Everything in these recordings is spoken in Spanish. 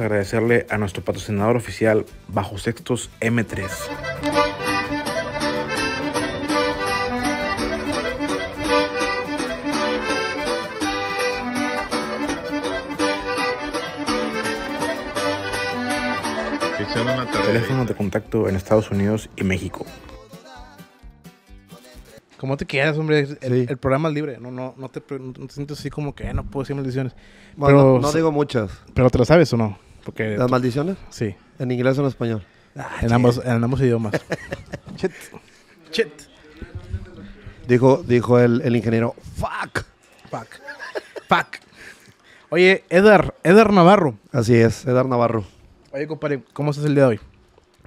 agradecerle a nuestro patrocinador oficial Bajo Sextos M3. Teléfono de contacto en Estados Unidos y México como te quieras, hombre. El, programa es libre. No, no, no, te, no sientes así como que ah, no puedo decir maldiciones. Bueno, no, digo muchas. ¿Pero te lo sabes o no? Porque ¿Las maldiciones? Sí. ¿En inglés o en español? Ah, en, ambos, en, ambos, idiomas. Shit. Dijo, dijo el, el ingeniero, fuck. Fuck. fuck. Oye, Edgar, Navarro. Así es, Edgar Navarro. Oye, compadre, ¿cómo estás el día de hoy?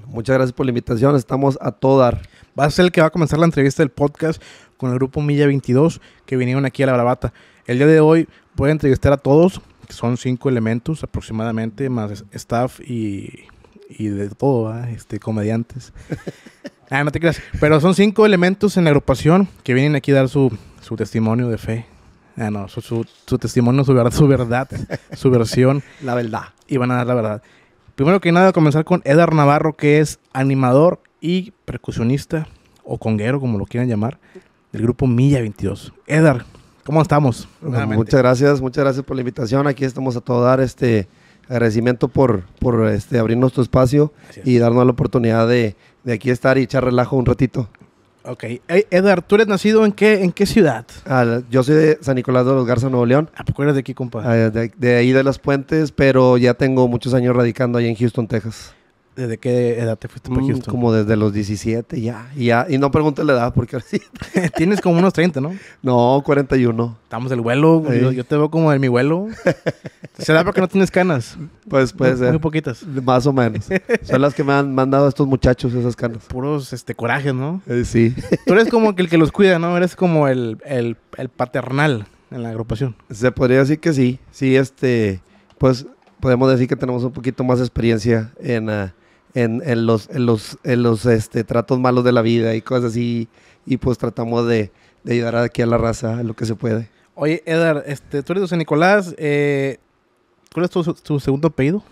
Muchas gracias por la invitación. Estamos a todo dar va a ser el que va a comenzar la entrevista del podcast con el grupo Milla 22 que vinieron aquí a la Bravata. El día de hoy voy a entrevistar a todos, que son cinco elementos aproximadamente, más staff y, de todo, este, comediantes. Ah, no te creas. Pero son cinco elementos en la agrupación que vienen aquí a dar su, testimonio de fe. Ah, no, su, testimonio, su verdad, su verdad, su versión. La verdad. Y van a dar la verdad. Primero que nada, comenzar con Edar Navarro, que es animador y percusionista o conguero, como lo quieran llamar, del grupo Milla 22. Edar, ¿cómo estamos? muchas gracias, muchas gracias por la invitación. Aquí estamos a todo dar este agradecimiento por, por este, abrirnos tu espacio y darnos la oportunidad de, aquí estar y echar relajo un ratito. Ok. Edgar, ¿tú eres nacido en qué, en qué ciudad? yo soy de San Nicolás de los Garza, Nuevo León. ¿A ah, poco eres de aquí, compadre? Ah, de, ahí de las puentes, pero ya tengo muchos años radicando ahí en Houston, Texas. ¿Desde qué edad te fuiste para mm, Houston? Como desde los 17 ya. Y, ya, y no pregunte la edad porque ahora sí. Tienes como unos 30, ¿no? No, 41. Estamos del vuelo. Yo, te veo como de mi vuelo. ¿Se ¿Será porque no tienes canas? Pues puede ser. Muy poquitas. Más o menos. Son las que me han mandado estos muchachos esas canas. Puros este, corajes, ¿no? Eh, sí. Tú eres como que el que los cuida, ¿no? Eres como el, paternal en la agrupación. Se podría decir que sí. Sí, este... Pues podemos decir que tenemos un poquito más de experiencia en... Ah, en, los, los, los este, tratos malos de la vida y cosas así. Y pues tratamos de, ayudar aquí a la raza lo que se puede. Oye, Edgar, este, tú eres de San Nicolás. Eh, ¿Cuál es tu, segundo apellido?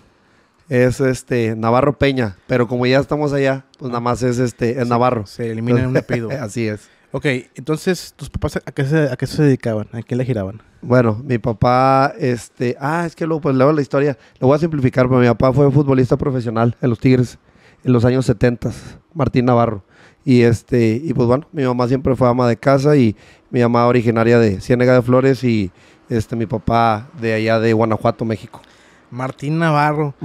Es este Navarro Peña, pero como ya estamos allá, pues ah. nada más es este Navarro. Se elimina en un apellido. así es. Ok, entonces, ¿tus papás a qué se, a qué se dedicaban? ¿A qué le giraban? Bueno, mi papá, este, ah, es que luego, pues luego la historia, lo voy a simplificar, pero mi papá fue futbolista profesional en los Tigres en los años 70, Martín Navarro. Y este, y pues bueno, mi mamá siempre fue ama de casa y mi mamá originaria de Ciénaga de Flores y este mi papá de allá de Guanajuato, México. Martín Navarro.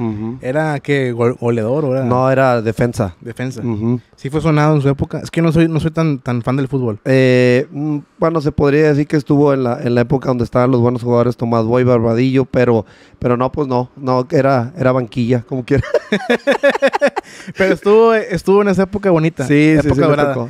¿Era que goleador No, era defensa. Defensa. Sí fue sonado en su época. Es que no soy, no soy tan, tan fan del fútbol. Eh, mm, bueno, se podría decir que estuvo en la, en la época donde estaban los buenos jugadores Tomás Boy, Barbadillo, pero, pero no, pues no. No, era, era banquilla, como quiera. pero estuvo, estuvo en esa época bonita. Sí, sí, sí,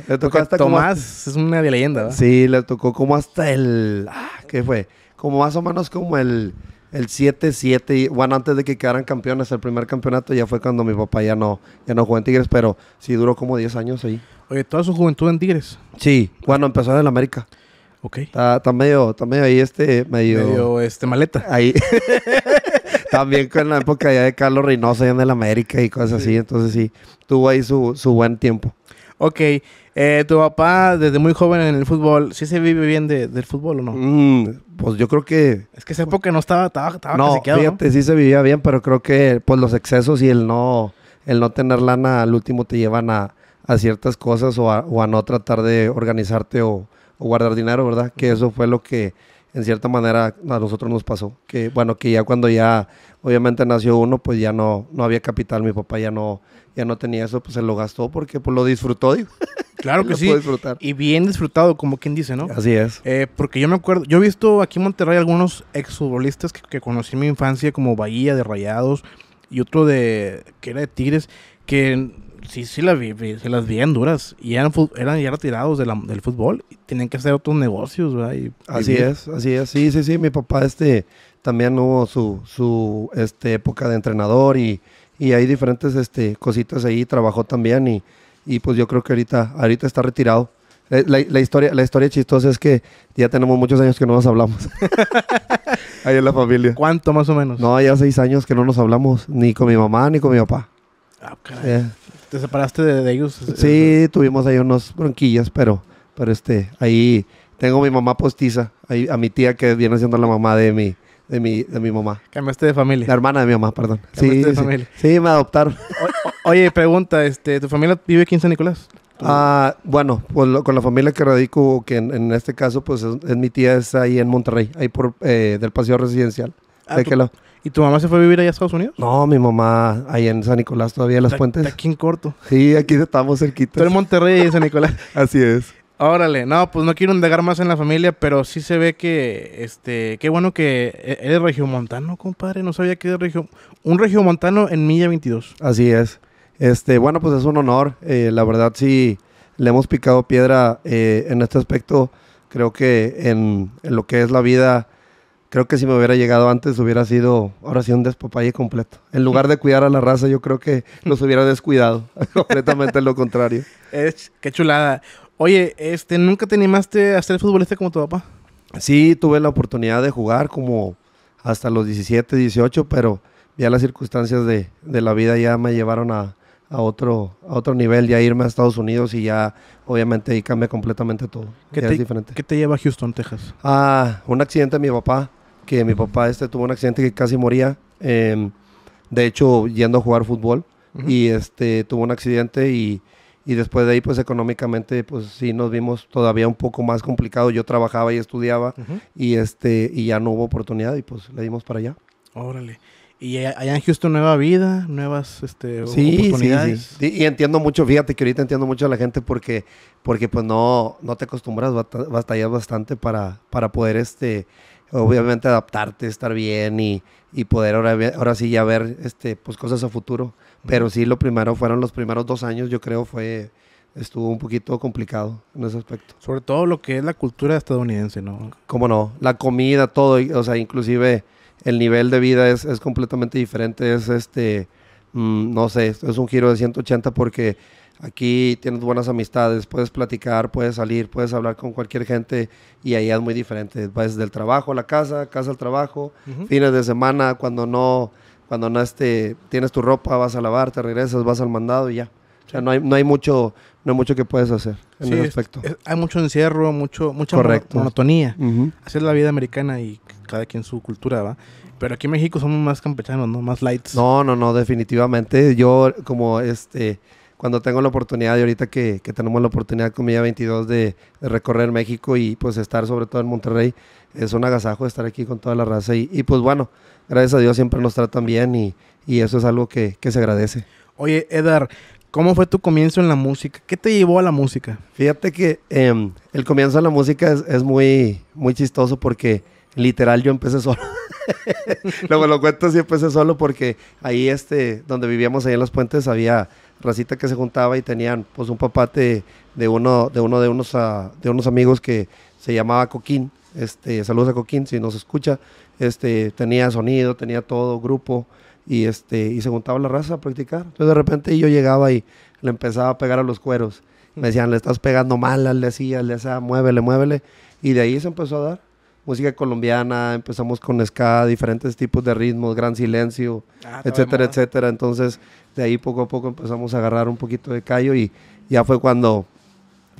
le tocó. Tomás es una leyenda, Sí, le tocó como hasta el... Ah, ¿Qué fue? Como más o menos como el... El 7-7, bueno, antes de que quedaran campeones, el primer campeonato ya fue cuando mi papá ya no, ya no jugó en Tigres, pero sí duró como 10 años ahí. Oye, ¿toda su juventud en Tigres? Sí, bueno, empezó en el América. Ok. Está, medio, está ahí este, medio... Medio este, maleta. Ahí. También con la época ya de Carlos Reynoso en el América y cosas así, entonces sí, tuvo ahí su, su buen tiempo. Ok, eh, ¿Tu papá desde muy joven en el fútbol, sí se vive bien de, del fútbol o no? Mm, pues yo creo que... Es que esa época no estaba, estaba, no, No, fíjate, sí se vivía bien, pero creo que pues los excesos y el no, el no tener lana al último te llevan a, a ciertas cosas o a, o a, no tratar de organizarte o, guardar dinero, ¿verdad? Que eso fue lo que en cierta manera a nosotros nos pasó. Que bueno, que ya cuando ya obviamente nació uno, pues ya no, no había capital, mi papá ya no, ya no tenía eso, pues se lo gastó porque pues lo disfrutó. Digo. Claro que sí. Y bien disfrutado, como quien dice, ¿no? Así es. Eh, porque yo me acuerdo, yo he visto aquí en Monterrey algunos exfutbolistas que, que conocí en mi infancia, como Bahía de Rayados y otro de que era de Tigres, que sí, sí las vi, se las vi en duras y eran, eran ya retirados del fútbol y tenían que hacer otros negocios, ¿verdad? así es, así es, sí, sí, sí, mi papá este también hubo su, este, época de entrenador y, y hay diferentes este, cositas ahí, trabajó también y y pues yo creo que ahorita, ahorita está retirado. Eh, la, historia, la historia chistosa es que ya tenemos muchos años que no nos hablamos. Ahí en la familia. ¿Cuánto más o menos? No, ya seis años que no nos hablamos, ni con mi mamá ni con mi papá. Ah, caray. Eh. ¿Te separaste de, ellos? Sí, tuvimos ahí unos bronquillas, pero, pero este, ahí tengo a mi mamá postiza, ahí, a mi tía que viene siendo la mamá de mi, de mi, de mi mamá. Cambiaste de familia. La hermana de mi mamá, perdón. sí, de familia. Sí, me adoptaron. oye, pregunta, este, ¿tu familia vive aquí en San Nicolás? Ah, bueno, pues con la familia que radico, que en, este caso, pues es, mi tía es ahí en Monterrey, ahí por eh, del paseo residencial. Ah, ¿Y tu mamá se fue a vivir allá a Estados Unidos? No, mi mamá ahí en San Nicolás todavía en las puentes. Está aquí en corto. Sí, aquí estamos cerquita. Pero en Monterrey y en San Nicolás. Así es. Órale, no, pues no quiero indagar más en la familia, pero sí se ve que, este, qué bueno que e-, eres regiomontano, compadre. No sabía que eres regio, un regiomontano en Milla 22. Así es. Este, bueno, pues es un honor. Eh, la verdad, sí, le hemos picado piedra eh, en este aspecto. Creo que en, lo que es la vida, creo que si me hubiera llegado antes hubiera sido, ahora sí, un despapalle completo. En lugar de cuidar a la raza, yo creo que los hubiera descuidado. completamente lo contrario. Es, qué chulada. Oye, este, ¿nunca te animaste a ser futbolista este como tu papá? Sí, tuve la oportunidad de jugar como hasta los 17, 18, pero ya las circunstancias de, la vida ya me llevaron a, otro, a otro nivel, ya irme a Estados Unidos y ya obviamente ahí cambia completamente todo. ¿Qué, te, es diferente. ¿qué te lleva a Houston, Texas? Ah, un accidente de mi papá, que mi papá este tuvo un accidente que casi moría, em, de hecho yendo a jugar fútbol y este tuvo un accidente y y después de ahí pues económicamente pues sí nos vimos todavía un poco más complicado. Yo trabajaba y estudiaba y este y ya no hubo oportunidad y pues le dimos para allá. Órale. Y allá en nueva vida, nuevas este, oportunidades. Sí, sí. y entiendo mucho, fíjate que ahorita entiendo mucho a la gente porque, porque pues no, no te acostumbras, batallas bastante para, para poder este, obviamente adaptarte, estar bien y, poder ahora, ahora sí ya ver este, pues cosas a futuro. Pero sí, lo primero fueron los primeros dos años, yo creo, fue estuvo un poquito complicado en ese aspecto. Sobre todo lo que es la cultura estadounidense, ¿no? Cómo no, la comida, todo, o sea, inclusive el nivel de vida es, es completamente diferente, es este, mm, no sé, es un giro de 180 porque aquí tienes buenas amistades, puedes platicar, puedes salir, puedes hablar con cualquier gente y ahí es muy diferente, desde del trabajo a la casa, casa al trabajo, fines de semana, cuando no cuando este tienes tu ropa, vas a lavar, te regresas, vas al mandado y ya. O sea, no hay, no hay mucho, no mucho que puedes hacer en ese aspecto. hay mucho encierro, mucho, mucha monotonía. Así es la vida americana y cada quien su cultura, ¿va? Pero aquí en México somos más campechanos, ¿no? Más lights. No, no, no, definitivamente. Yo como este cuando tengo la oportunidad y ahorita que, tenemos la oportunidad con Media 22 de, recorrer México y pues estar sobre todo en Monterrey, es un agasajo estar aquí con toda la raza y pues bueno, gracias a Dios siempre nos tratan bien y, y eso es algo que, que, se agradece. Oye, Edar, ¿cómo fue tu comienzo en la música? ¿Qué te llevó a la música? Fíjate que em, el comienzo de la música es, muy, muy chistoso porque literal yo empecé solo. Luego lo cuento, si empecé solo porque ahí este, donde vivíamos ahí en los puentes había racita que se juntaba y tenían pues un papate de uno de uno de unos ah, de unos amigos que se llamaba Coquín. Este, saludos a Coquín si nos escucha. Este, tenía sonido, tenía todo, grupo, y, este, y se juntaba la raza a practicar. Entonces de repente yo llegaba y le empezaba a pegar a los cueros. Me decían, le estás pegando mal, le decía, le muévele, muévele. Y de ahí se empezó a dar. Música colombiana, empezamos con ska, diferentes tipos de ritmos, gran silencio, ah, etcétera, etcétera. Entonces, de ahí poco a poco empezamos a agarrar un poquito de callo y ya fue cuando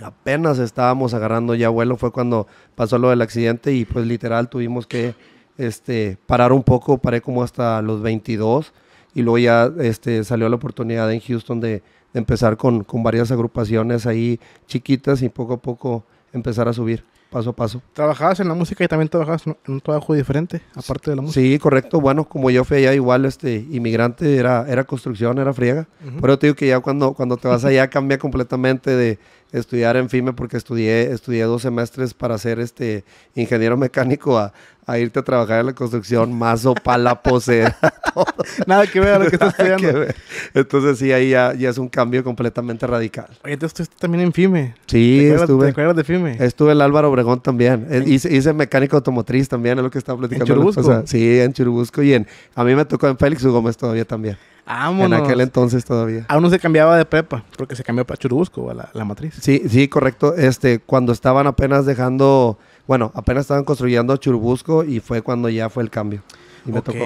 apenas estábamos agarrando ya vuelo, fue cuando pasó lo del accidente y pues literal tuvimos que este, parar un poco, paré como hasta los 22 y luego ya este, salió la oportunidad en Houston de, empezar con, con, varias agrupaciones ahí chiquitas y poco a poco empezar a subir paso a paso. ¿Trabajabas en la música y también trabajabas en un trabajo diferente, aparte de la música? Sí, correcto. Bueno, como yo fui allá igual, este, inmigrante, era, era construcción, era friega. Pero te digo que ya cuando, cuando te vas allá cambia completamente de estudiar en FIME porque estudié, estudié dos semestres para ser este ingeniero mecánico a, irte a trabajar en la construcción, mazo, para la pose. Nada que ver lo que estás estudiando. Entonces sí, ahí ya, es un cambio completamente radical. Oye, tú estuviste también en FIME. Sí, estuve. ¿Te acuerdas de FIME? Estuve en Álvaro Obregón también. Eh, hice, mecánico automotriz también, es lo que estaba platicando. ¿En Churubusco? Sí, en Churubusco y en... A mí me tocó en Félix Gómez todavía también. En aquel entonces todavía. Aún no se cambiaba de prepa, porque se cambió para Churubusco, la, matriz. Sí, sí, correcto. Este, cuando estaban apenas dejando, bueno, apenas estaban construyendo Churubusco y fue cuando ya fue el cambio. Y me tocó.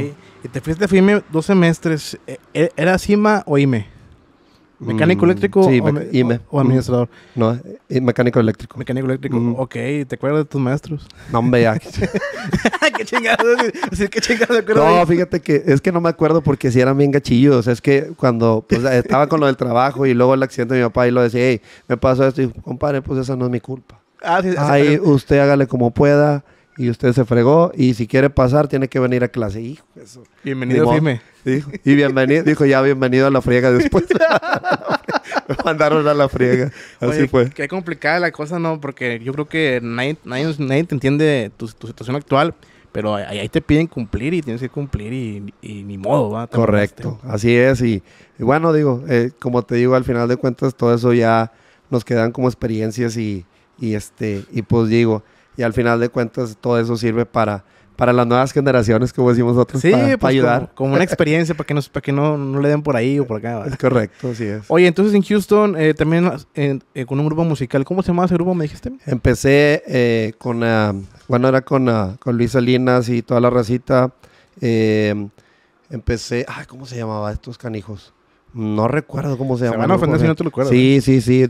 Y te fuiste a FIME dos semestres. Eh, eh, ¿Era CIMA o IME? ¿Mecánico mm, eléctrico o, administrador? Mm, no, eh, mecánico eléctrico. Mecánico eléctrico. Mm. Ok, ¿te acuerdas de tus maestros? No, hombre, ya. ¿Qué chingados? No, fíjate que es que no me acuerdo porque si eran bien gachillos. es que cuando pues, eh, estaba con lo del trabajo y luego el accidente de mi papá y lo decía, hey, me pasó esto. Y compadre, pues esa no es mi culpa. Ahí usted hágale como pueda y usted se fregó y si quiere pasar tiene que venir a clase. Hijo, Bienvenido, dime y bienvenido, dijo ya bienvenido a la friega después. Me mandaron a la friega. Así fue. Qué complicada la cosa, ¿no? Porque yo creo que nadie, nadie, te entiende tu, situación actual, pero ahí, te piden cumplir y tienes que cumplir y, ni modo, ¿va? Correcto, así es. Y, bueno, digo, eh, como te digo, al final de cuentas todo eso ya nos quedan como experiencias y, y este, y pues digo, y al final de cuentas todo eso sirve para, para las nuevas generaciones, como decimos nosotros, para, pues para, ayudar. Como, una experiencia para que, para que no, no, le den por ahí o por acá. Es correcto, así es. Oye, entonces en Houston eh, también eh, con un grupo musical. ¿Cómo se llamaba ese grupo, me dijiste? Empecé eh, con, ah, bueno, era con, ah, con Luis Salinas y toda la racita. empecé, ay, ¿cómo se llamaba estos canijos? No recuerdo cómo se llamaban. Se van a ofender si no te lo acuerdas. Sí, sí, sí.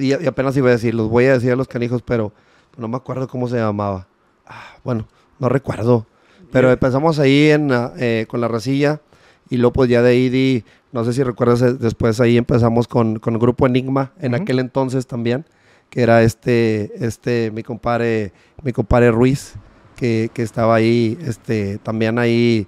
y, y apenas iba a decir, los voy a decir a los canijos, pero no me acuerdo cómo se llamaba. Ah, bueno, no recuerdo. Pero empezamos ahí eh, con la racilla y luego pues ya de ahí, no sé si recuerdas, eh, después ahí empezamos con, el grupo Enigma en aquel entonces también, que era este, este, mi compadre, mi compadre Ruiz, que, que estaba ahí, este, también ahí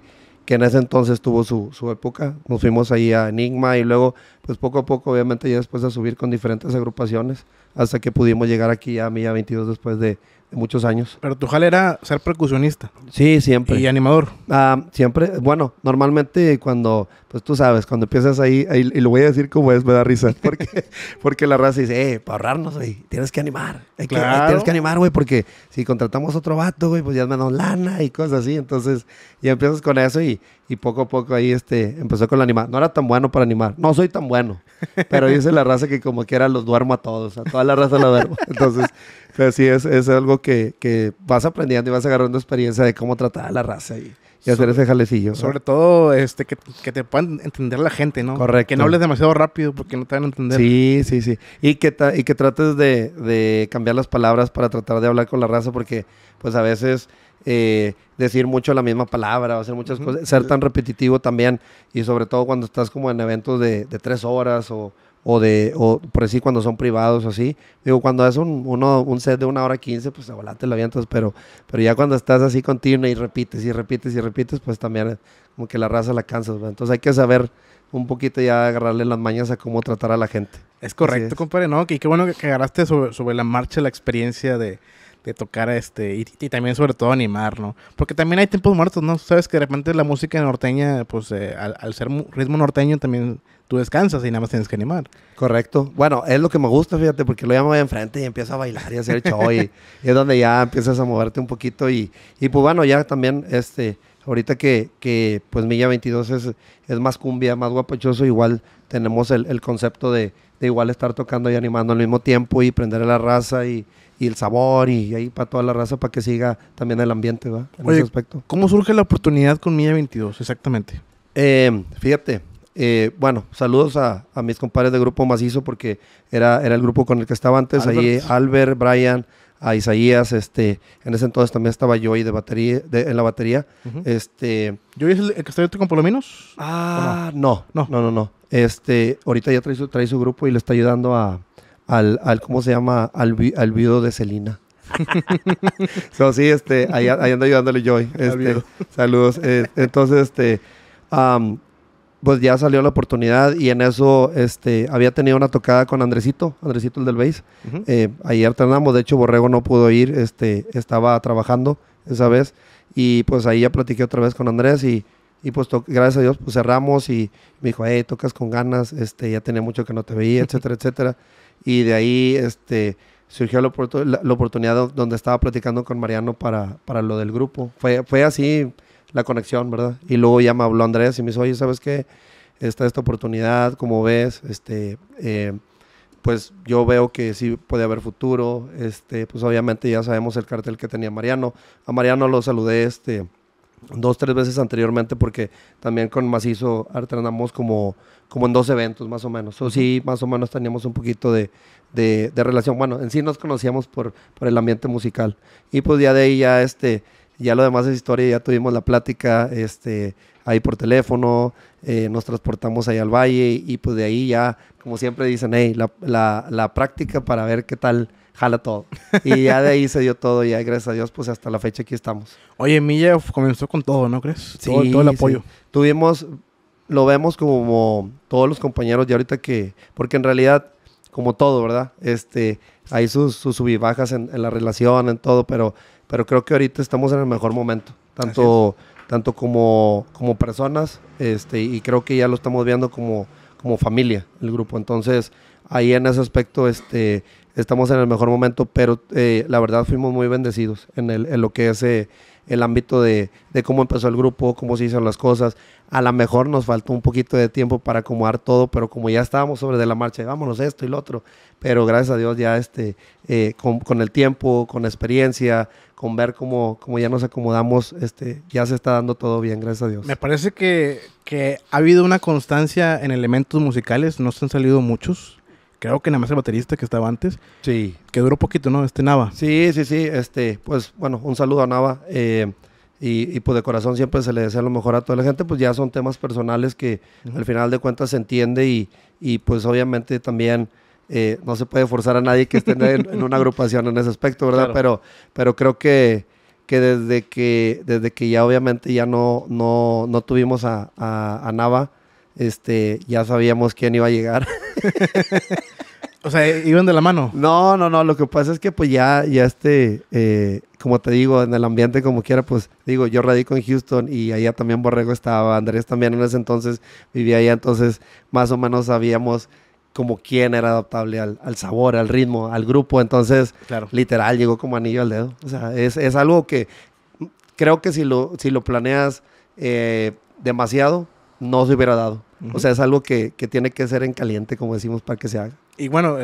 en ese entonces tuvo su, su, época. Nos fuimos ahí a Enigma y luego, pues poco a poco, obviamente, ya después a subir con diferentes agrupaciones, hasta que pudimos llegar aquí a Milla 22 después de, muchos años. Pero tu jale era ser percusionista. Sí, siempre. Y animador. Ah, siempre. Bueno, normalmente cuando, pues tú sabes, cuando empiezas ahí, y lo voy a decir como es, me da risa. Porque, porque la raza dice, eh, para ahorrarnos, güey, tienes que animar. tienes que animar, güey, porque si contratamos otro vato, güey, pues ya menos lana y cosas así. Entonces, ya empiezas con eso y, y poco a poco ahí este, empezó con la animar. No era tan bueno para animar. No soy tan bueno. Pero dice la raza que como que era los duermo a todos. A toda la raza la duermo. Entonces, sí, es, algo que, vas aprendiendo y vas agarrando experiencia de cómo tratar a la raza y, y hacer ese jalecillo. Sobre todo este que, te puedan entender la gente, ¿no? Correcto. Que no hables demasiado rápido porque no te van a entender. Sí, sí, sí. Y que, y que trates de, de cambiar las palabras para tratar de hablar con la raza porque pues a veces... Eh, decir mucho la misma palabra, hacer muchas cosas, ser tan repetitivo también, y sobre todo cuando estás como en eventos de, de tres horas o, o de, o por así cuando son privados o así. Digo, cuando es un, uno, un set de una hora quince, pues a volante la avientas, pero, pero ya cuando estás así continuo y repites y repites y repites, pues también como que la raza la cansas, Entonces hay que saber un poquito ya agarrarle las mañas a cómo tratar a la gente. Es correcto, compadre, ¿no? Y qué bueno que agarraste sobre la marcha la experiencia de, de tocar este y, también sobre todo animar, ¿no? Porque también hay tiempos muertos, ¿no? Sabes que de repente la música norteña, pues eh, al, ser ritmo norteño también tú descansas y nada más tienes que animar. Correcto. Bueno, es lo que me gusta, fíjate, porque lo llamo de enfrente y empiezo a bailar y a hacer show y, es donde ya empiezas a moverte un poquito y, y pues bueno, ya también este ahorita que, que, pues Milla 22 es, es más cumbia, más guapachoso, igual tenemos el, concepto de, igual estar tocando y animando al mismo tiempo y prender la raza y, y el sabor y, ahí para toda la raza para que siga también el ambiente, ¿verdad? En ese aspecto. ¿Cómo surge la oportunidad con Milla 22 exactamente? Em, fíjate, eh, bueno, saludos a, mis compadres de Grupo Macizo porque era, era el grupo con el que estaba antes, ahí Albert, Brian, a Isaías, este, en ese entonces también estaba yo ahí de batería, en la batería. Este. ¿Yo es el, que está con Polominos? Ah, no? no? no, no, Este, ahorita ya trae su, trae su grupo y le está ayudando a, al, ¿cómo se llama? Al, viudo de Celina. so, sí, este, ahí, ayudándole Joy. Este, saludos. Eh, entonces, este, pues ya salió la oportunidad y en eso este, había tenido una tocada con Andresito, Andresito el del bass. Eh, Ayer de hecho Borrego no pudo ir, este, estaba trabajando esa vez y pues ahí ya platiqué otra vez con Andrés y, y pues gracias a Dios pues cerramos y me dijo, hey, tocas con ganas, este, ya tenía mucho que no te veía, etcétera, etcétera. Y de ahí este, surgió la, oportunidad donde estaba platicando con Mariano para, para lo del grupo. Fue, fue así la conexión, ¿verdad? Y luego ya me habló Andrés y me dijo, oye, ¿sabes qué? Está esta oportunidad, como ves, este, eh, pues yo veo que sí puede haber futuro, este, pues obviamente ya sabemos el cartel que tenía Mariano. A Mariano lo saludé, este, dos, tres veces anteriormente porque también con Macizo alternamos como, como en dos eventos más o menos. O sí, más o menos teníamos un poquito de, relación. Bueno, en sí nos conocíamos por, por el ambiente musical. Y pues ya de ahí ya este, ya lo demás es historia, ya tuvimos la plática este, ahí por teléfono, eh, nos transportamos ahí al valle y pues de ahí ya, como siempre dicen, hey, la, práctica para ver qué tal jala todo. Y ya de ahí se dio todo y ya, gracias a Dios, pues hasta la fecha aquí estamos. Oye, Milla comenzó con todo, ¿no crees? Sí, todo, el apoyo. Tuvimos, lo vemos como todos los compañeros ya ahorita que, porque en realidad, como todo, ¿verdad? Este, hay sus, sus subibajas en, la relación, en todo, pero, pero creo que ahorita estamos en el mejor momento, tanto, tanto como, como personas, este, y creo que ya lo estamos viendo como, como familia, el grupo. Entonces, ahí en ese aspecto, este, estamos en el mejor momento, pero eh, la verdad fuimos muy bendecidos en, lo que es... Eh, el ámbito de, cómo empezó el grupo, cómo se hicieron las cosas. A lo mejor nos faltó un poquito de tiempo para acomodar todo, pero como ya estábamos sobre de la marcha, vámonos esto y lo otro. Pero gracias a Dios ya este, eh, con, el tiempo, con la experiencia, con ver cómo, cómo, ya nos acomodamos, este, ya se está dando todo bien, gracias a Dios. Me parece que, que ha habido una constancia en elementos musicales, no se han salido muchos creo que nada más el baterista que estaba antes. Sí. Que duró poquito, ¿no? Este Nava. Sí, sí, sí. Este, pues bueno, un saludo a Nava. Eh, y, pues de corazón siempre se le desea lo mejor a toda la gente, pues ya son temas personales que al final de cuentas se entiende y, y pues obviamente también eh, no se puede forzar a nadie que esté en, una agrupación en ese aspecto, ¿verdad? Pero, pero creo que, que desde que desde que ya obviamente ya no, no, no tuvimos a, a Nava, este, ya sabíamos quién iba a llegar. o sea, iban de la mano. No, no, no. Lo que pasa es que pues ya, ya este, eh, como te digo, en el ambiente como quiera, pues digo, yo radico en Houston y allá también Borrego estaba, Andrés también en ese entonces vivía allá, entonces más o menos sabíamos como quién era adaptable al, sabor, al ritmo, al grupo, entonces literal llegó como anillo al dedo. O sea, es, algo que creo que si lo, si lo planeas eh, demasiado, no se hubiera dado. O sea, es algo que, tiene que ser en caliente, como decimos, para que se haga. Y bueno,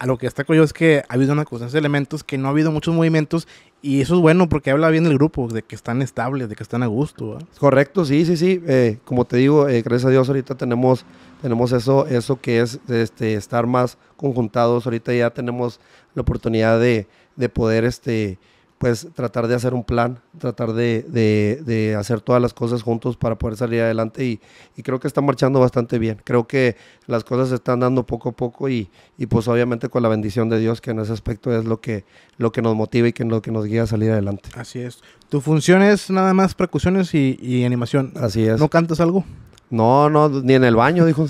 a, lo que destaco yo es que ha habido una cosa, de elementos, que no ha habido muchos movimientos, y eso es bueno porque habla bien el grupo, de que están estables, de que están a gusto. Correcto, sí, sí, sí. Eh, como te digo, eh, gracias a Dios ahorita tenemos, tenemos eso, eso que es este, estar más conjuntados. Ahorita ya tenemos la oportunidad de, de poder este, pues tratar de hacer un plan, tratar de, hacer todas las cosas juntos para poder salir adelante y, creo que está marchando bastante bien. Creo que las cosas se están dando poco a poco y, pues obviamente con la bendición de Dios que en ese aspecto es lo que, lo que nos motiva y que es lo que nos guía a salir adelante. Así es. Tu función es nada más percusiones y, animación. Así es. ¿No cantas algo? No, no, ni en el baño, dijo.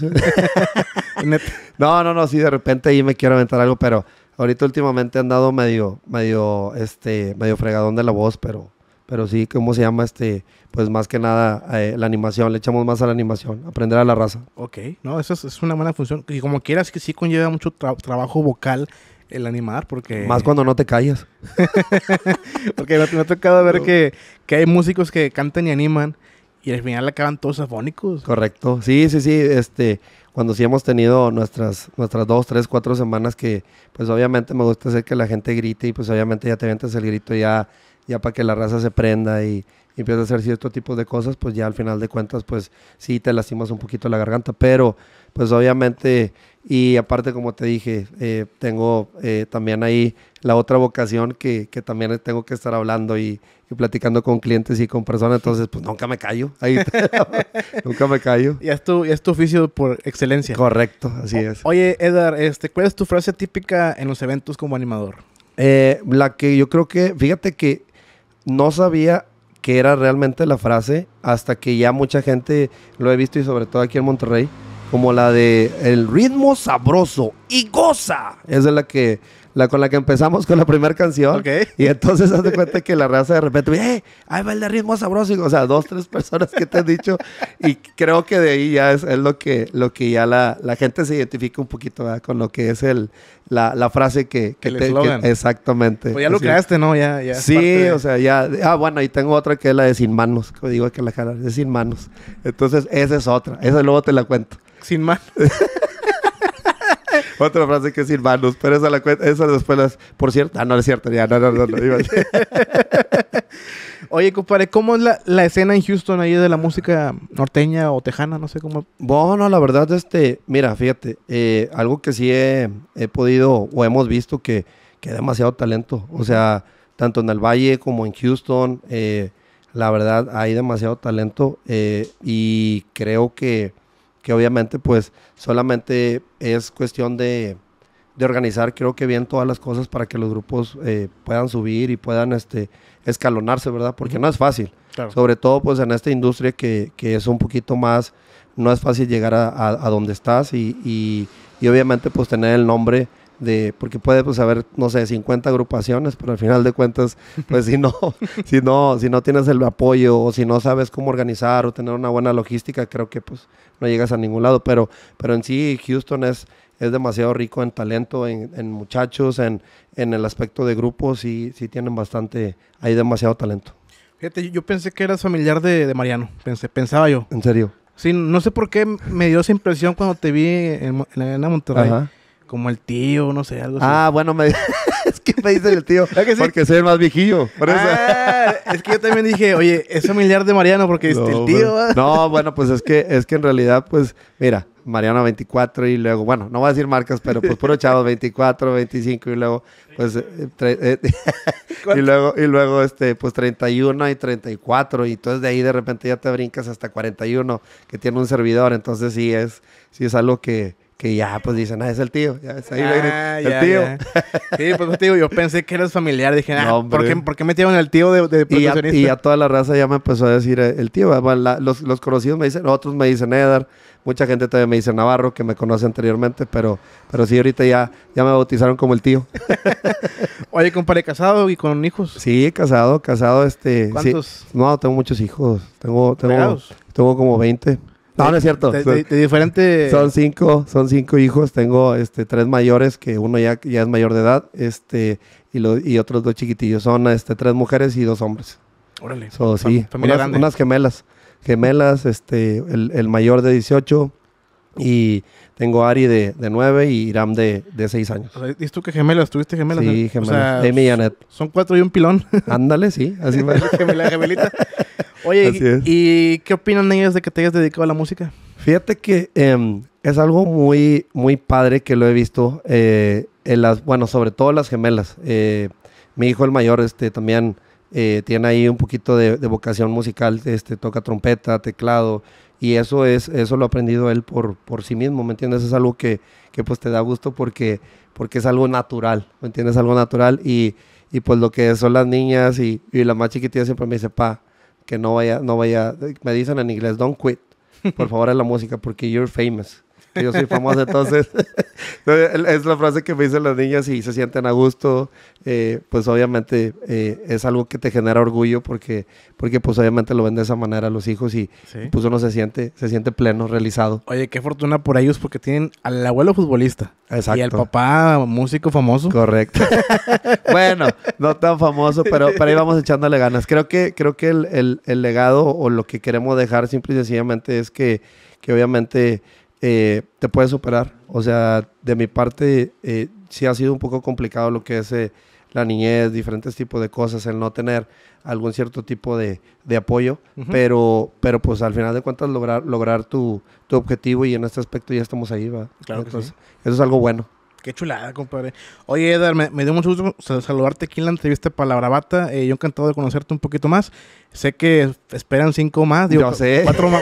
no, no, no, sí, de repente ahí me quiero aventar algo, pero Ahorita últimamente han dado medio, medio, este, medio fregadón de la voz, pero, pero sí, ¿cómo se llama? Este, pues más que nada eh, la animación, le echamos más a la animación, aprender a la raza. Ok, no, eso es, una buena función. Y como quieras que sí conlleva mucho trabajo vocal el animar, porque... Más cuando no te callas. porque me, ha tocado ver que, que hay músicos que cantan y animan y al final acaban todos afónicos. Correcto, sí, sí, sí, este cuando sí hemos tenido nuestras, nuestras dos, tres, cuatro semanas que pues obviamente me gusta hacer que la gente grite y pues obviamente ya te avientas el grito ya, ya para que la raza se prenda y, y a hacer cierto tipo de cosas, pues ya al final de cuentas pues sí te lastimas un poquito la garganta, pero pues obviamente y aparte como te dije, eh, tengo eh, también ahí la otra vocación que, que también tengo que estar hablando y, y platicando con clientes y con personas, entonces pues nunca me callo, ahí nunca me callo. Y es tu, oficio por excelencia. Correcto, así es. Oye, Edgar, este, ¿cuál es tu frase típica en los eventos como animador? Eh, la que yo creo que, fíjate que no sabía que era realmente la frase hasta que ya mucha gente lo he visto y sobre todo aquí en Monterrey, como la de el ritmo sabroso y goza. Esa es la que la con la que empezamos con la primera canción. Y entonces haz de cuenta que la raza de repente, ¡eh! Ahí va el de ritmo sabroso. o sea, dos, tres personas que te han dicho. Y creo que de ahí ya es, lo, que, lo que ya la, gente se identifica un poquito con lo que es el, la, frase que, que Exactamente. Pues ya lo creaste, ¿no? Ya, sí, o sea, ya. Ah, bueno, y tengo otra que es la de sin manos. que digo que la cara es sin manos. Entonces, esa es otra. Esa luego te la cuento. Sin manos. Otra frase que es Silvanus, pero esa la cuenta, esa después por cierto, ah, no es cierto, ya, no, no, no, Oye, compadre, ¿cómo es la, la, escena en Houston ahí de la música norteña o tejana? No sé cómo. Bueno, la verdad, este, mira, fíjate, eh, algo que sí he, he, podido o hemos visto que, que hay demasiado talento. O sea, tanto en el Valle como en Houston, eh, la verdad, hay demasiado talento eh, y creo que que obviamente pues solamente es cuestión de, de organizar creo que bien todas las cosas para que los grupos eh, puedan subir y puedan este, escalonarse, ¿verdad? Porque no es fácil. Sobre todo pues en esta industria que, que, es un poquito más, no es fácil llegar a, donde estás y, y, y, obviamente pues tener el nombre de, porque puede pues haber, no sé, 50 agrupaciones, pero al final de cuentas, pues si no, si no, si no tienes el apoyo o si no sabes cómo organizar o tener una buena logística, creo que pues no llegas a ningún lado, pero, pero en sí Houston es, es demasiado rico en talento, en, muchachos, en, en, el aspecto de grupos, y sí tienen bastante, hay demasiado talento. Fíjate, yo pensé que eras familiar de, Mariano, pensé, pensaba yo. ¿En serio? Sí, no sé por qué me dio esa impresión cuando te vi en, la Monterrey. Como el tío, no sé, algo así. Ah, bueno, me... es que me dicen el tío. Porque soy el más viejillo. Ah, es que yo también dije, oye, es familiar de Mariano porque no, el tío. No, bueno, pues es que, es que en realidad, pues, mira, Mariano 24 y luego, bueno, no voy a decir marcas, pero pues puro chavo, 24, 25 y luego, pues, eh, eh, y luego, y luego, este, pues 31 y 34 y entonces de ahí de repente ya te brincas hasta 41 que tiene un servidor, entonces sí es, sí es algo que, que ya pues dicen, ah, es el tío, ya ahí, el ah, tío. Sí, pues, pues tío, yo pensé que eras familiar, dije, ah, ¿por, qué, ¿por, metieron el tío de, de y, ya, y a toda la raza ya me empezó a decir eh, el tío, los, los, conocidos me dicen, otros me dicen Edar, mucha gente también me dice Navarro, que me conoce anteriormente, pero, pero sí, ahorita ya, ya me bautizaron como el tío. Oye, compadre, ¿casado y con hijos? Sí, casado, casado, este... ¿Cuántos? no, tengo muchos hijos, tengo... tengo Tengo como 20. No, es cierto. Son cinco, son cinco hijos. Tengo este, tres mayores, que uno ya, ya es mayor de edad, este, y, y otros dos chiquitillos. Son este, tres mujeres y dos hombres. Órale. unas, gemelas. Gemelas, este, el, el mayor de 18 y tengo Ari de, de 9 y Iram de, de 6 años. ¿Dices tú que gemelas? ¿Tuviste gemelas? Sí, gemelas. O pues, Son cuatro y un pilón. Ándale, sí. Así me... Gemela, gemelita. Oye, ¿y qué opinan ellos de que te hayas dedicado a la música? Fíjate que em, es algo muy, muy padre que lo he visto. Eh, en las, bueno, sobre todo las gemelas. Eh, mi hijo el mayor este, también eh, tiene ahí un poquito de, de vocación musical. Este, toca trompeta, teclado y eso es eso lo ha aprendido él por, por sí mismo, ¿me entiendes? Es algo que, que pues te da gusto porque, porque es algo natural, ¿me entiendes? Algo natural y, y pues lo que son las niñas y, y la más chiquitita siempre me dice, pa, que no vaya, no vaya, me dicen en inglés, don't quit, por favor a la música porque you're famous yo soy famoso, entonces es la frase que me dicen las niñas y se sienten a gusto, eh, pues obviamente eh, es algo que te genera orgullo porque, porque pues obviamente lo ven de esa manera a los hijos y pues uno se siente, se siente pleno, realizado. Oye, qué fortuna por ellos porque tienen al abuelo futbolista Exacto. y al papá músico famoso. Correcto. bueno, no tan famoso, pero, pero ahí vamos echándole ganas. Creo que, creo que el, legado o lo que queremos dejar simple y sencillamente es que, que obviamente eh, te puedes superar. O sea, de mi parte, eh, sí ha sido un poco complicado lo que es eh, la niñez, diferentes tipos de cosas, el no tener algún cierto tipo de, apoyo, pero, pero pues al final de cuentas lograr, lograr tu, tu objetivo y en este aspecto ya estamos ahí, ¿va? Claro Entonces, eso es algo bueno. Qué chulada, compadre. Oye, Edgar, me, dio mucho gusto saludarte aquí en la entrevista Palabra Bata. Eh, yo encantado de conocerte un poquito más. Sé que esperan cinco más, digo, más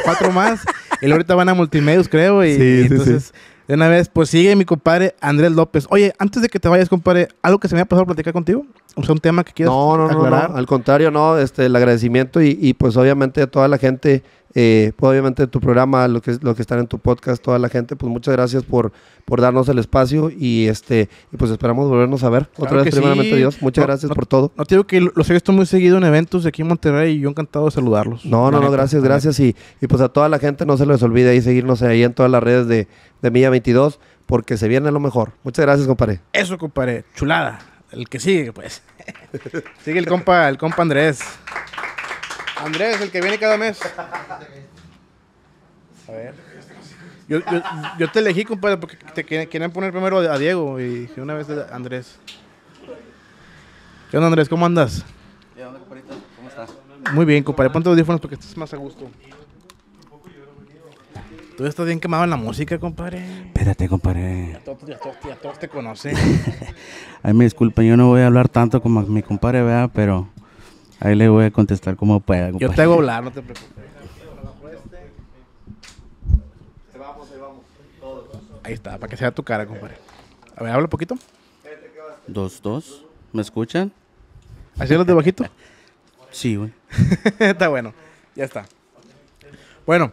cuatro más. y ahorita van a multimedios, creo. Y, entonces, de una vez, pues sigue mi compadre Andrés López. Oye, antes de que te vayas, compadre, ¿algo que se me ha pasado a platicar contigo? O sea, un tema que quieras no, no, No, no, al contrario, no. Este, el agradecimiento y, y pues obviamente a toda la gente pues obviamente tu programa, lo que, lo que están en tu podcast, toda la gente, pues muchas gracias por, por darnos el espacio y este pues esperamos volvernos a ver otra vez, primeramente Dios. Muchas gracias por todo. No digo que los he visto muy seguido en eventos aquí en Monterrey y yo encantado de saludarlos. No, no, no, gracias, gracias y, y, pues a toda la gente no se les olvide ahí seguirnos ahí en todas las redes de, de Milla 22 porque se viene lo mejor. Muchas gracias, compadre. Eso, compadre, chulada. El que sigue, pues. sigue el compa, el compa Andrés. Andrés, el que viene cada mes. A ver. Yo, yo, te elegí, compadre, porque te quieren poner primero a Diego y una vez a Andrés. ¿Qué onda, Andrés? ¿Cómo andas? ¿Qué onda, ¿Cómo estás? Muy bien, compadre. Ponte los audífonos porque estás más a gusto. Tú estás bien quemado en la música, compadre. Espérate, compadre. Ya todos, te conocen. Ay, me disculpen, yo no voy a hablar tanto como mi compadre, vea, pero Ahí le voy a contestar como pueda. Yo te hago hablar, no te preocupes. Ahí está, para que sea tu cara, compadre. A ver, habla un poquito. Dos, dos. ¿Me escuchan? ¿Así los de bajito? sí, güey. está bueno. Ya está. Bueno,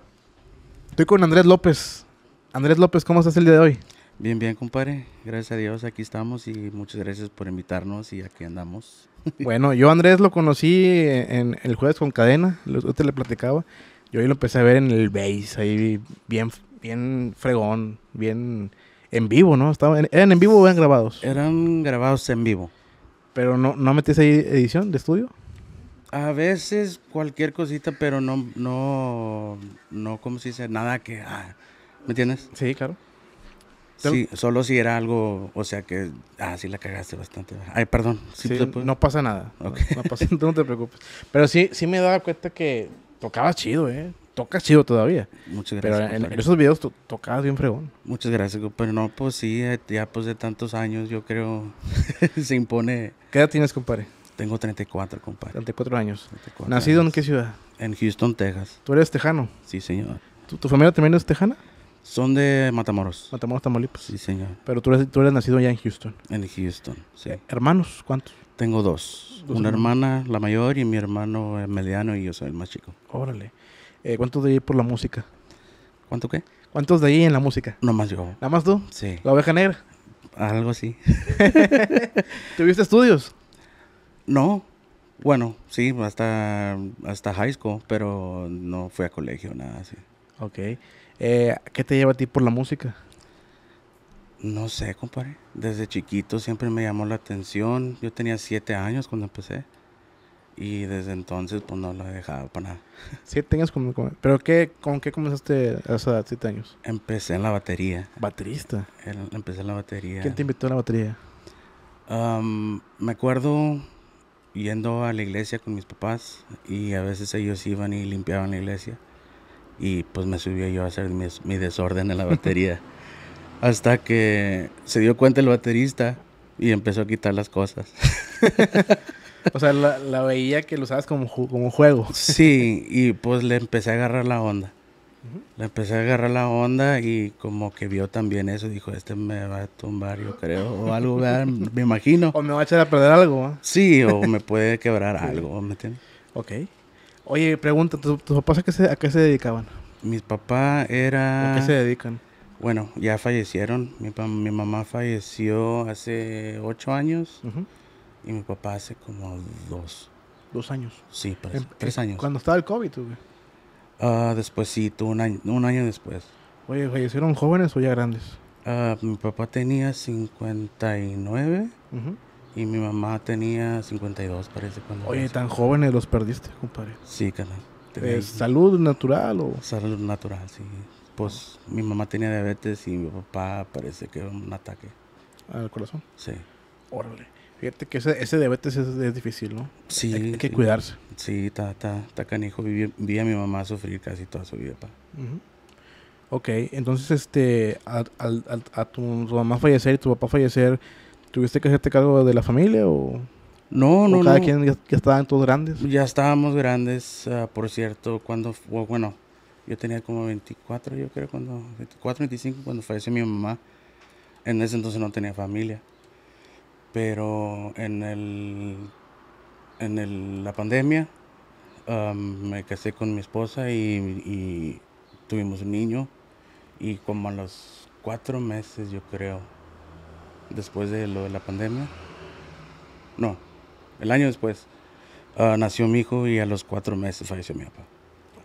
estoy con Andrés López. Andrés López, ¿cómo estás el día de hoy? Bien, bien, compadre. Gracias a Dios, aquí estamos y muchas gracias por invitarnos y aquí andamos. Bueno, yo Andrés lo conocí en, el jueves con cadena, usted le platicaba. Yo ahí lo empecé a ver en el base, ahí bien, bien fregón, bien en vivo, ¿no? Estaba en, ¿Eran en vivo o eran grabados? Eran grabados en vivo. ¿Pero no, no metes ahí edición de estudio? A veces cualquier cosita, pero no, no, no, como se dice? Nada que... Ah, ¿Me entiendes? Sí, claro. Sí, solo si era algo, o sea que, ah, sí la cagaste bastante. Ay, perdón. ¿sí no pasa nada. No, no te preocupes. Pero sí, sí me daba cuenta que tocabas chido, ¿eh? Tocas chido todavía. Muchas gracias. Pero en, esos videos tú tocabas bien fregón. Muchas gracias, pero no, pues sí, eh, ya pues de tantos años yo creo se impone. ¿Qué edad tienes, compadre? Tengo 34, compadre. 34 años. ¿Nacido en qué ciudad? En Houston, Texas. ¿Tú eres tejano? Sí, señor. tu familia también es tejana? Son de Matamoros. Matamoros, Tamaulipas. Sí, señor. Pero tú eres, tú eres nacido allá en Houston. En Houston, sí. Eh, ¿Hermanos? ¿Cuántos? Tengo dos. Una hermana, la mayor, y mi hermano el mediano, y yo soy el más chico. Órale. Eh, ¿Cuántos de ahí por la música? ¿Cuánto qué? ¿Cuántos de ahí en la música? Nomás yo. ¿Nada más tú? Sí. ¿La oveja negra? Algo así. ¿Tuviste estudios? No. Bueno, sí, hasta, hasta high school, pero no fui a colegio, nada así. Ok. Eh, ¿Qué te lleva a ti por la música? No sé, compadre. Desde chiquito siempre me llamó la atención. Yo tenía siete años cuando empecé. Y desde entonces, pues no lo he dejado para nada. ¿Siete años? como, ¿Pero qué, con qué comenzaste a esa edad, siete años? Empecé en la batería. ¿Baterista? empecé en la batería. ¿Quién te invitó a la batería? me acuerdo yendo a la iglesia con mis papás y a veces ellos iban y limpiaban la iglesia y pues me subió yo a hacer mi, desorden en la batería. Hasta que se dio cuenta el baterista y empezó a quitar las cosas. o sea, la, veía que lo usabas como, como juego. sí, y pues le empecé a agarrar la onda. Le empecé a agarrar la onda y como que vio también eso, dijo, este me va a tumbar, yo creo, o algo, me imagino. O me va a echar a perder algo. Sí, o me puede quebrar algo, ¿me entiendes? Ok. Oye, pregunta, ¿tus, papás a qué, se, dedicaban? Mis papá era... ¿A qué se dedican? Bueno, ya fallecieron. Mi, mamá falleció hace ocho años y mi papá hace como dos. ¿Dos años? Sí, pues, em, tres, eh, años. ¿Cuando estaba el COVID? Ah, después sí, tuvo un año, un año después. Oye, ¿fallecieron jóvenes o ya grandes? Ah, mi papá tenía 59 -huh. Y mi mamá tenía 52, parece. Cuando Oye, tan jóvenes los perdiste, compadre. Sí, canal. Eh, ¿Salud natural o...? Salud natural, sí. Pues mi mamá tenía diabetes y mi papá parece que era un ataque. ¿Al corazón? Sí. Órale. Fíjate que ese, ese diabetes es, difícil, ¿no? Sí. Hay, que cuidarse. Sí, está, está, está canijo. Vi, a mi mamá sufrir casi toda su vida, pa. Ok, entonces, este, a, al a, tu mamá fallecer y tu papá fallecer, ¿Tuviste que hacerte cargo de la familia o...? No, no, cada quien ya, estaban todos grandes? Ya estábamos grandes, ah, por cierto, cuando... Bueno, yo tenía como 24, yo creo, cuando... 24, 25, cuando falleció mi mamá. En ese entonces no tenía familia. Pero en el... En la pandemia me casé con mi esposa y tuvimos un niño. Y como a los cuatro meses, yo creo, después de lo de la pandemia. No, el año después. Ah, nació mi hijo y a los cuatro meses falleció mi papá.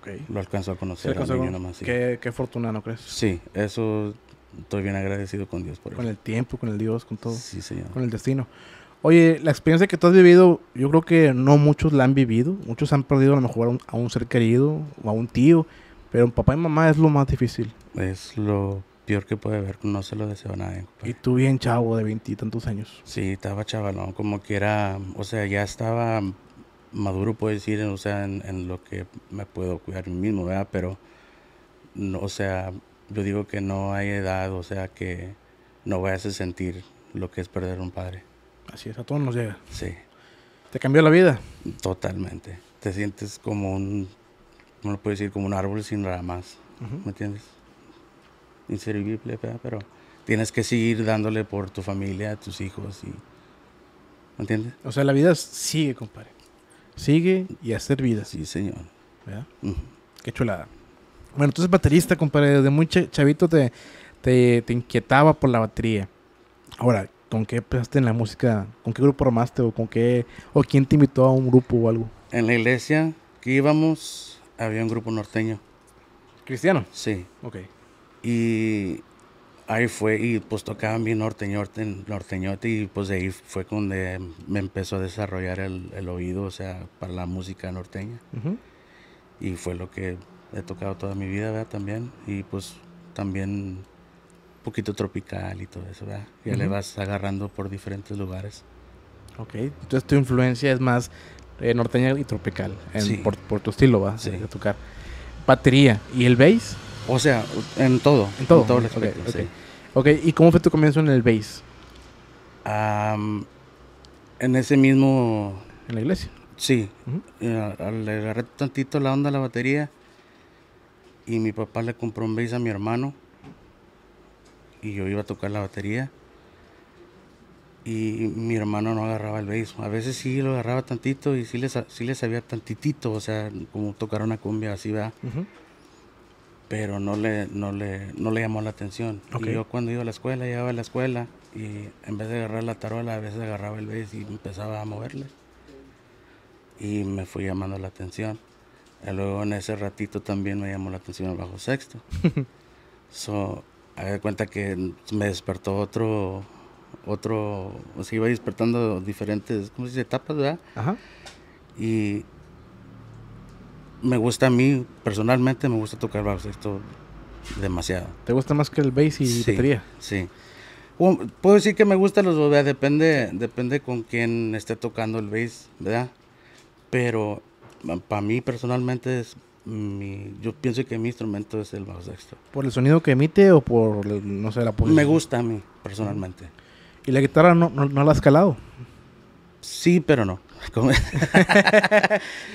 Okay. Lo alcanzó a conocer al niño Qué, qué, fortuna, ¿no crees? Sí, eso estoy bien agradecido con Dios por eso. Con el tiempo, con el Dios, con todo. Sí, señor. Con el destino. Oye, la experiencia que tú has vivido, yo creo que no muchos la han vivido. Muchos han perdido a lo mejor a un, a un ser querido o a un tío. Pero un papá y mamá es lo más difícil. Es lo peor que puede haber, no se lo deseo a nadie. Pues. Y tú bien chavo, de veintitantos años. Sí, estaba chavalón, como que era, o sea, ya estaba maduro, puedo decir, o sea, en, lo que me puedo cuidar mismo, ¿verdad? Pero, o sea, yo digo que no hay edad, o sea, que no voy a sentir lo que es perder un padre. Así es, a todos nos llega. Sí. ¿Te cambió la vida? Totalmente. Te sientes como un, ¿cómo lo puedo decir? Como un árbol sin ramas. ¿Me entiendes? inservible, pero tienes que seguir dándole por tu familia, tus hijos y ¿me entiendes? O sea, la vida sigue, compadre. Sigue y hacer vida. Sí, señor. ¿Verdad? Qué chulada. Bueno, entonces baterista, compadre. Desde muy chavito te, te, inquietaba por la batería. Ahora, ¿con qué empezaste en la música? ¿Con qué grupo armaste? ¿O con qué? ¿O quién te invitó a un grupo o algo? En la iglesia que íbamos había un grupo norteño. ¿Cristiano? Sí. Ok. Y ahí fue, y pues tocaban bien norteño, norteñote, y pues de ahí fue donde me empezó a desarrollar el, oído, o sea, para la música norteña. Y fue lo que he tocado toda mi vida, ¿verdad? También, y pues también un poquito tropical y todo eso, ¿verdad? Ya le vas agarrando por diferentes lugares. Ok, entonces tu influencia es más eh, norteña y tropical, por, tu estilo, ¿va? Sí. tocar. Batería, ¿y el bass? O sea, en todo. En todo. todo el aspecto, okay, ok, ¿y cómo fue tu comienzo en el bass? en ese mismo... ¿En la iglesia? Sí. Eh, le agarré tantito la onda a la batería y mi papá le compró un bass a mi hermano y yo iba a tocar la batería y mi hermano no agarraba el bass. A veces sí lo agarraba tantito y sí le, sí le sabía tantitito, o sea, como tocar una cumbia así, va pero no le, no le, no le llamó la atención. porque Y yo cuando iba a la escuela, llegaba a la escuela y en vez de agarrar la tarola, a veces agarraba el béis y empezaba a moverle. Y me fui llamando la atención. Y luego en ese ratito también me llamó la atención el bajo sexto. so, dar cuenta que me despertó otro, otro, o sea, iba despertando diferentes, ¿cómo se Etapas, ¿verdad? Ajá. Y me gusta a mí, personalmente, me gusta tocar bajo sexto demasiado. ¿Te gusta más que el bass y sí, Sí. Um, puedo decir que me gusta los dos, depende, depende con quién esté tocando el bass, ¿verdad? Pero mm, para mí personalmente es mi, yo pienso que mi instrumento es el bajo sexto. ¿Por el sonido que emite o por, no sé, la posición? Me gusta a mí, personalmente. ¿Y la guitarra no, no, no la has calado? Sí, pero no.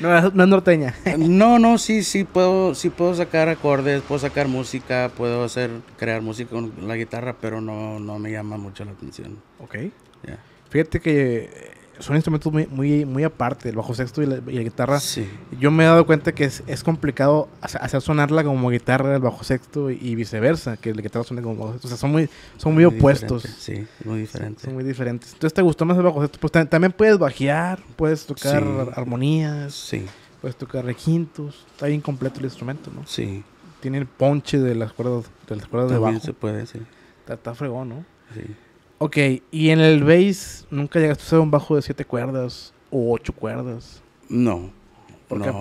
no, no, es norteña. no, no, sí, sí puedo, sí puedo sacar acordes, puedo sacar música, puedo hacer, crear música con la guitarra, pero no, no me llama mucho la atención. Ok. Fíjate que son instrumentos muy, muy, aparte, el bajo sexto y la, guitarra. Yo me he dado cuenta que es, es, complicado hacer sonarla como guitarra el bajo sexto y, viceversa, que la guitarra suene como bajo sexto. O sea, son muy, son muy, opuestos. Sí, muy diferentes. Son muy diferentes. Entonces, ¿te gustó más el bajo sexto? Pues también puedes bajear, puedes tocar armonías, puedes tocar rejintos Está bien completo el instrumento, ¿no? Sí. Tiene el ponche de las cuerdas, de, las cuerdas se puede, sí. Está, está fregón, ¿no? Sí. Ok, y en el bass nunca llegaste a un bajo de siete cuerdas o ocho cuerdas. No. Porque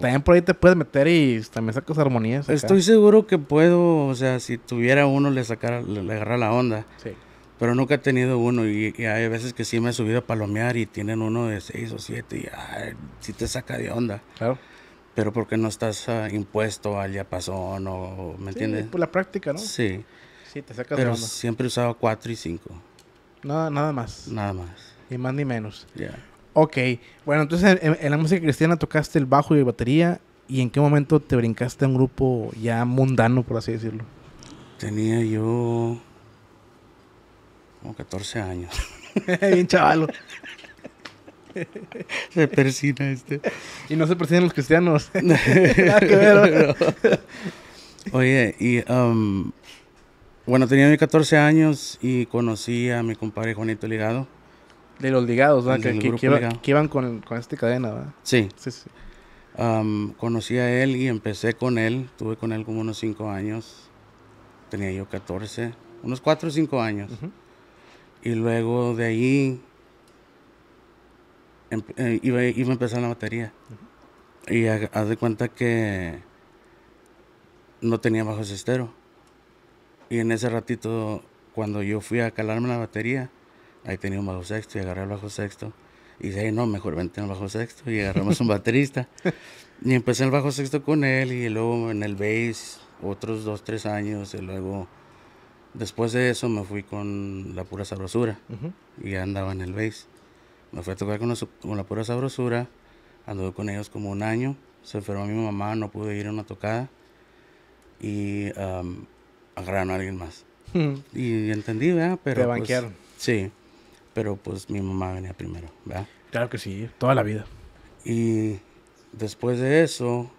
también por ahí te puedes meter y también sacas armonías. Estoy seguro que puedo, o sea, si tuviera uno le sacara, le, agarra la onda. Sí. Pero nunca he tenido uno y, hay veces que sí me he subido a palomear y tienen uno de seis o siete y ay, sí te saca de onda. Claro. Pero porque no estás ah, impuesto al ya pasó o, ¿me entiendes? Por pues la práctica, ¿no? Sí. Sí, te sacas Pero de siempre usaba cuatro y 5. Nada, nada más. Nada más. Ni más ni menos. Ya. Ok, bueno, entonces en, la música cristiana tocaste el bajo y la batería. ¿Y en qué momento te brincaste a un grupo ya mundano, por así decirlo? Tenía yo como 14 años. Bien chavalo. se persina este. Y no se persinan los cristianos. Oye, y um, bueno, tenía 14 años y conocí a mi compadre Juanito Ligado. De los ligados, ¿no? Que, iban con, con esta cadena, ¿verdad? Sí. conocí a él y empecé con él. Tuve con él como unos 5 años. Tenía yo 14, unos 4 o 5 años. Y luego de ahí eh, iba, a empezar la batería. Y haz de cuenta que no tenía bajo cestero. Y en ese ratito, cuando yo fui a calarme la batería, ahí tenía un bajo sexto y agarré el bajo sexto. Y dije, no, mejor vente en el bajo sexto. Y agarramos un baterista. Y empecé el bajo sexto con él y luego en el bass otros dos, tres años. Y luego, después de eso, me fui con la pura sabrosura. Y andaba en el bass. Me fui a tocar con la, pura sabrosura. Anduve con ellos como un año. Se enfermó mi mamá, no pude ir a una tocada. Y agarraron a alguien más. Hmm. y entendí, ¿verdad? Pero, Te pues, banquearon. sí, pero pues mi mamá venía primero, ¿verdad? Claro que sí, toda la vida. Y después de eso,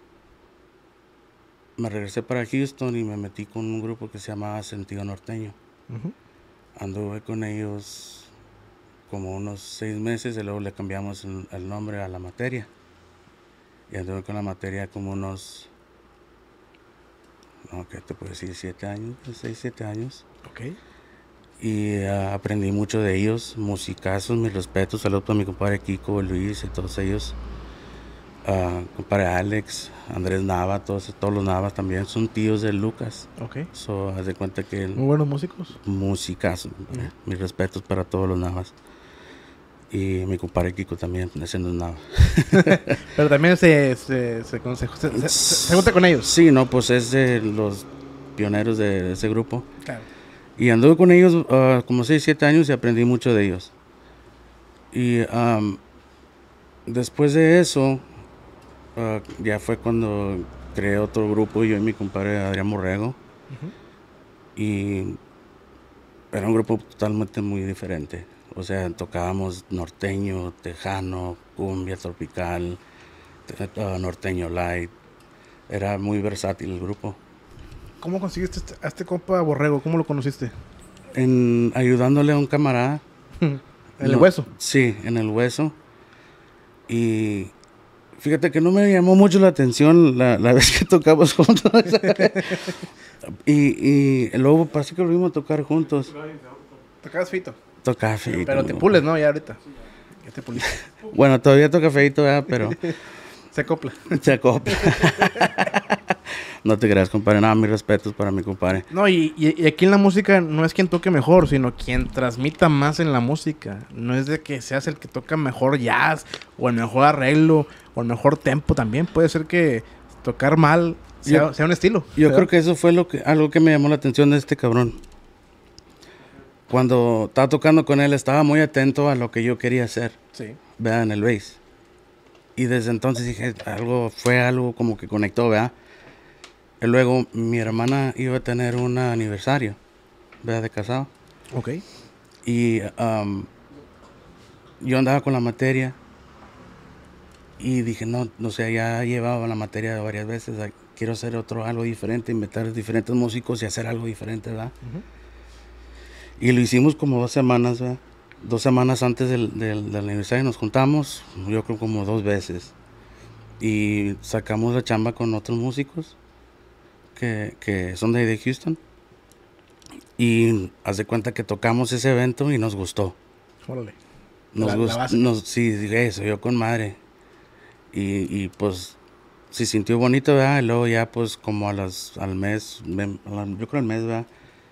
me regresé para Houston y me metí con un grupo que se llamaba Sentido Norteño. Anduve con ellos como unos seis meses y luego le cambiamos el nombre a la materia. Y anduve con la materia como unos no, te puedo decir, siete años, pues, seis, siete años. Ok. Y ah, aprendí mucho de ellos, musicazos, mis respetos, saludos para mi compadre Kiko, Luis y todos ellos. Ah, compadre Alex, Andrés Nava, todos, todos los Navas también son tíos de Lucas. Ok. So, haz de cuenta que... Muy buenos músicos. Musicazos. mis respetos para todos los Navas. Y mi compadre Kiko también haciendo nada. Pero también se, se, se, junta con ellos. Sí, no, pues es de los pioneros de ese grupo. Claro. Y anduve con ellos ah, como 6, 7 años y aprendí mucho de ellos. Y después de eso, ah, ya fue cuando creé otro grupo, yo y mi compadre Adrián Morrego. Y era un grupo totalmente muy diferente. O sea, tocábamos norteño, tejano, cumbia tropical, ah, norteño light. Era muy versátil el grupo. ¿Cómo conseguiste este, a este compa Borrego? ¿Cómo lo conociste? ayudándole a un camarada. ¿En el hueso? Sí, en el hueso. Y fíjate que no me llamó mucho la atención la, vez que tocamos juntos. y, y luego parece pues, que vimos a tocar juntos. ¿Tocabas fito? toca feito. Pero te pules, ¿no? Ya ahorita. bueno, todavía toca feito, ¿verdad? pero... Se acopla. Se acopla. no te creas, compadre. Nada, mis respetos para mi compadre. No, y, aquí en la música no es quien toque mejor, sino quien transmita más en la música. No es de que seas el que toca mejor jazz, o el mejor arreglo, o el mejor tempo también. Puede ser que tocar mal sea, un estilo. Yo creo que eso fue lo que, algo que me llamó la atención de este cabrón cuando estaba tocando con él, estaba muy atento a lo que yo quería hacer. Sí. En el bass. Y desde entonces dije, algo, fue algo como que conectó, ¿verdad? Y luego mi hermana iba a tener un aniversario, ¿verdad? De casado. Ok. Y um, yo andaba con la materia y dije, no, no sé, ya llevaba la materia varias veces, ah, quiero hacer otro algo diferente, inventar diferentes músicos y hacer algo diferente, ¿verdad? Y lo hicimos como dos semanas, Dos semanas antes del, del, universidad aniversario nos juntamos, yo creo como dos veces. Y sacamos la chamba con otros músicos que, son de de Houston. Y hace cuenta que tocamos ese evento y nos gustó. Órale. Nos gustó. sí, dije, eso, yo con madre. Y, pues se sintió bonito, ¿verdad? Y luego ya pues como a las, al mes, yo creo al mes, ¿verdad?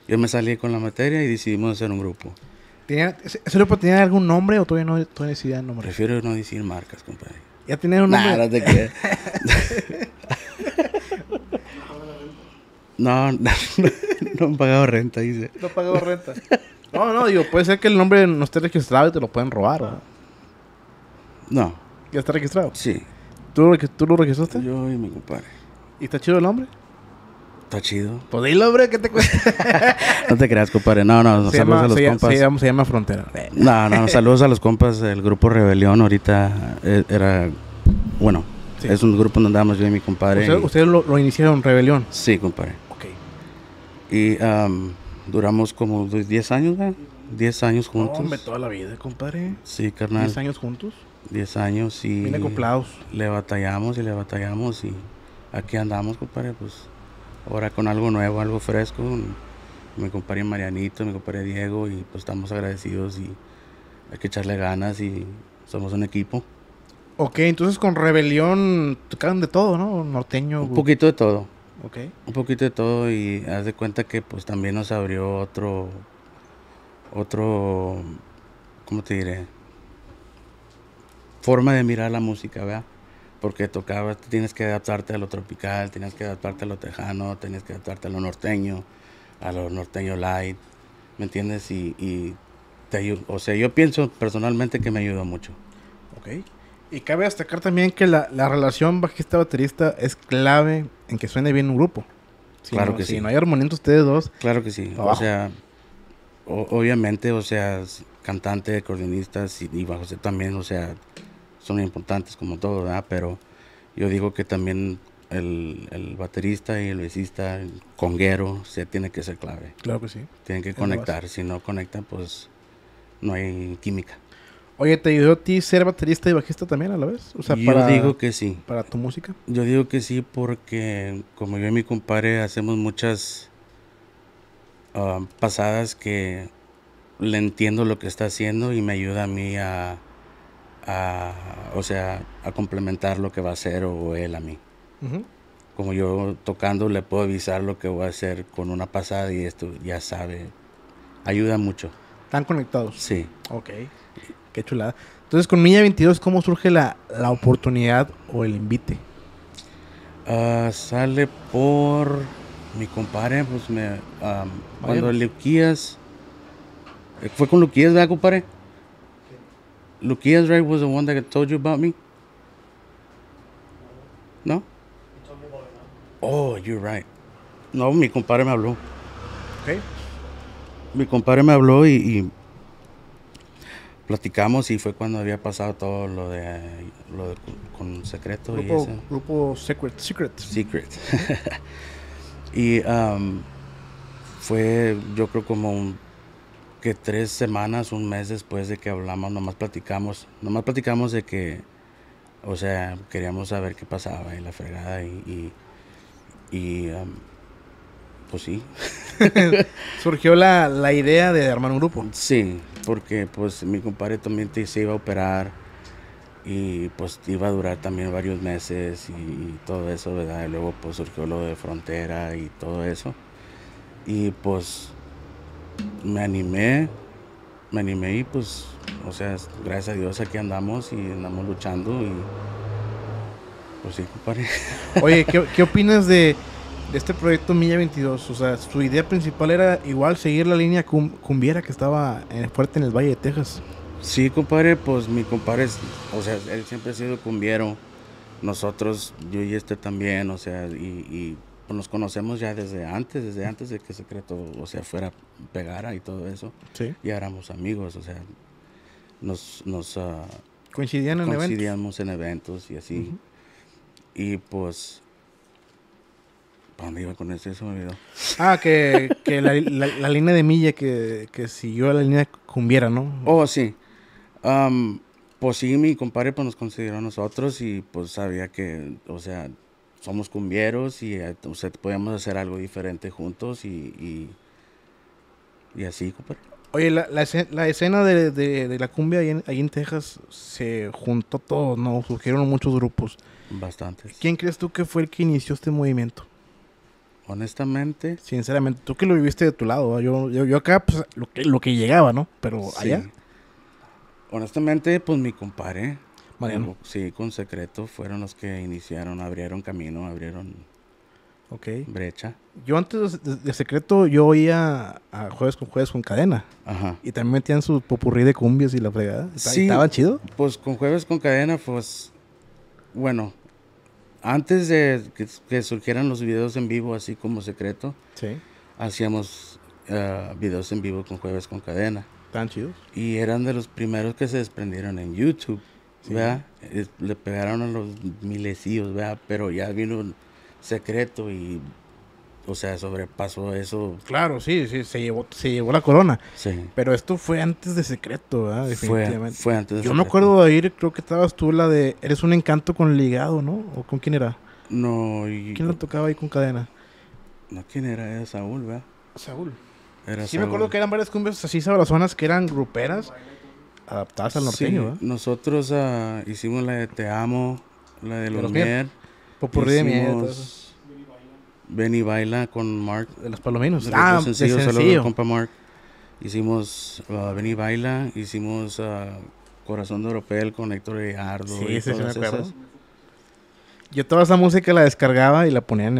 Yo me salí con la materia y decidimos hacer un grupo. ¿Tenía, ese, grupo tenía algún nombre o todavía no, todavía el nombre? Prefiero no decir marcas, compadre. ¿Ya tenían un nombre? Nada, no te no, no, han pagado renta, dice. No han pagado renta. No, no, digo, puede ser que el nombre no esté registrado y te lo pueden robar. No. ¿Ya está registrado? Sí. ¿Tú, ¿Tú, lo registraste? Yo y mi compadre. ¿Y está chido el nombre? Está chido. Pues dilo, hombre, ¿qué te cuesta? no te creas, compadre. No, no, saludos a los compas. Se llama, Frontera. No, no, saludos a los compas del grupo Rebelión. Ahorita eh, era. Bueno, es un grupo donde andamos... yo y mi compadre. ¿Ustedes, lo, iniciaron Rebelión? Sí, compadre. Ok. Y duramos como 10 años, ¿verdad? 10 años juntos. Hombre, toda la vida, compadre. Sí, carnal. 10 años juntos. 10 años y. Bien acoplados. Le batallamos y le batallamos y aquí andamos, compadre, pues ahora con algo nuevo, algo fresco. me compadre Marianito, me compadre Diego, y pues estamos agradecidos y hay que echarle ganas y somos un equipo. Ok, entonces con Rebelión tocaron de todo, ¿no? Norteño. Un poquito de todo. Ok. Un poquito de todo y haz de cuenta que pues también nos abrió otro, otro, ¿cómo te diré? Forma de mirar la música, ¿verdad? porque tocabas... tienes que adaptarte a lo tropical, tienes que adaptarte a lo tejano, tienes que adaptarte a lo norteño, a lo norteño light, ¿me entiendes? Y, te ayudo, o sea, yo pienso personalmente que me ayudó mucho. Ok. Y cabe destacar también que la, la relación bajista-baterista es clave en que suene bien un grupo. claro que sí. Si no hay armonía entre ustedes dos. Claro que sí. O sea, obviamente, o sea, cantante, coordinista y, y bajo también, o sea, son importantes como todo, ¿verdad? Pero yo digo que también el, baterista y el bajista, el conguero, se tiene que ser clave. Claro que sí. Tienen que conectar. Si no conectan, pues no hay química. Oye, ¿te ayudó a ti ser baterista y bajista también a la vez? O sea, yo digo que sí. ¿Para tu música? Yo digo que sí porque como yo y mi compadre hacemos muchas ah, pasadas que le entiendo lo que está haciendo y me ayuda a mí a o sea, a complementar lo que va a hacer o él a mí. Como yo tocando le puedo avisar lo que voy a hacer con una pasada y esto ya sabe. Ayuda mucho. ¿Están conectados? Sí. Ok, qué chulada. Entonces, con Milla 22, ¿cómo surge la, oportunidad o el invite? Ah, sale por mi compadre, pues me... cuando Luquías... Eh, fue con Luquías, ¿verdad, compadre? ¿Lukias right, was the one that told you about me? No? Oh, you're right. No, mi compadre me habló. Okay. Mi compadre me habló y, platicamos y fue cuando había pasado todo lo de, lo de con secreto. Grupo, y grupo Secret. Secret. Secret. y um, fue, yo creo, como un que tres semanas, un mes después de que hablamos, nomás platicamos, nomás platicamos de que, o sea, queríamos saber qué pasaba y la fregada y, y, um, pues sí. Surgió la, la, idea de armar un grupo. Sí, porque pues mi compadre también se iba a operar y pues iba a durar también varios meses y, y todo eso, ¿verdad? Y luego pues surgió lo de frontera y todo eso. Y pues me animé, me animé y pues, o sea, gracias a Dios aquí andamos y andamos luchando y pues sí, compadre. Oye, ¿qué, opinas de, este proyecto Milla 22? O sea, su idea principal era igual seguir la línea cumbiera que estaba eh, fuerte en el Valle de Texas. Sí, compadre, pues mi compadre, o sea, él siempre ha sido cumbiero. Nosotros, yo y este también, o sea, y pues, nos conocemos ya desde antes, desde antes de que Secreto, o sea, fuera, pegara y todo eso. Sí. Ya éramos amigos, o sea, nos... Ah, en coincidíamos eventos? Coincidíamos en eventos y así. Y pues... ¿Para dónde iba con eso? Eso Ah, que, la, línea de milla que, siguió a la línea cumbiera, ¿no? Oh, sí. pues sí, mi compadre pues, nos consideró a nosotros y pues sabía que, o sea, somos cumbieros y usted eh, podemos hacer algo diferente juntos y, y, así, compadre. Oye, la, escena, de, la cumbia ahí en, Texas se juntó todo, ¿no? Surgieron muchos grupos. Bastantes. ¿Quién crees tú que fue el que inició este movimiento? Honestamente. Sinceramente, tú que lo viviste de tu lado, yo, yo, acá, pues, lo que, lo que llegaba, ¿no? Pero allá. Honestamente, pues mi compadre, Sí, con secreto fueron los que iniciaron, abrieron camino, abrieron Brecha. Yo antes de, secreto, yo oía a, Jueves con Jueves con Cadena. Ajá. Y también metían su popurrí de cumbias y la fregada. Sí. ¿Estaba chido? Pues con Jueves con Cadena, pues, bueno, antes de que, surgieran los videos en vivo, así como secreto, hacíamos eh, videos en vivo con Jueves con Cadena. ¿Tan chidos? Y eran de los primeros que se desprendieron en YouTube. Le pegaron a los milesíos Pero ya vino un secreto y o sea, sobrepasó eso. Claro, sí, sí, se llevó, se llevó la corona. Pero esto fue antes de secreto, Fue, antes Yo me acuerdo de ir, creo que estabas tú la de Eres un encanto con ligado, ¿no? ¿O con quién era? No, y... ¿Quién lo tocaba ahí con cadena? No, ¿quién era? Era Saúl, ¿verdad? Saúl. sí, me acuerdo que eran varias cumbias así las zonas que eran gruperas. ...adaptadas al norteño. nosotros ah, hicimos la de Te Amo, la de Los Mier. Popurrí de Ven y baila con Mark. De los Palominos. ah, de sencillo. Saludos, compa Mark. Hicimos ah, Ven y baila, hicimos ah, Corazón de Europeo con Héctor y Sí, sí, sí me Yo toda esa música la descargaba y la ponía en,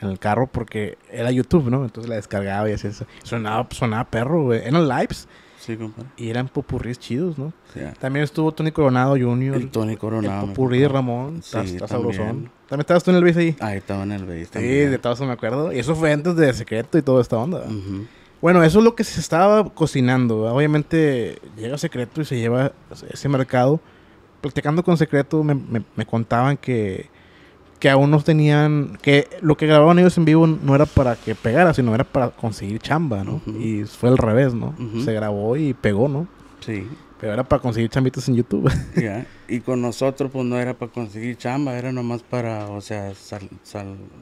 el carro porque era YouTube, ¿no? Entonces la descargaba y hacía eso. Sonaba, sonaba perro, güey. Eran lives. Sí, Y eran popurríes chidos, ¿no? Sí. También estuvo Tony Coronado Jr. El Tony Coronado. El popurrí de Ramón. Sí, está sabrosón. También estabas tú en el base ahí. Ahí estaba en el base también. Sí, de todo me acuerdo. Y eso fue antes de Secreto y toda esta onda. Bueno, eso es lo que se estaba cocinando. Obviamente llega Secreto y se lleva ese mercado. Platicando con Secreto me, me contaban que que aún no tenían, que lo que grababan ellos en vivo no era para que pegara, sino era para conseguir chamba, ¿no? Y fue al revés, ¿no? Se grabó y pegó, ¿no? Sí. Pero era para conseguir chambitos en YouTube. Ya, Y con nosotros, pues no era para conseguir chamba, era nomás para, o sea,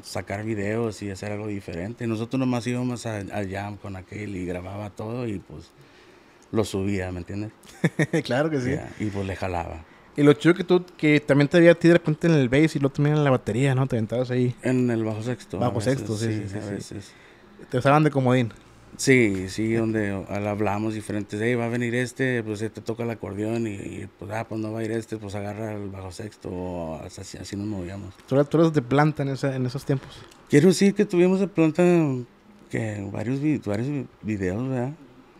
sacar videos y hacer algo diferente. Nosotros nomás íbamos al jam con aquel y grababa todo y pues lo subía, ¿me entiendes? claro que sí. Y pues le jalaba. Y lo chido que tú, que también te había a ti de repente en el bass y luego también en la batería, ¿no? Te aventabas ahí. En el bajo sexto. Bajo sexto, sí, sí, sí, Te usaban de comodín. Sí, sí, donde hablábamos diferentes. ey, va a venir este, pues este toca el acordeón y, pues, ah, pues no va a ir este, pues agarra el bajo sexto o así, nos movíamos. ¿Tú, eras de planta en, esos tiempos? Quiero decir que tuvimos de planta que varios, varios videos, ¿verdad?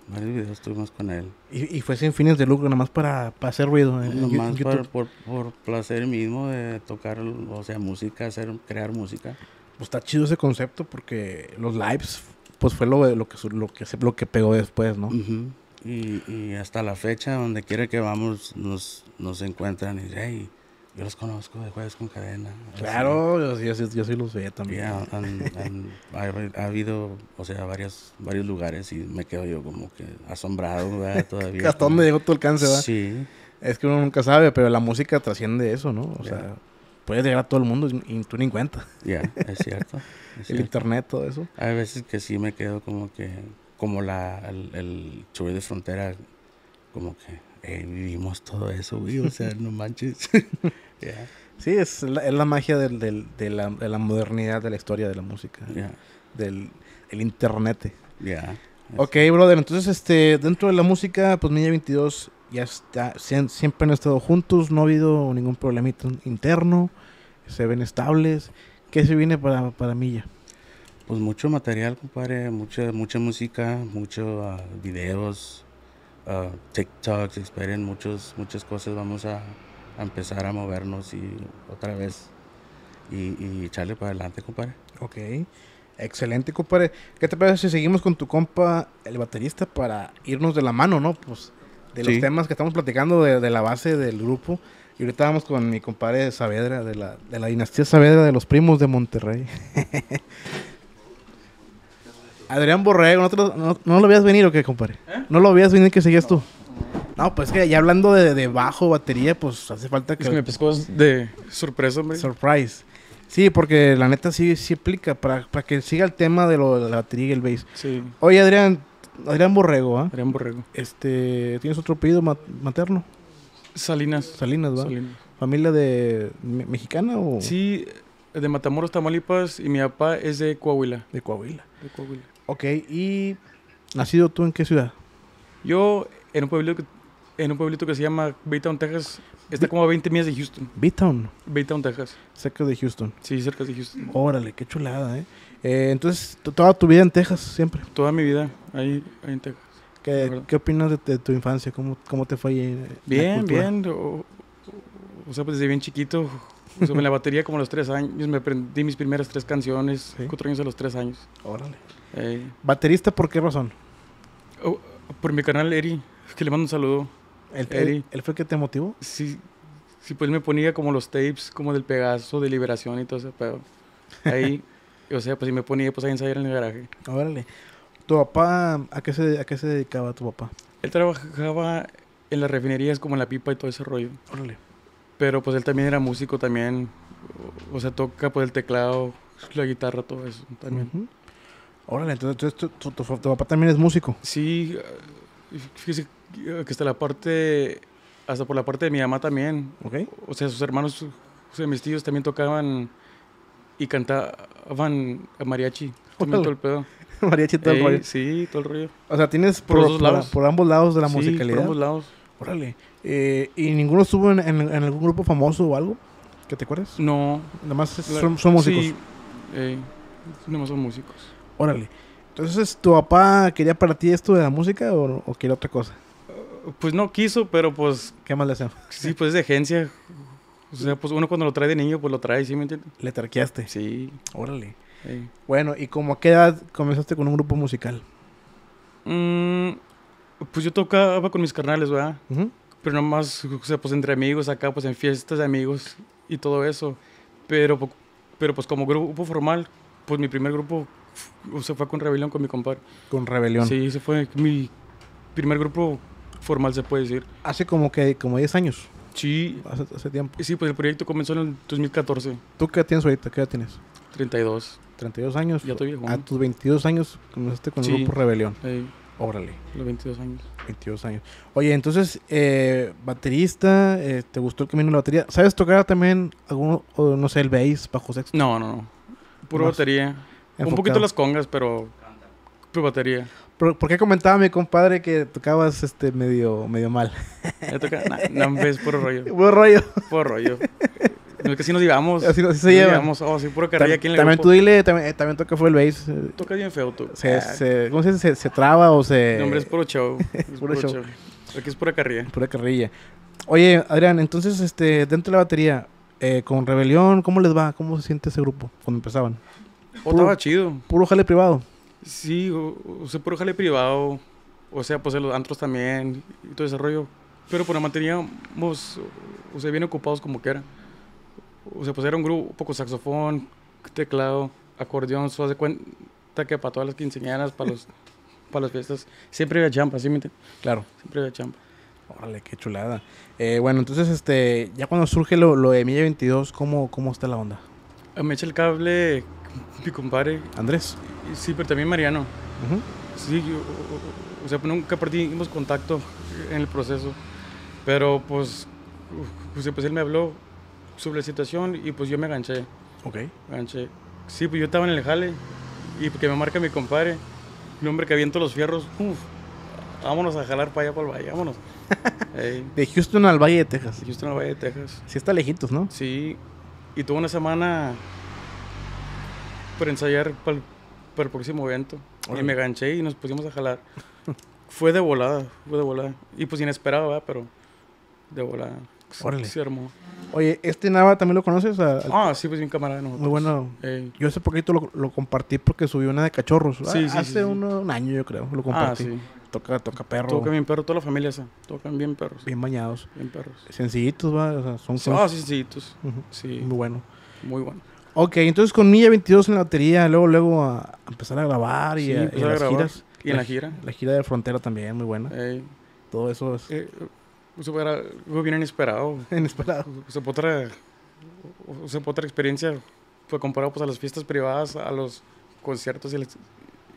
Varios con él. Y, fue sin fines de lucro, nada más para, hacer ruido. Eh, nomás por, placer mismo de tocar, o sea, música, hacer, crear música. Pues está chido ese concepto porque los lives, pues fue lo, lo, que, lo, que, lo que pegó después, ¿no? y, y, hasta la fecha, donde quiera que vamos, nos, nos encuentran y hey, yo los conozco de Jueves con Cadena. Claro, yo, yo sí los veía también. ha, habido, o sea, varios, varios lugares y me quedo yo como que asombrado, Todavía. ¿Hasta dónde llegó tu alcance, va? Sí. Es que uno nunca sabe, pero la música trasciende eso, ¿no? O sea, puede llegar a todo el mundo y tú ni cuenta. Ya, es cierto. el internet, todo eso. Hay veces que sí me quedo como que, como la, el, el chuve de frontera, como que, eh, vivimos todo eso, güey, o sea, no manches. Sí, es la, magia de, la, modernidad de la historia de la música. Del internet. Ok, brother. Entonces, este, dentro de la música, pues Milla 22 ya siempre han estado juntos, no ha habido ningún problemito interno, se ven estables. ¿Qué se viene para, para Milla? Pues mucho material, compadre, mucha, mucha música, muchos ah, videos, uh, TikToks, esperen muchos, muchas cosas vamos a, a empezar a movernos y otra vez y, echarle para adelante, compadre. Ok. Excelente, compadre. ¿Qué te parece si seguimos con tu compa, el baterista, para irnos de la mano, no? Pues de los temas que estamos platicando de, la base del grupo. Y ahorita vamos con mi compadre Saavedra, de la, de la dinastía Saavedra de los primos de Monterrey. Adrián Borrego, ¿no, lo, no, venido lo o qué, compadre? ¿Eh? ¿No lo habías venir que seguías tú? No, pues que ya hablando de, bajo batería, pues hace falta que. Es que me pescó de sorpresa, Surprise. Sí, porque la neta sí, sí aplica para, que siga el tema de, lo, de la batería y el bass. Sí. Oye, Adrián, Adrián Borrego, ¿ah? Adrián Borrego. Este, ¿tienes otro apellido materno? Salinas. Salinas, ¿va? Salinas. ¿Familia de mexicana o...? Sí, de Matamoros, Tamaulipas, y mi papá es de Coahuila. De Coahuila. De Coahuila. Ok, ¿y nacido tú en qué ciudad? Yo en un pueblo en un pueblito que se llama Baytown, Texas. Está como a 20 millas de Houston. Baytown. Baytown, Texas. Cerca de Houston. Sí, cerca de Houston. Órale, qué chulada, ¿eh? eh entonces, toda tu vida en Texas, siempre. Toda mi vida ahí, en Texas. ¿Qué, opinas de, tu infancia? ¿Cómo, ¿Cómo te fue ahí? Eh, bien, bien. O, sea, pues desde bien chiquito. O me la batería como a los tres años. Me aprendí mis primeras tres canciones. Cuatro años a los tres años. Órale. Eh. ¿Baterista por qué razón? Oh, por mi canal Eri, que le mando un saludo. ¿El, él, fue el que te motivó? Sí, sí, pues me ponía como los tapes, como del Pegaso, de Liberación y todo eso. Ahí, o sea, pues sí me ponía pues a ensayar en el garaje. Órale. ¿Tu papá, a qué se, a qué se dedicaba tu papá? Él trabajaba en las refinerías, como en la pipa y todo ese rollo. Órale. Pero pues él también era músico también, o sea, toca pues el teclado, la guitarra, todo eso también. Órale, entonces, tu, tu, tu, papá también es músico. Sí, Fíjese que hasta la parte, hasta por la parte de mi mamá también. O sea, sus hermanos, o sea, mis tíos también tocaban y cantaban mariachi. También todo el pedo. mariachi todo el rollo. Sí, todo el rollo. O sea, tienes por, ambos lados de la sí, musicalidad. Por ambos lados. Órale. Eh, ¿Y ninguno estuvo en, algún grupo famoso o algo? ¿Que te acuerdas? No. Nada más son, músicos. Sí, eh, son músicos. Órale. Entonces, ¿tu papá quería para ti esto de la música o, quiere otra cosa? Pues no quiso, pero pues... ¿Qué más le hacemos? Sí, pues es de agencia. O sea, pues uno cuando lo trae de niño, pues lo trae, ¿sí me entiendes? Le tarqueaste. Sí. Órale. Bueno, ¿y cómo a qué edad comenzaste con un grupo musical? Mm, pues yo tocaba con mis carnales, ¿verdad? Pero Pero nomás, o sea, pues entre amigos acá, pues en fiestas de amigos y todo eso. Pero, pero pues como grupo formal, pues mi primer grupo o se fue con Rebelión con mi compadre. Con Rebelión. Sí, ese fue mi primer grupo formal, se puede decir. Hace como que como 10 años. Sí. Hace, tiempo. Sí, pues el proyecto comenzó en el 2014. ¿Tú qué tienes ahorita? ¿Qué edad tienes? 32. 32 años. Ya estoy viejo. A tus 22 años comenzaste con el grupo Rebelión. Sí. Órale. Los 22 años. 22 años. Oye, entonces, eh, baterista, eh, ¿te gustó el camino de la batería? ¿Sabes tocar también algún no sé, el bass, bajo sexto? No, no, no. Puro batería. Un poquito las congas, pero tu batería. ¿Por, qué comentaba mi compadre que tocabas este medio, medio mal? no, no, es puro rollo. Puro rollo. Puro rollo. que así nos llevamos. Así, se llevamos. Oh, sí, puro carrilla También tú dile, eh, también, toca fue el bass. Toca bien feo tú. Ah. ¿Cómo se dice? Se, traba o se...? nombre hombre, es puro show. es puro, show. Aquí es pura carrilla. Pura carrilla. Oye, Adrián, entonces, este, dentro de la batería, eh, con Rebelión, ¿cómo les va? ¿Cómo se siente ese grupo cuando empezaban? O oh, estaba chido. Puro jale privado. Sí, o, sea, puro jale privado. O sea, pues en los antros también y todo ese rollo. Pero pues la manteníamos, o sea, bien ocupados como que era. O sea, pues era un grupo, un poco saxofón, teclado, acordeón. Se de cuenta que para todas las quinceañeras, para, los, para las fiestas, siempre había champa, ¿sí me Claro. Siempre había champa. Órale, qué chulada. Eh, bueno, entonces, este, ya cuando surge lo, lo de Milla 22, ¿cómo, ¿cómo está la onda? Ah, me echa el cable mi compadre. Andrés. Sí, pero también Mariano. Sí, yo, o, sea, nunca perdimos contacto en el proceso. Pero pues, pues, pues él me habló sobre la situación y pues yo me aganché. Ok. aganché. Sí, pues yo estaba en el jale y que me marca mi compadre, un hombre que aviento los fierros, Uf, vámonos a jalar para allá, para el valle, vámonos. De Houston al Valle de Texas. De Houston al Valle de Texas. Sí, está lejitos, ¿no? Sí, y tuve una semana para ensayar para el, próximo evento. Y me ganché y nos pusimos a jalar. fue de volada, fue de volada. Y pues inesperado, Pero de volada. Órale. Se armó. Oye, ¿este Nava también lo conoces? Ah, sí, pues bien camarada. Nosotros. Muy bueno. Yo ese poquito lo, compartí porque subí una de cachorros. hace un año, yo creo, lo ah, compartí. toca, toca perro. Toca bien perro, toda la familia esa. Tocan bien perros. Bien bañados. Bien perros. Sencillitos, va. son. Ah, sencillitos. Sí. Muy bueno. Muy bueno. Ok, entonces con Milla 22 en la batería, luego, luego a empezar a grabar y, giras. Y en la, gira. La gira de Frontera también, muy buena. Todo eso es... Eh, eso era algo bien inesperado. inesperado. O otra, otra experiencia, fue comparado pues, a las fiestas privadas, a los conciertos y, las,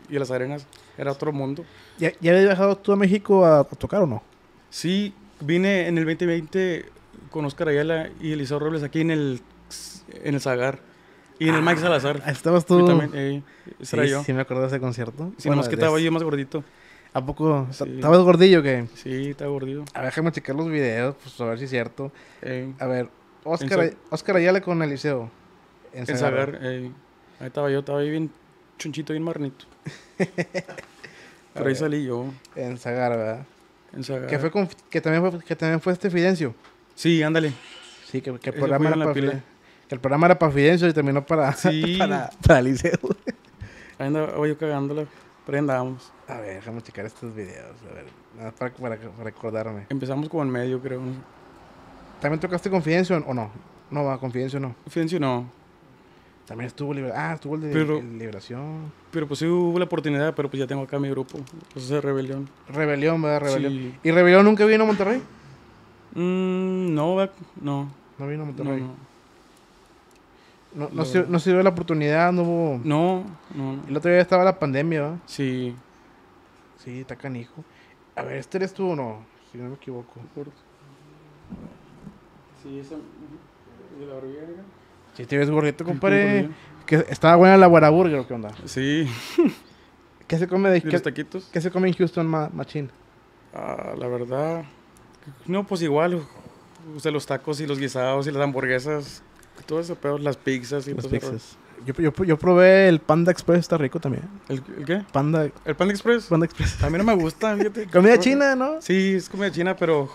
las arenas. Era otro mundo. ¿Ya, ya habías viajado tú a México a, tocar o no? Sí, vine en el 2020 con Oscar Ayala y Elisa Robles aquí en el, en el Zagar. Y en el Mike Salazar. Ah, estabas tú. También, eh, sí, yo. sí, me acuerdo de ese concierto. Sí, bueno, que estaba yo más gordito. ¿A poco? estaba ¿Estabas gordillo o Sí, estaba gordito A ver, déjame checar los videos, pues a ver si es cierto. Eh, a ver, Oscar, Óscar Oscar le con Eliseo. En, en Sagar. Eh, ahí estaba yo, estaba ahí bien chunchito, bien marnito. Pero ahí salí yo. En Sagar, ¿verdad? En Sagar. Que, fue que, también, fue, que también fue este Fidencio. Sí, ándale. Sí, que, que programa la, la pila el programa era para Fidencio y terminó para, sí. para, Liceo. Ahí voy yo cagándolo. Pero A ver, déjame checar estos videos. A ver, nada para, para, recordarme. Empezamos como en medio, creo. ¿También tocaste Confidencio o no? No, va, Confidencio no. Confidencio no. También estuvo Liberación. Ah, estuvo el de Liberación. Pero pues sí hubo la oportunidad, pero pues ya tengo acá mi grupo. Entonces pues, es Rebelión. Rebelión, ¿verdad? Rebelión. ¿Y Rebelión nunca vino a Monterrey? Mm, no, no. No vino a Monterrey. No, no, se, no se dio la oportunidad, no hubo... No, no. El otro día estaba la pandemia, ¿verdad? Sí. Sí, está canijo. A ver, ¿este eres tú o no? Si no me equivoco. Sí, esa... ¿De la barriga. Sí, te ves gorrito, compadre. Que estaba buena la Guaraburger, ¿qué onda? Sí. ¿Qué se come de, Houston? qué, se come en Houston, ma machín? Ah, la verdad. No, pues igual. Usted los tacos y los guisados y las hamburguesas todo ese pedo, las pizzas y las pizzas. Yo, yo, yo, probé el Panda Express, está rico también. ¿El, qué? Panda. ¿El Panda Express? Panda Express. A mí no me gusta, comida china, ¿no? Sí, es comida china, pero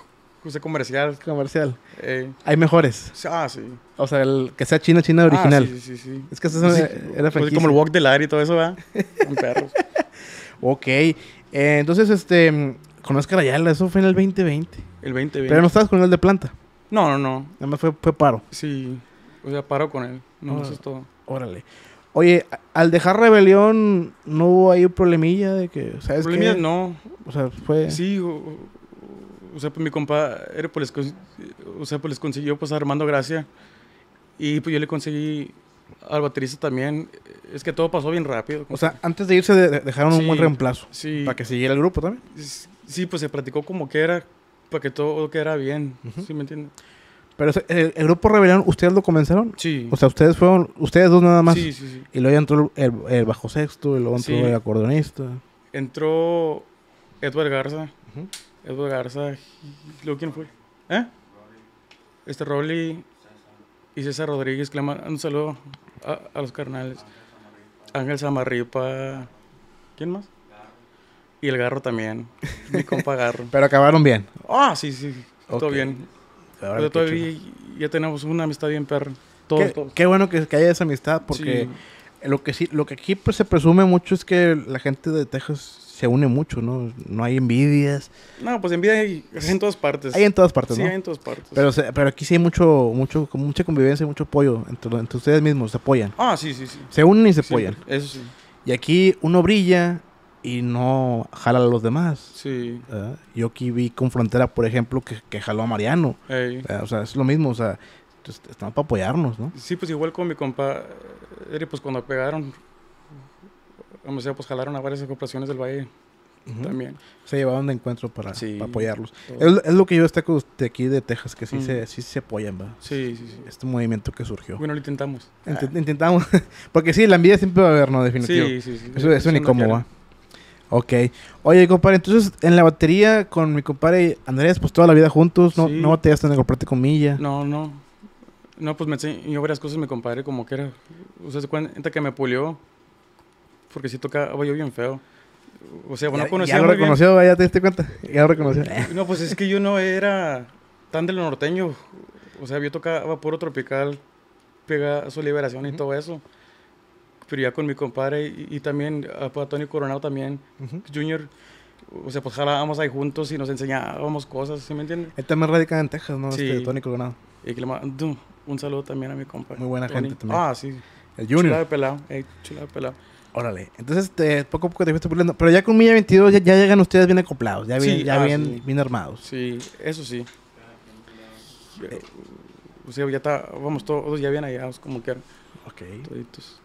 Usted comercial. Comercial. Eh. Hay mejores. Ah, sí. O sea, el que sea china, china ah, original. Ah, sí, sí, sí. Es que eso era pues, como el walk del aire y todo eso, ¿verdad? Con perros. ok. Eh, entonces, este, conozca la Ayala, eso fue en el 2020. El 2020. Pero no estabas con el de planta. No, no, no. Nada más fue paro. Sí. O sea, paro con él. No, eso es todo. Órale. Oye, al dejar Rebelión, ¿no hubo ahí un problemilla de que, ¿sabes Problemilla no. O sea, fue... Sí, o, sea, pues mi compa, pues, les, o sea, pues les consiguió, pues, Armando Gracia. Y pues yo le conseguí al baterista también. Es que todo pasó bien rápido. O sea, antes de irse dejaron un buen reemplazo. Sí. Para que siguiera el grupo también. Sí, pues se platicó como que era, para que todo quedara bien. ¿Sí me entiendes? Pero el, grupo Rebelión, ¿ustedes lo comenzaron? Sí. O sea, ustedes fueron, ustedes dos nada más. Sí, sí, sí. Y luego entró el, bajo sexto, y luego entró el acordeonista. Entró Edward Garza. Edward Garza. ¿Luego quién fue? ¿Eh? Este Rolly y César Rodríguez. Clama, un saludo a, los carnales. Ángel Samarripa. ¿Quién más? Y el Garro también. Mi compa Garro. Pero acabaron bien. Ah, sí, sí. Todo bien. Pero todavía ya tenemos una amistad bien perro. Todos, qué, bueno que, que, haya esa amistad porque lo que sí, lo que aquí pues, se presume mucho es que la gente de Texas se une mucho, ¿no? No hay envidias. No, pues envidia hay, en todas partes. Hay en todas partes, ¿no? Sí, hay en todas partes. Pero, pero aquí sí hay mucho, mucho, mucha convivencia y mucho apoyo entre, ustedes mismos, se apoyan. Ah, sí, sí, sí. Se unen y se apoyan. Eso sí. Y aquí uno brilla y no jala a los demás. Sí. Yo aquí vi con Frontera, por ejemplo, que, que jaló a Mariano. O sea, es lo mismo, o sea, pues, para apoyarnos, ¿no? Sí, pues igual con mi compa eh, Eri, pues cuando pegaron, como sea, pues jalaron a varias corporaciones del Valle. También. Se llevaban de encuentro para, apoyarlos. Es, es, lo que yo destaco de aquí de Texas, que sí, se, sí se apoyan, ¿verdad? Sí, sí, sí. Este movimiento que surgió. Bueno, lo intentamos. Intentamos. Porque sí, la envidia siempre va a haber, ¿no? Definitivo. Sí, sí, sí. Eso, eso, incómodo. cómo va. Ok. Oye, compadre, entonces en la batería con mi compadre Andrés, pues toda la vida juntos, no, te no bateaste en el con Milla. No, no. No, pues me enseñó varias cosas mi compadre, como que era. O sea, se cuenta que me pulió. Porque sí tocaba yo bien feo. O sea, bueno, conocía. Ya lo reconoció, ya te diste cuenta. Ya lo reconoció. No, pues es que yo no era tan de lo norteño. O sea, yo tocaba puro tropical, su liberación y todo eso pero ya con mi compadre y, también a ah, pues, Tony Coronado también, Junior, o sea, pues jalábamos ahí juntos y nos enseñábamos cosas, ¿sí me entiendes? Él también radica en Texas, ¿no? Este, sí. Este, Tony Coronado. un saludo también a mi compadre. Muy buena gente también. Ah, sí. El Junior. Chula de pelado, chila de pelado. Órale, entonces este, poco a poco te fuiste pulando. Pero ya con Milla 22 ya, llegan ustedes bien acoplados, ya bien, ah, bien, armados. Sí, eso sí. Eh, o sea, ya está, vamos todos ya bien vamos como quieran. Ok. Toditos.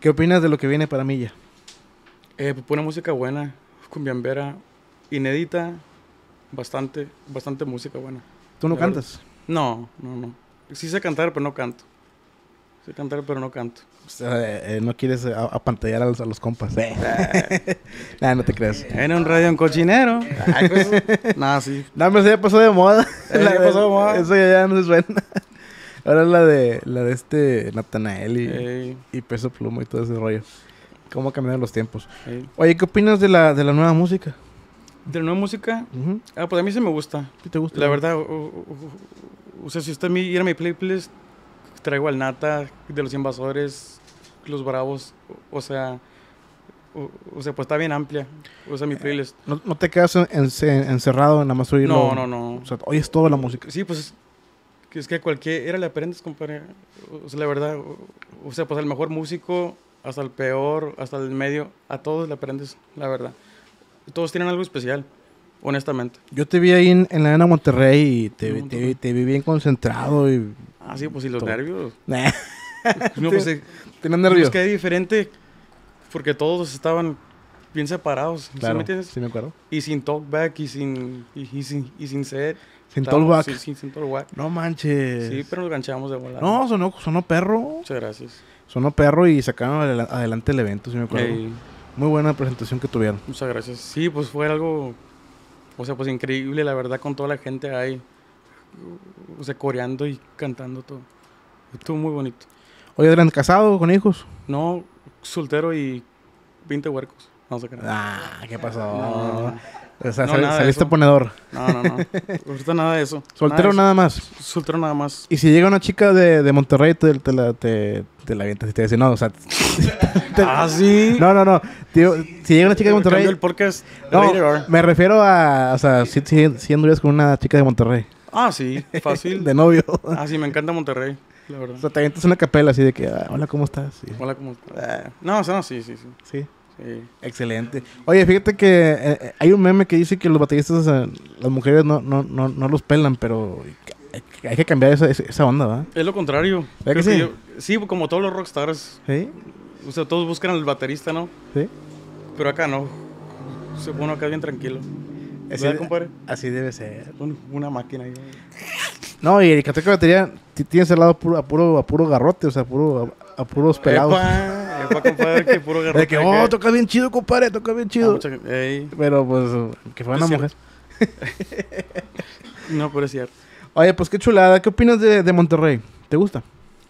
¿Qué opinas de lo que viene para Milla? Eh, pues pone música buena, cumbiambera, inédita, bastante, bastante música buena. ¿Tú no cantas? No, no, no. Sí sé cantar, pero no canto. Sé cantar, pero no canto. Eh, eh, no quieres eh, apantallar a, los, compas. no te creas. En un radio en cochinero. Nada, sí. Nada, pero eso ya pasó de moda. Eso ya, no se suena. Ahora la de, la de este Natanael y, y Peso Plumo y todo ese rollo. ¿Cómo cambiaron los tiempos? Oye, ¿qué opinas de la, de la nueva música? ¿De la nueva música? Ah, pues a mí sí me gusta. ¿Qué te gusta? La verdad, o, sea, si usted a mi playlist, traigo al Nata, de los invasores, los bravos, o sea... O, sea, pues está bien amplia. O sea, mi eh, playlist. No, te quedas encerrado en nada más oírlo. No, no, no. O sea, oyes toda la música. Sí, pues que es que Era le aprendes, compadre. O sea, la verdad, o sea, pues al mejor músico, hasta el peor, hasta el medio, a todos le aprendes, la verdad. Todos tienen algo especial, honestamente. Yo te vi ahí en, la arena Monterrey y te, vi, te, te, vi bien concentrado y... Ah, sí, pues y los nervios. no, pues, tienen eh, nervios. Es pues, que es diferente porque todos estaban bien separados. Claro, ¿sí me Sí, me acuerdo. Y sin talkback y sin, y, sin, y sin ser... Sin Sí, el No manches. Sí, pero nos ganchamos de volar. No, sonó, perro. Muchas gracias. Sonó perro y sacaron adelante el evento, si me acuerdo. Muy buena presentación que tuvieron. Muchas gracias. Sí, pues fue algo, o sea, pues increíble, la verdad, con toda la gente ahí, o sea, coreando y cantando todo. Estuvo muy bonito. Oye, ¿eran casado con hijos? No, soltero y 20 huercos. No sé qué. Ah, ¿qué pasó? O sea, no, saliste ponedor. No, no, no. nada de eso. Soltero nada, más. Soltero nada más. Y si llega una chica de, de Monterrey, te, te, la, te, la avientas y te dice, no, o sea. ah, sí. No, no, no. Tío, Si llega una chica de Monterrey. El podcast no, me refiero a. O sea, si, si, si con una chica de Monterrey. Ah, sí, fácil. de novio. Ah, sí, me encanta Monterrey. La verdad. O sea, te avientas una capela así de que, ah, hola, ¿cómo estás? Hola, ¿cómo estás? Ah, no, o sea, no, sí, sí, sí. Sí. Excelente. Oye, fíjate que eh, eh, hay un meme que dice que los bateristas eh, las mujeres no, no, no, los pelan, pero hay que cambiar esa, onda, ¿verdad? Es lo contrario. sí? como todos los rockstars. Sí. O sea, todos buscan al baterista, ¿no? Sí. Pero acá no. Se pone acá bien tranquilo. Así, compadre? así debe ser. una máquina. No, y el cateco de batería tiene ese lado puro, a puro, puro garrote, o sea, puro a puros pelados. Epa, compadre, que puro garrote. De que, oh, toca bien chido, compadre, toca bien chido. Ah, pero pues, que fue una mujer. no, pero es cierto. Oye, pues qué chulada. ¿Qué opinas de, de Monterrey? ¿Te gusta?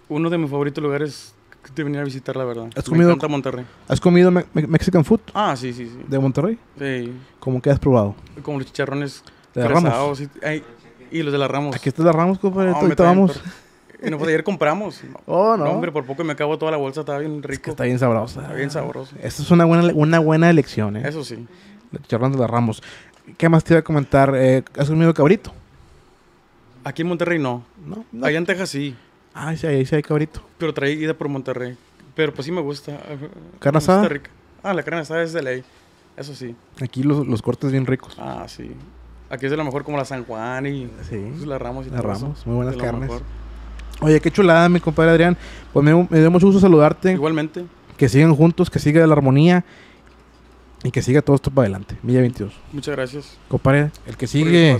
Uno de mis favoritos lugares que te venía a visitar, la verdad. ¿Has comido, me Monterrey. ¿Has comido Mexican food? Ah, sí, sí, sí. ¿De Monterrey? Sí. ¿Cómo que has probado? Como los chicharrones. ¿De la Ramos? Y, y, los de la Ramos. Aquí está la Ramos, compadre. No, vamos. Y no, pues, ayer compramos. Oh, hombre, por poco me acabo toda la bolsa, está bien rico. está bien sabroso. Está bien sabroso. Esa es una buena, una buena elección, ¿eh? Eso sí. Charlando de Ramos. ¿Qué más te iba a comentar? ¿Has eh, comido cabrito? Aquí en Monterrey no. No. Allá en Texas sí. Ah, sí, ahí sí hay cabrito. Pero traí ida por Monterrey. Pero pues sí me gusta. ¿Carne asada? Ah, la carne asada es de ley. Eso sí. Aquí los, los cortes bien ricos. Ah, sí. Aquí es de lo mejor como la San Juan y sí. Pues, la Ramos y la Ramos, muy buenas carnes. Oye, qué chulada, mi compadre Adrián. Pues me, me dio mucho gusto saludarte. Igualmente. Que sigan juntos, que siga la armonía y que siga todo esto para adelante. Milla 22. Muchas gracias. Compadre, el que sigue.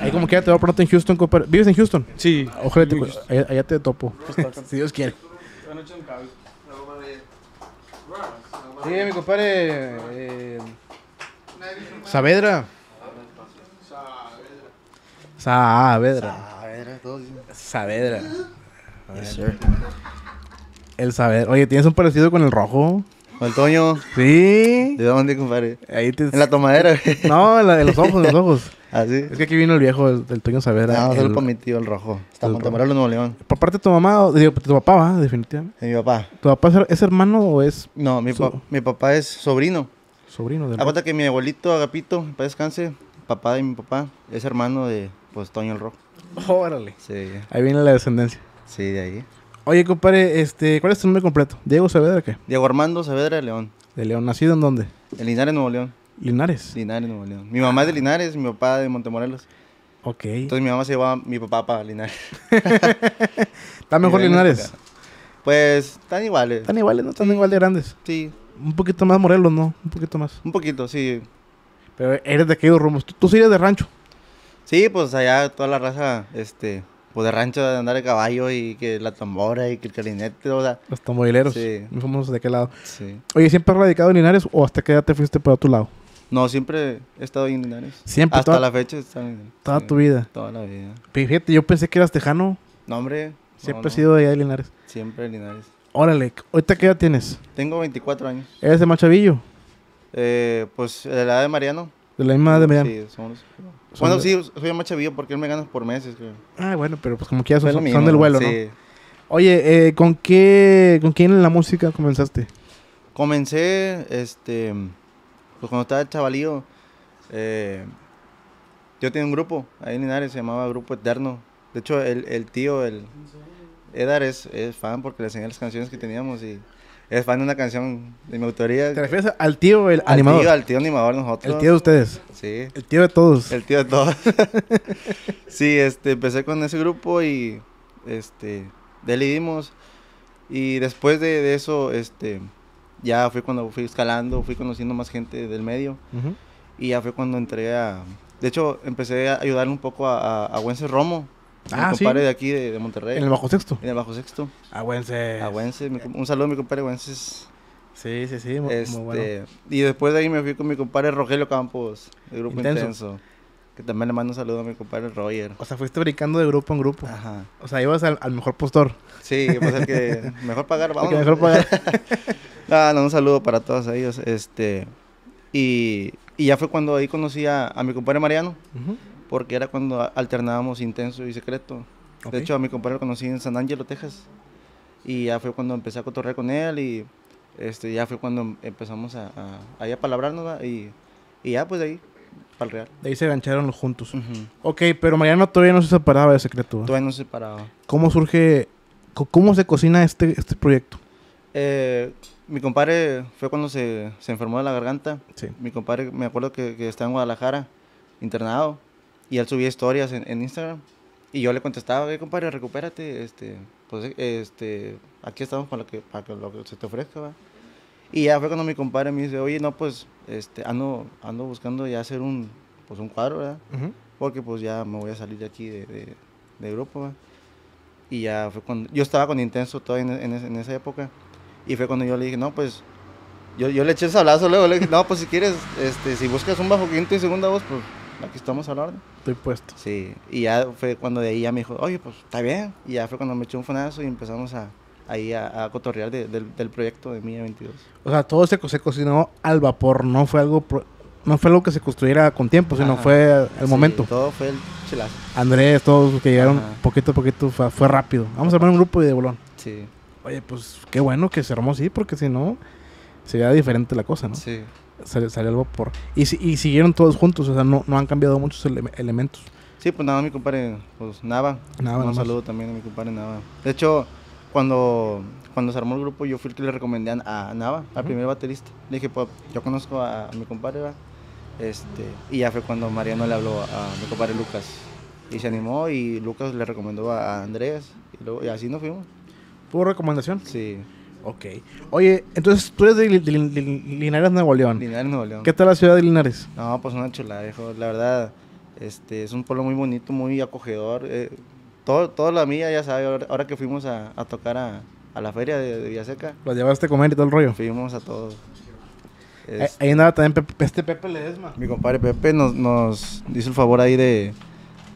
Ahí como que ya te veo pronto en Houston, compadre. ¿Vives en Houston? Sí. Ojalá te, Allá, te topo. si Dios quiere. Sí, mi compadre. Eh, Saavedra. Saavedra. Saavedra, todo. Saavedra. El saber. Oye, ¿tienes un parecido con el rojo? ¿Con el Toño? Sí. ¿De dónde, compadre? Ahí te... En la tomadera. no, en, los ojos, en los ojos. ¿Ah, Es que aquí vino el viejo, el, Toño saavedra No, el... solo para mi tío, el rojo. Está el Nuevo León. Por parte de tu mamá, de tu papá, ¿va? Definitivamente. De mi papá. ¿Tu papá es hermano o es...? No, mi, mi papá es sobrino. Sobrino. de papá? Acuérdate que mi abuelito, Agapito, para descanse, papá de mi papá, es hermano de, pues Toño el Rojo. Órale. Sí. Ahí viene la descendencia. Sí, de ahí. Oye, compadre, este, ¿cuál es tu nombre completo? ¿Diego Saavedra qué? Diego Armando Saavedra de León. ¿De León? ¿Nacido en dónde? En Linares, Nuevo León. ¿Linares? Linares, Nuevo León. Mi mamá es de Linares, mi papá de Montemorelos. Ok. Entonces mi mamá se llevaba mi papá para Linares. ¿Está mejor Linares? Pues, están iguales. Están iguales, ¿no? Están iguales igual de grandes. Sí. Un poquito más Morelos, ¿no? Un poquito más. Un poquito, sí. Pero eres de aquellos Rumbos Tú, tú eres de rancho. Sí, pues allá toda la raza, este, pues de rancho de andar de caballo y que la tambora y que el clarinete, Los tamboileros. Sí. Muy famosos de qué lado. Sí. Oye, ¿siempre has radicado en Linares o hasta qué edad te fuiste para otro lado? No, siempre he estado en Linares. Siempre. Hasta la fecha. he estado En, Linares. toda tu vida. Toda la vida. Fíjate, yo pensé que eras tejano. No, hombre. Siempre he sido de allá de Linares. Siempre de Linares. Órale, ¿ahorita qué edad tienes? Tengo 24 años. ¿Eres de Machavillo? Eh, pues de la edad de Mariano. ¿De la misma de Mariano? Sí, somos... Bueno, sí, soy más chavillo porque él me gana por meses, Ah, bueno, pero pues como que ya son, del vuelo, sí. Oye, eh, ¿con qué con quién en la música comenzaste? Comencé, este, pues cuando estaba chavalío, eh, yo tenía un grupo ahí en Linares, se llamaba Grupo Eterno. De hecho, el, el tío, el Edar es, es fan porque le enseñé las canciones que teníamos y es fan de una canción de mi autoría. ¿Te refieres al tío, el animador? al tío animador nosotros. El tío de ustedes. Sí. El tío de todos. El tío de todos. sí, este, empecé con ese grupo y, este, Y después de, de, eso, este, ya fui cuando fui escalando, fui conociendo más gente del medio. Y ya fue cuando entré a... De hecho, empecé a ayudarle un poco a, a, a Wences Romo Ah, mi compadre de aquí de, Monterrey. En el bajo sexto. En el bajo sexto. Agüense. Agüense. Un saludo a mi compadre Agüense. Sí, sí, sí. Muy, este, bueno. Y después de ahí me fui con mi compadre Rogelio Campos, del grupo Intenso. Que también le mando un saludo a mi compadre Roger. O sea, fuiste brincando de grupo en grupo. Ajá. O sea, ibas al, mejor postor. Sí, pues el que mejor pagar, vamos. El que mejor pagar. no, no, un saludo para todos ellos. Este. Y, y ya fue cuando ahí conocí a, mi compadre Mariano. Ajá porque era cuando alternábamos intenso y secreto. De hecho, a mi compadre lo conocí en San Angelo, Texas. Y ya fue cuando empecé a cotorrear con él y este, ya fue cuando empezamos a, a, a palabrarnos y, y, ya pues de ahí, para el real. De ahí se gancharon los juntos. Ok, pero Mariano todavía no se separaba de secreto. Todavía no se separaba. ¿Cómo surge, cómo se cocina este, este proyecto? Eh, mi compadre fue cuando se, se enfermó de la garganta. Sí. Mi compadre, me acuerdo que, que está en Guadalajara, internado. Y él subía historias en, Instagram. Y yo le contestaba, oye, compadre, recupérate, este, pues, este, aquí estamos para lo que, para que lo que se te ofrezca, Y ya fue cuando mi compadre me dice, oye, no, pues, este, ando, ando buscando ya hacer un, pues, un cuadro, ¿verdad? Porque, pues, ya me voy a salir de aquí, de, de, de Europa, Y ya fue cuando, yo estaba con Intenso todavía en, en, esa época, y fue cuando yo le dije, no, pues, yo, yo le eché ese sablazo luego, le dije, no, pues, si quieres, este, si buscas un bajo quinto y segunda voz, pues, aquí estamos a la Estoy puesto. Sí, y ya fue cuando de ahí ya me dijo, oye, pues está bien. Y ya fue cuando me echó un fonazo y empezamos a, ahí a, cotorrear del proyecto de Mía 22. O sea, todo se, se cocinó al vapor, no fue algo no fue algo que se construyera con tiempo, sino fue el momento. Todo fue el chelazo. Andrés, todos los que llegaron poquito a poquito, fue, rápido. Vamos a armar un grupo y de bolón. Sí. Oye, pues qué bueno que armó así, porque si no, sería diferente la cosa, ¿no? Sí salió, algo por Y, siguieron todos juntos, o sea, no, no han cambiado muchos elementos. Sí, pues nada, mi compadre, pues Nava. un saludo también a mi compadre Nava. De hecho, cuando, cuando se armó el grupo, yo fui el que le recomendé a Nava, al primer baterista. Le dije, pues yo conozco a, mi compadre, Este, y ya fue cuando Mariano le habló a, mi compadre Lucas. Y se animó y Lucas le recomendó a, Andrés. Y, y así nos fuimos. ¿Por recomendación? Sí. Ok. Oye, entonces tú eres de, de Linares, Nuevo León. Linares, Nuevo León. ¿Qué tal la ciudad de Linares? No, pues una chulada, hijo. La verdad, este, es un pueblo muy bonito, muy acogedor. Eh, todo, toda la mía, ya sabes, ahora, que fuimos a, a tocar a, a, la feria de, de Villaseca. Lo llevaste a comer y todo el rollo? Fuimos a todos. ¿Hay eh, ahí también este Pepe Ledesma. Mi compadre Pepe nos, nos hizo el favor ahí de,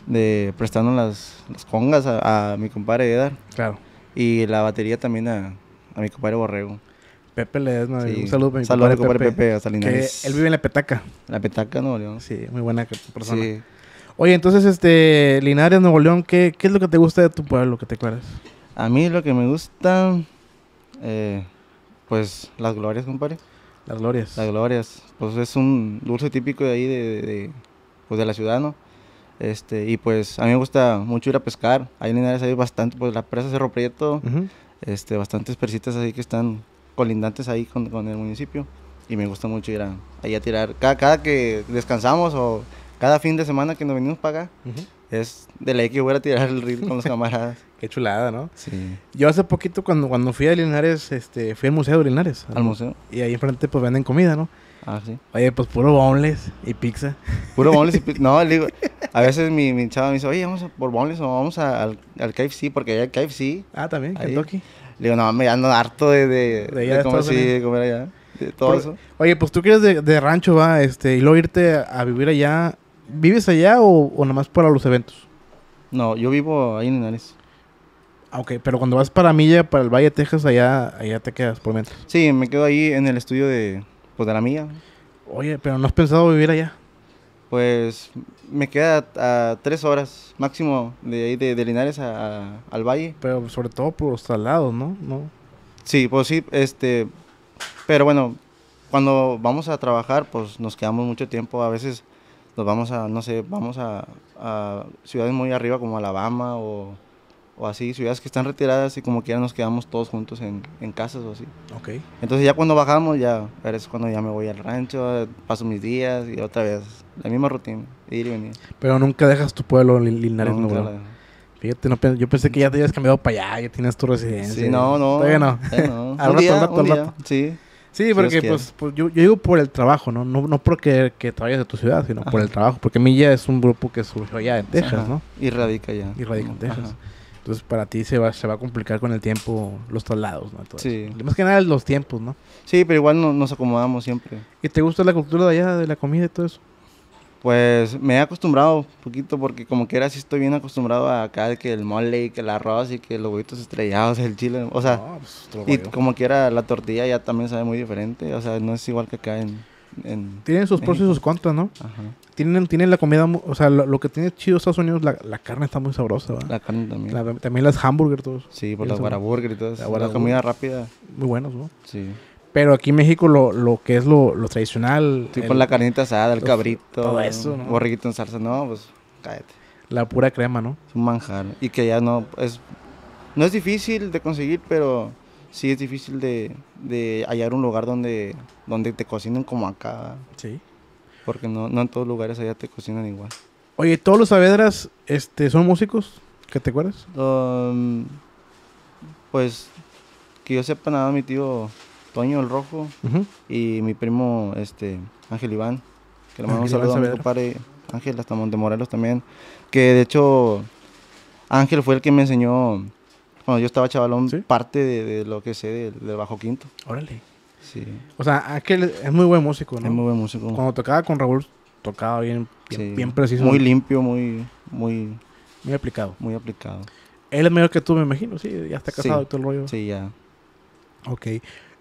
de prestarnos las, las congas a, mi compadre Edar. Claro. Y la batería también a, a mi compadre Borrego. Pepe le un saludo para mi compadre, Pepe, a él vive en la Petaca. La Petaca, Nuevo León. Sí, muy buena persona. Oye, entonces, este, Linares, Nuevo León, ¿qué, es lo que te gusta de tu pueblo, que te acuerdas? A mí lo que me gusta, eh, pues, las glorias, compadre. Las glorias. Las glorias. Pues es un dulce típico de ahí, de, pues, de la ciudad, ¿no? Este, y pues, a mí me gusta mucho ir a pescar. Ahí en Linares hay bastante, pues, la presa Cerro Prieto este, bastantes persitas ahí que están colindantes ahí con, con el municipio y me gusta mucho ir ahí a tirar. Cada, que descansamos o cada fin de semana que nos venimos para acá, es de la que voy a tirar el reel con los camaradas. Qué chulada, ¿no? Sí. Yo hace poquito cuando, cuando fui a Linares, este, fui al Museo de Linares. ¿Al, ¿Al museo? Y ahí enfrente pues venden comida, ¿no? Ah, sí. Oye, pues puro boneless y pizza. Puro boneless y pizza. No, le digo, a veces mi, mi me dice, oye, vamos por boneless o vamos al, al, KFC, porque allá el KFC. Ah, también, Kentucky. Le digo, no, me ando harto de, de, comer, sí, de comer allá. De todo eso. Oye, pues tú quieres de, de, rancho, va, este, y luego irte a vivir allá. ¿Vives allá o, o nomás para los eventos? No, yo vivo ahí en Linares. Ah, ok, pero cuando vas para Milla, para el Valle de Texas, allá, allá te quedas por mientras. Sí, me quedo ahí en el estudio de, pues de la mía. Oye, pero ¿no has pensado vivir allá? Pues me queda a, tres horas máximo de ahí de, Linares a, al valle. Pero sobre todo por los talados, ¿no? ¿no? Sí, pues sí, este, pero bueno, cuando vamos a trabajar, pues nos quedamos mucho tiempo, a veces nos vamos a, no sé, vamos a ciudades muy arriba como Alabama o o así, ciudades que están retiradas y como quieran nos quedamos todos juntos en, en casas o así. Ok. Entonces ya cuando bajamos, ya es cuando ya me voy al rancho, paso mis días y otra vez, la misma rutina, ir y venir. Pero nunca dejas tu pueblo Linares no, verdad. Fíjate, no, yo pensé que ya te habías cambiado para allá, ya tienes tu residencia. Sí, no, no. Bueno. no. Eh, no. al Sí. Sí, porque pues, pues, yo, yo, digo por el trabajo, ¿no? No, porque que trabajes de tu ciudad, sino por el trabajo. Porque Milla es un grupo que surgió allá en Texas, ¿no? Y radica allá. Y radica en Texas. Entonces, para ti se va, se va a complicar con el tiempo los traslados, ¿no? sí. Más que nada los tiempos, ¿no? Sí, pero igual nos acomodamos siempre. ¿Y te gusta la cultura de allá, de la comida y todo eso? Pues me he acostumbrado un poquito, porque como quiera sí estoy bien acostumbrado a acá, que el mole y que el arroz y que los huevitos estrellados, el chile, o sea, pues, y como quiera la tortilla ya también sabe muy diferente, o sea, no es igual que acá en tienen sus pros y sus contras, ¿no? Ajá. Tienen, tienen la comida, o sea, lo, que tiene chido Estados Unidos, la, la, carne está muy sabrosa, ¿verdad? La carne también. también las hamburgers, todos. Sí, por las guaraburger y todo La, comida rápida. Muy buenos, ¿no? Sí. Pero aquí en México lo, lo que es lo, lo tradicional. Tipo pues la carnita asada, el cabrito. Todo eso, ¿no? Borriguito en salsa, no, pues cállate. La pura crema, ¿no? Es un manjar. Y que ya no es. No es difícil de conseguir, pero sí es difícil de, hallar un lugar donde, donde te cocinen como acá. Sí. Porque no, en todos lugares allá te cocinan igual. Oye, ¿todos los Saavedras este, son músicos? ¿Qué te acuerdas? Um, pues que yo sepa nada, mi tío Toño el Rojo y mi primo este Ángel Iván, que le mandamos saludos a mi Ángel hasta Montemorelos también, que de hecho Ángel fue el que me enseñó cuando yo estaba chavalón, parte de, lo que sé del de bajo quinto. Órale. Sí. O sea, aquel es muy buen músico, ¿no? Es muy buen músico. Cuando tocaba con Raúl, tocaba bien, bien, preciso. Muy limpio, muy, muy... Muy aplicado. Muy aplicado. Él es mejor que tú, me imagino, sí. Ya está casado y todo el rollo. Sí, ya. Ok.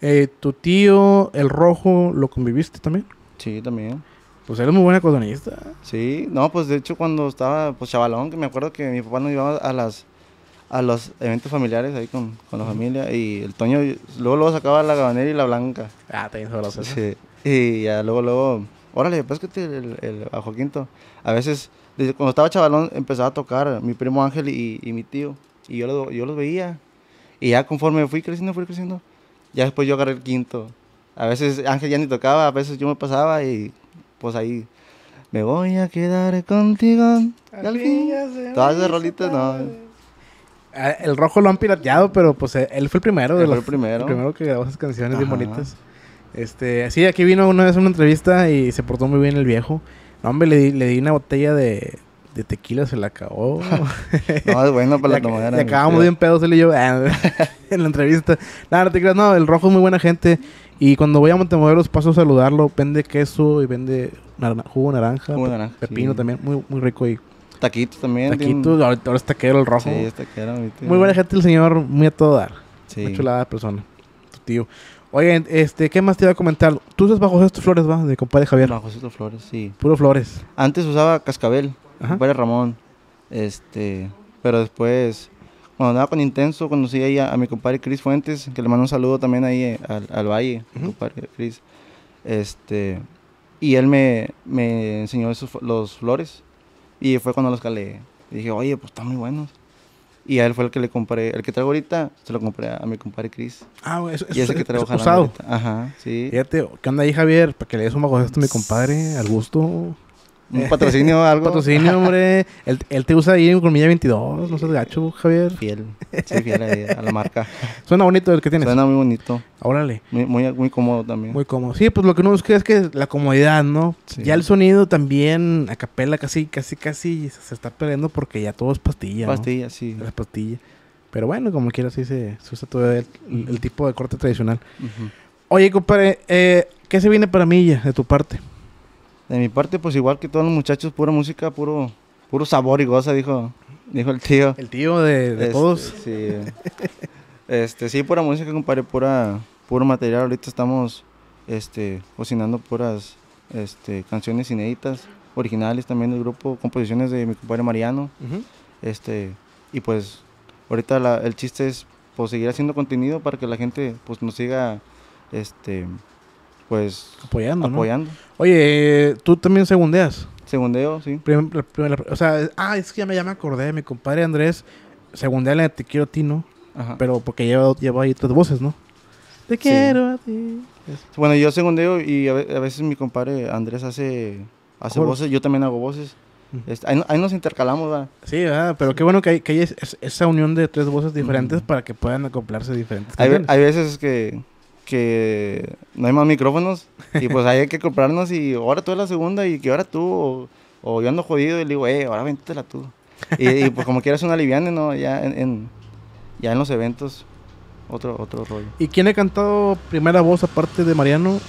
Eh, ¿Tu tío, el rojo, lo conviviste también? Sí, también. Pues él es muy buen acordeonista. Sí. No, pues de hecho cuando estaba pues chavalón, que me acuerdo que mi papá nos iba a las a los eventos familiares ahí con, con la familia. Y el Toño luego luego sacaba la gabanera y la blanca. Ah, Sí. Y ya luego, luego, órale, pues que el, el bajo quinto. A veces, cuando estaba chavalón, empezaba a tocar mi primo Ángel y, mi tío. Y yo, lo, yo los veía. Y ya conforme fui creciendo, fui creciendo, ya después yo agarré el quinto. A veces Ángel ya ni tocaba, a veces yo me pasaba y pues ahí me voy a quedar contigo. Todas esas rolitas, no. Eh, el rojo lo han pirateado, pero pues eh, él fue el primero. el primero. primero que grabó esas canciones bien bonitas. Este, sí, aquí vino una vez una entrevista y se portó muy bien el viejo. No, hombre, le, le di una botella de, de tequila se la acabó. no, es bueno para la tomadera. Le acabamos bien pedos él y yo en la entrevista. no te no, el rojo es muy buena gente. Y cuando voy a los paso a saludarlo. Vende queso y vende jugo naranja. Jugo naranja. Pepino también, muy, muy rico. Y Taquitos también. Taquitos, ahora, está es taquero el rojo. Sí, es taquero. Muy buena gente el señor, muy a todo dar. Sí. Muy chulada persona. Tu tío. Oigan, este, ¿qué más te iba a comentar? Tú usas bajo estos flores, va, de compadre Javier. Bajo estos flores, sí. Puro flores. Antes usaba cascabel, Ajá. compadre Ramón. Este, pero después, cuando andaba con Intenso, conocí ahí a, mi compadre Cris Fuentes, que le mando un saludo también ahí eh, al, Valle, compadre Cris Este, y él me, me enseñó esos, los flores. Y fue cuando los calé. dije, oye, pues están muy buenos. Y a él fue el que le compré, el que traigo ahorita, se lo compré a, mi compadre Chris. Ah, bueno, eso, y ese que traigo Ajá, sí. Fíjate, ¿qué onda ahí, Javier? Para que le des un de esto a mi compadre, al gusto. Un patrocinio algo. Patrocinio, hombre. él, te usa ahí en Colmilla 22. No seas gacho, Javier. Fiel. Sí, fiel a, a la marca. Suena bonito el que tienes. Suena muy bonito. Órale. Muy, cómodo también. Muy cómodo. Sí, pues lo que uno busca es que la comodidad, ¿no? Ya el sonido también a capela casi, casi, casi se está perdiendo porque ya todo es pastilla. Pastilla, sí. Las pastillas. Pero bueno, como quiera, sí se, usa todo el, tipo de corte tradicional. Oye, compadre, eh, ¿qué se viene para mí ya de tu parte? De mi parte, pues igual que todos los muchachos, pura música, puro, puro sabor y goza, dijo, dijo el tío. El tío de, este, todos. Sí. este, sí, pura música, compadre, pura, puro material. Ahorita estamos este, cocinando puras este, canciones inéditas, originales también del grupo, composiciones de mi compadre Mariano. Este, y pues ahorita el chiste es pues, seguir haciendo contenido para que la gente pues nos siga este pues apoyando. apoyando. Oye, tú también segundeas. Segundeo, sí. o sea, ah, es que ya me, llama acordé, mi compadre Andrés, segundea la Te quiero a ti, ¿no? Ajá. Pero porque lleva, lleva ahí tres voces, ¿no? Te quiero a ti. Bueno, yo segundeo y a, veces mi compadre Andrés hace, hace voces, yo también hago voces. ahí, nos intercalamos, ¿verdad? Sí, ¿verdad? pero qué bueno que hay, que esa unión de tres voces diferentes para que puedan acoplarse diferentes. hay, veces que que no hay más micrófonos y pues hay que comprarnos y ahora tú eres la segunda y que ahora tú o, yo ando jodido y le digo, eh, ahora véntela tú. Y, y, pues como quieras una liviana, ¿no? Ya en, ya en los eventos, otro, otro rollo. ¿Y quién ha cantado primera voz aparte de Mariano?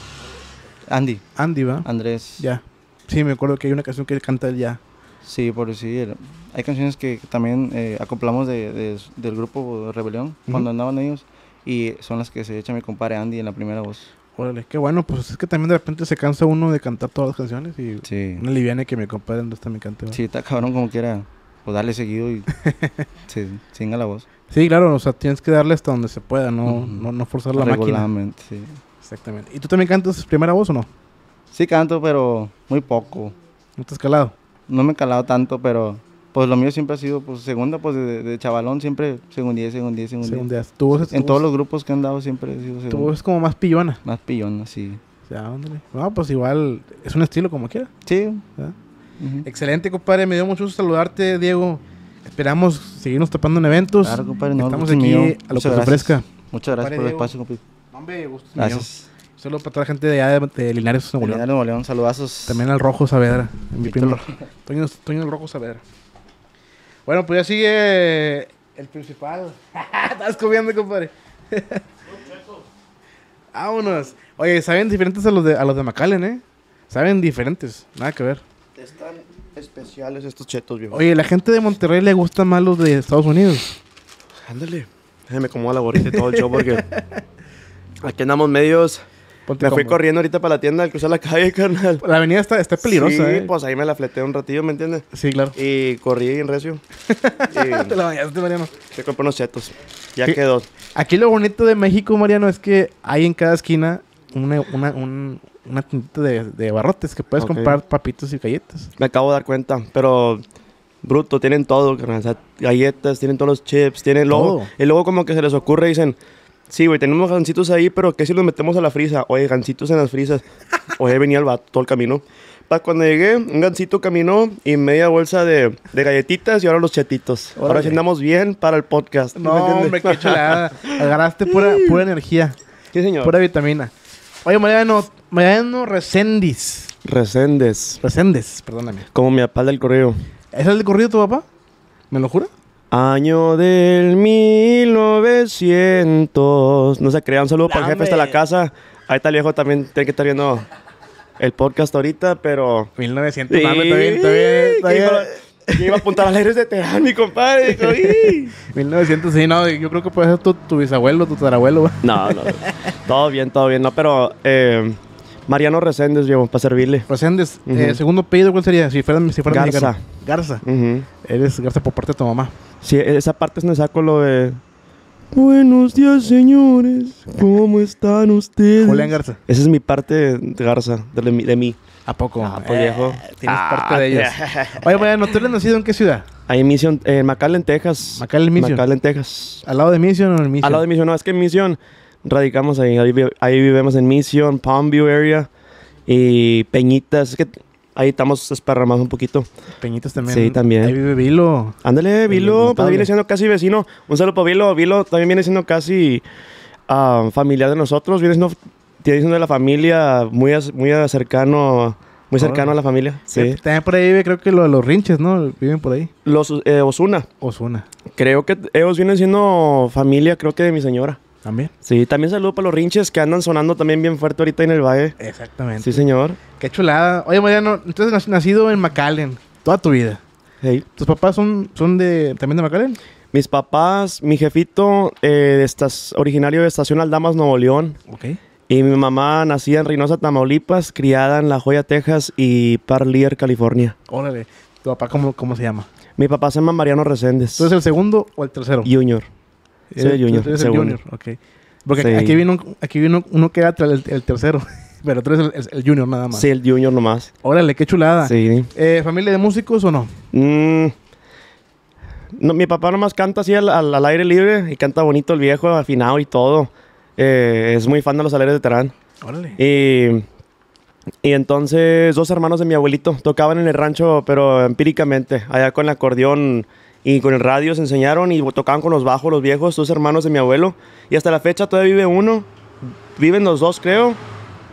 Andy. Andy, ¿va? Andrés. Ya. Sí, me acuerdo que hay una canción que él canta él ya. Sí, por decir. Hay canciones que también eh, acoplamos de, del grupo Rebelión, cuando andaban ellos y son las que se echa mi compadre Andy en la primera voz. Órale, qué bueno, pues es que también de repente se cansa uno de cantar todas las canciones y sí. una liviana que mi compadre Andrés también cante. Sí, está cabrón como quiera, pues darle seguido y se singa la voz. Sí, claro, o sea, tienes que darle hasta donde se pueda, no, no, forzar la Regularmente, máquina. sí. Exactamente. ¿Y tú también cantas primera voz o no? Sí canto, pero muy poco. ¿No te has calado? No me he calado tanto, pero pues lo mío siempre ha sido pues segunda, pues de, chavalón siempre segundía, día, segundía. día, ¿Tú vos, en todos los grupos que han dado siempre he sido segunda. Tú es como más pillona. Más pillona, sí. Ya, ándale. No, pues igual es un estilo como quiera. Sí. ¿Ah? Excelente, compadre. Me dio mucho gusto saludarte, Diego. Esperamos seguirnos tapando en eventos. Claro, compadre. No, Estamos aquí a lo Muchas que se ofrezca. Muchas gracias por el espacio, compadre. Hombre, gusto Gracias. Mío. para toda la gente de, allá de, Linares, Linares, Nuevo Saludazos. También al Rojo Saavedra. En mi Toño, Toño el Rojo Saavedra. Bueno, pues ya sigue el principal. Estás comiendo, compadre. Vámonos. Oye, saben diferentes a los de, a los de Macallen, ¿eh? Saben diferentes. Nada que ver. Están especiales estos chetos, viejo. Oye, la gente de Monterrey le gusta más los de Estados Unidos. Ándale. Déjame como la gorrita y todo el show porque aquí andamos medios me fui corriendo ahorita para la tienda al cruzar la calle, carnal. La avenida está, está peligrosa, Sí, ¿eh? pues ahí me la fleté un ratillo, ¿me entiendes? Sí, claro. Y corrí en recio. Te la bañaste, Mariano. Te compré unos chetos. Ya quedó. Aquí lo bonito de México, Mariano, es que hay en cada esquina una, una, una tiendita de, de, barrotes que puedes comprar papitos y galletas. Me acabo de dar cuenta, pero bruto, tienen todo, carnal. galletas, tienen todos los chips, tienen todo. Y luego como que se les ocurre y dicen, Sí, güey, tenemos gancitos ahí, pero ¿qué si los metemos a la frisa? Oye, gancitos en las frisas. Oye, venía el vato todo el camino. Para cuando llegué, un gancito caminó y media bolsa de, galletitas y ahora los chetitos. Ahora sí andamos bien para el podcast. No, no hombre, qué chulada. Agarraste pura, energía. Sí, señor. Pura vitamina. Oye, Mariano, Mariano Resendiz. Resendes. Resendes, perdóname. Como mi papá del correo. ¿Es el del correo tu papá? ¿Me lo jura? Año del 1900. No se crean, un saludo para el jefe hasta la casa. Ahí está el viejo también, tiene que estar viendo el podcast ahorita, pero. 1900, sí. está bien, está bien. Yo iba a apuntar al aire de Teherán, mi compadre. 1900, sí, no, yo creo que puede ser tu, bisabuelo, tu tarabuelo No, no, todo bien, todo bien, no, pero eh, Mariano Reséndez, yo, para servirle. Reséndez, eh, segundo pedido, ¿cuál sería? Si fuera, si fuera Garza. Garza. Eres Garza por parte de tu mamá. Sí, esa parte es donde saco lo de. Buenos días, señores. ¿Cómo están ustedes? Julián Garza. Esa es mi parte de Garza, de, mí. ¿A poco? Ah, poco, pues, viejo. Eh, tienes parte de ah, ellos. Oye, ¿no ¿tú eres nacido en qué ciudad? Ahí en Mission, en McAllen, Texas. McAllen, Mission. McAllen, Texas. ¿Al lado de Mission o en Mission? Al lado de Mission, no, es que en Mission radicamos ahí. Ahí, vivimos en Mission, Palmview area y Peñitas. Es que Ahí estamos más un poquito. Peñitos también. Sí, también. Ahí vive Vilo. Ándale, Vilo. Pues viene siendo casi vecino. Un saludo para Vilo. Vilo también viene siendo casi ah, familiar de nosotros. Viene siendo, tiene siendo de la familia, muy, muy cercano. Muy cercano a la familia. Sí. También por ahí creo que lo de los rinches, ¿no? Viven por ahí. Los eh, Osuna. Osuna. Creo que ellos vienen siendo familia, creo que de mi señora. También. Sí, también saludo para los rinches que andan sonando también bien fuerte ahorita en el valle. Exactamente. Sí, señor. Qué chulada. Oye, Mariano, entonces has nacido en McAllen toda tu vida. Sí. ¿Tus papás son, son de, también de McAllen? Mis papás, mi jefito, eh, estás originario de Estación Aldamas, Nuevo León. Ok. Y mi mamá nacida en Reynosa, Tamaulipas, criada en La Joya, Texas y Parlier, California. Órale. ¿Tu papá cómo, cómo se llama? Mi papá se llama Mariano Reséndez. ¿Tú eres el segundo o el tercero? Junior. Eh, es el junior. el junior, ok. Porque aquí vino, aquí uno que era el, tercero. Pero otro es el, el, junior nada más. Sí, el junior nomás. Órale, qué chulada. Sí. Eh, ¿Familia de músicos o no? Mm. no mi papá nomás canta así al, al, aire libre y canta bonito el viejo, afinado y todo. Eh, es muy fan de los aleres de Terán. Órale. Y, y entonces dos hermanos de mi abuelito tocaban en el rancho, pero empíricamente, allá con el acordeón y con el radio se enseñaron y tocaban con los bajos los viejos, dos hermanos de mi abuelo. Y hasta la fecha todavía vive uno, viven los dos creo.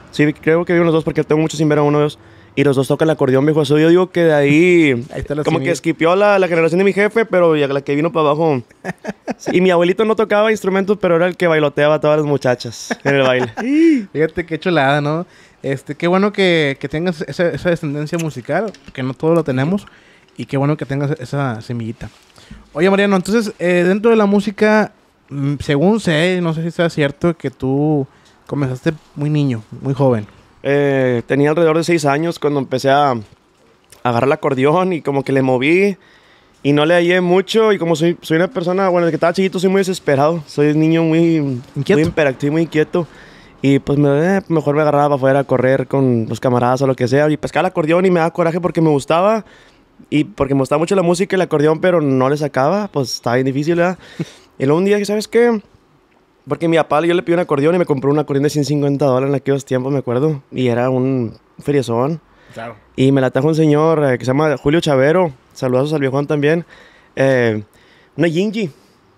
Sí, creo que viven los dos porque tengo mucho sin ver a uno de ellos. Y los dos tocan el acordeón, viejo. Eso yo digo que de ahí, como que esquipió la, generación de mi jefe, pero ya la que vino para abajo. y mi abuelito no tocaba instrumentos, pero era el que bailoteaba a todas las muchachas en el baile. Fíjate qué chulada, ¿no? Este, qué bueno que, que tengas esa, esa, descendencia musical, que no todos lo tenemos, y qué bueno que tengas esa semillita. Oye, Mariano, entonces, eh, dentro de la música, mm, según sé, no sé si sea cierto, que tú comenzaste muy niño, muy joven. Eh, tenía alrededor de seis años cuando empecé a, agarrar el acordeón y como que le moví y no le hallé mucho y como soy, soy una persona, bueno, desde que estaba chiquito soy muy desesperado, soy un niño muy, inquieto. muy imperactivo, muy inquieto. Y pues eh, mejor me agarraba para afuera a correr con los camaradas o lo que sea y pescaba el acordeón y me daba coraje porque me gustaba y porque me gustaba mucho la música y el acordeón, pero no le sacaba, pues estaba bien difícil, ¿verdad? y luego un día, ¿sabes qué? Porque mi papá yo le pidió un acordeón y me compró un acordeón de 150 dólares en aquellos tiempos, me acuerdo. Y era un feriezón. Claro. Y me la trajo un señor eh, que se llama Julio Chavero. Saludazos al Juan también. Eh, una Yinji.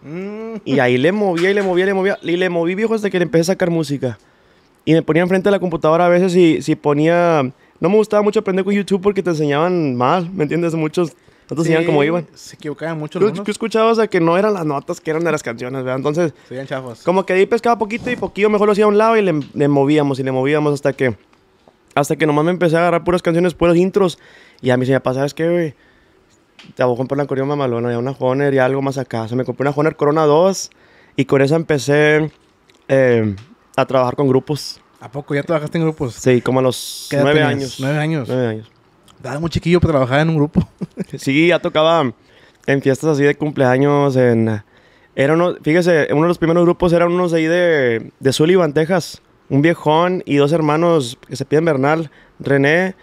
Mm. Y ahí le movía y le movía y le movía. Y le moví viejo hasta que le empecé a sacar música. Y me ponía enfrente de la computadora a veces y si ponía no me gustaba mucho aprender con YouTube porque te enseñaban mal, ¿me entiendes? Muchos no te enseñaban cómo iban. Se equivocaban mucho los Yo escuchaba, que no eran las notas que eran de las canciones, ¿verdad? Entonces, como que ahí pescaba poquito y poquito, mejor lo hacía a un lado y le, movíamos y le movíamos hasta que, hasta que nomás me empecé a agarrar puras canciones, puros intros. Y a mí se me pasaba, es que, güey, te voy por comprar una mamalona, una honor y algo más acá. O me compré una Honer Corona 2 y con esa empecé eh, a trabajar con grupos. ¿A poco ya trabajaste en grupos? Sí, como a los nueve años. Nueve años. Nueve años. Daba muy chiquillo para trabajar en un grupo. sí, ya tocaba en fiestas así de cumpleaños, en... Era fíjese, uno de los primeros grupos eran unos ahí de, de Sullivan, Texas. Un viejón y dos hermanos que se piden Bernal, René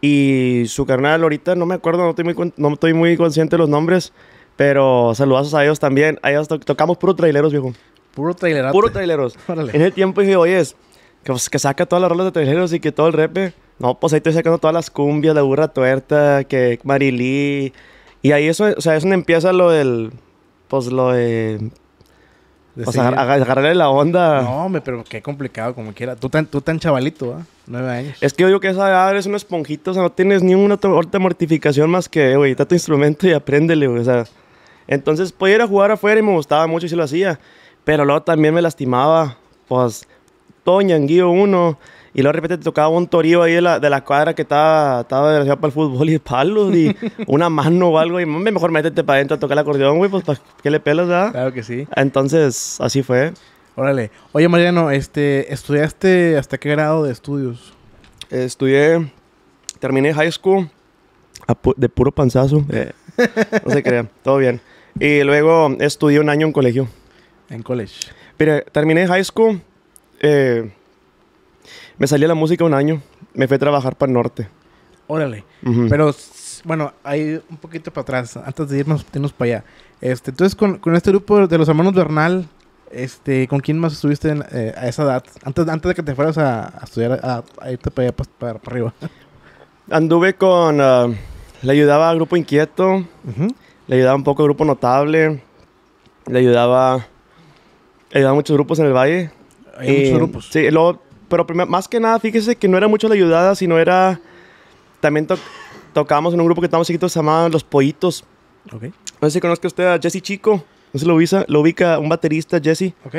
y su carnal. Ahorita no me acuerdo, no estoy muy, no estoy muy consciente de los nombres, pero saludazos a ellos también. Ahí tocamos puro traileros, viejo. Puro traileros. Puro traileros. en el tiempo dije, oye, pues, que, saca todas las rolas de terceros y que todo el repe. No, pues ahí estoy sacando todas las cumbias, la burra tuerta, que Marilí. Y ahí eso, o sea, eso empieza lo del. Pues lo de. Pues, agarrarle la onda. No, me pero qué complicado, como quiera. Tú tan, tú tan chavalito, ¿ah? Nueve años. Es que yo digo que esa edad eres un esponjito o sea, no tienes ni una de mortificación más que, güey, está tu instrumento y apréndele, güey, o sea. Entonces podía ir a jugar afuera y me gustaba mucho y se lo hacía. Pero luego también me lastimaba, pues Toña, en Guío 1. Y luego de repente te tocaba un torío ahí de la, de cuadra que estaba, estaba ciudad para el fútbol y palos y una mano o algo. Y mejor metete para adentro a tocar el acordeón, güey, pues para que le pelas, ¿verdad? Claro que sí. Entonces, así fue. Órale. Oye, Mariano, este, ¿estudiaste hasta qué grado de estudios? estudié, terminé high school de puro panzazo. Eh, no se crean, todo bien. Y luego estudié un año en colegio. En college. pero terminé high school eh, me salí la música un año. Me fui a trabajar para el norte. Órale. Pero bueno, ahí un poquito para atrás, antes de irnos, para allá. Este, entonces, con, este grupo de los hermanos Bernal, este, ¿con quién más estuviste eh, a esa edad? Antes, antes de que te fueras a, estudiar, a, irte para allá, para, arriba. Anduve con... Ah, le ayudaba a Grupo Inquieto, le ayudaba un poco a Grupo Notable, le ayudaba... Ayudaba a muchos grupos en el Valle. Hay muchos eh, grupos. Sí, pero más que nada, fíjese que no era mucho la ayudada, sino era. También tocábamos en un grupo que estábamos chiquitos, se llamaba Los Pollitos. No sé si conozca usted a Jesse Chico. No sé si lo ubica, lo ubica un baterista, Jesse. Ok.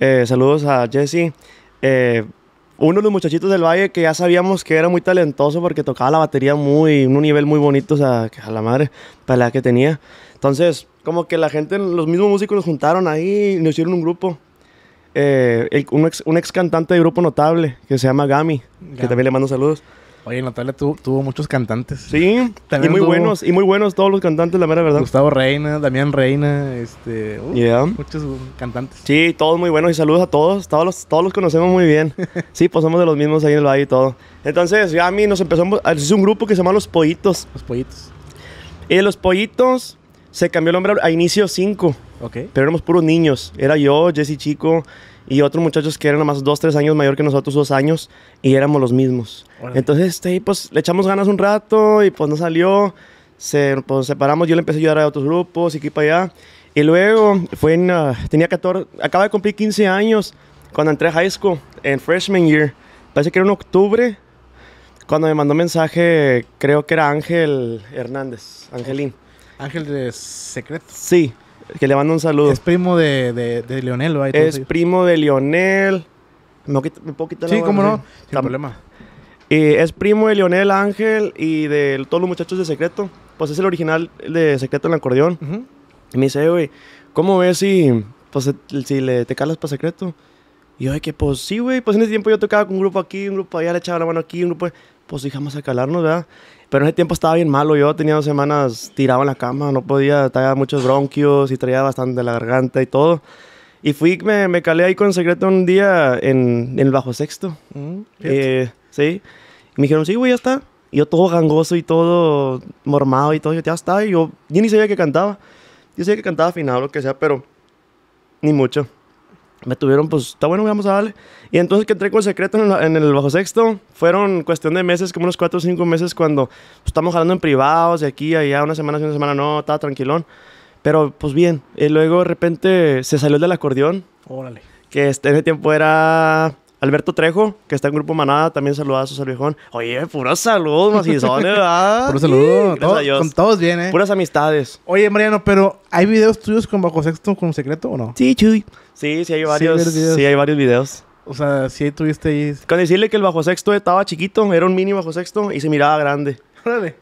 Eh, saludos a Jesse. Eh, uno de los muchachitos del valle que ya sabíamos que era muy talentoso porque tocaba la batería muy, en un nivel muy bonito, o sea, a la madre, para la que tenía. Entonces, como que la gente, los mismos músicos nos juntaron ahí y nos hicieron un grupo. Eh, un, ex, cantante de grupo notable que se llama Gami, que también le mando saludos. Oye, Notable tuvo muchos cantantes. Sí, y muy buenos, y muy buenos todos los cantantes, la mera verdad. Gustavo Reina, Damián Reina, este, uh, muchos cantantes. Sí, todos muy buenos y saludos a todos, todos los, todos conocemos muy bien. sí, pues somos de los mismos ahí en el valle y todo. Entonces, Gami nos empezamos, es un grupo que se llama Los Pollitos. Los Pollitos. Y eh, Los Pollitos se cambió el nombre a inicio 5. Pero éramos puros niños. Era yo, Jesse Chico y otros muchachos que eran más dos, tres años mayor que nosotros, dos años, y éramos los mismos. Entonces, este, pues le echamos ganas un rato y pues no salió. Se pues, separamos, yo le empecé a ayudar a otros grupos, aquí para allá. Y luego fue en, ah, tenía 14, acaba de cumplir 15 años cuando entré a high school, en freshman year. Parece que era en octubre, cuando me mandó mensaje, creo que era Ángel Hernández, Angelín. Ángel de Secreto. Sí, que le mando un saludo. Es primo de, de, de Leonel, Es primo de Leonel. ¿Me, puedo quitar la mano? Sí, cómo no. Sin problema. Y es primo de Leonel Ángel y de todos los muchachos de Secreto. Pues es el original de Secreto en el acordeón. Y me dice, eh, güey, ¿cómo ves si, pues, si le, te calas para Secreto? Y yo, que pues sí, güey. Pues en ese tiempo yo tocaba con un grupo aquí, un grupo allá, le echaba la mano aquí, un grupo pues sí, a calarnos, ¿verdad? Pero en ese tiempo estaba bien malo, yo tenía dos semanas tirado en la cama, no podía, traía muchos bronquios y traía bastante la garganta y todo. Y fui, me, me calé ahí con secreto un día en, el bajo sexto. Mm, eh, sí. Y me dijeron, sí, güey, ya está. Y yo todo gangoso y todo mormado y todo, yo ya está. Y yo, ni sabía que cantaba. Yo sabía que cantaba o lo que sea, pero ni mucho me tuvieron, pues, está bueno, vamos a darle. Y entonces que entré con secreto en, el bajo sexto, fueron cuestión de meses, como unos cuatro o 5 meses, cuando pues, estamos hablando en privados, de aquí a allá, una semana, una semana, no, estaba tranquilón. Pero, pues, bien. Y luego, de repente, se salió el del acordeón. Órale. Que este, en ese tiempo era Alberto Trejo, que está en Grupo Manada, también saludazos su viejón. Oye, puros saludos, macizones, ¿eh? ¿verdad? puros saludos, con todos bien, ¿eh? Puras amistades. Oye, Mariano, pero ¿hay videos tuyos con Bajo Sexto con Secreto o no? Sí, chuy. Sí, sí hay varios. Sí, sí hay varios videos. O sea, sí tuviste ahí. Con decirle que el Bajo Sexto estaba chiquito, era un mini Bajo Sexto y se miraba grande. Órale.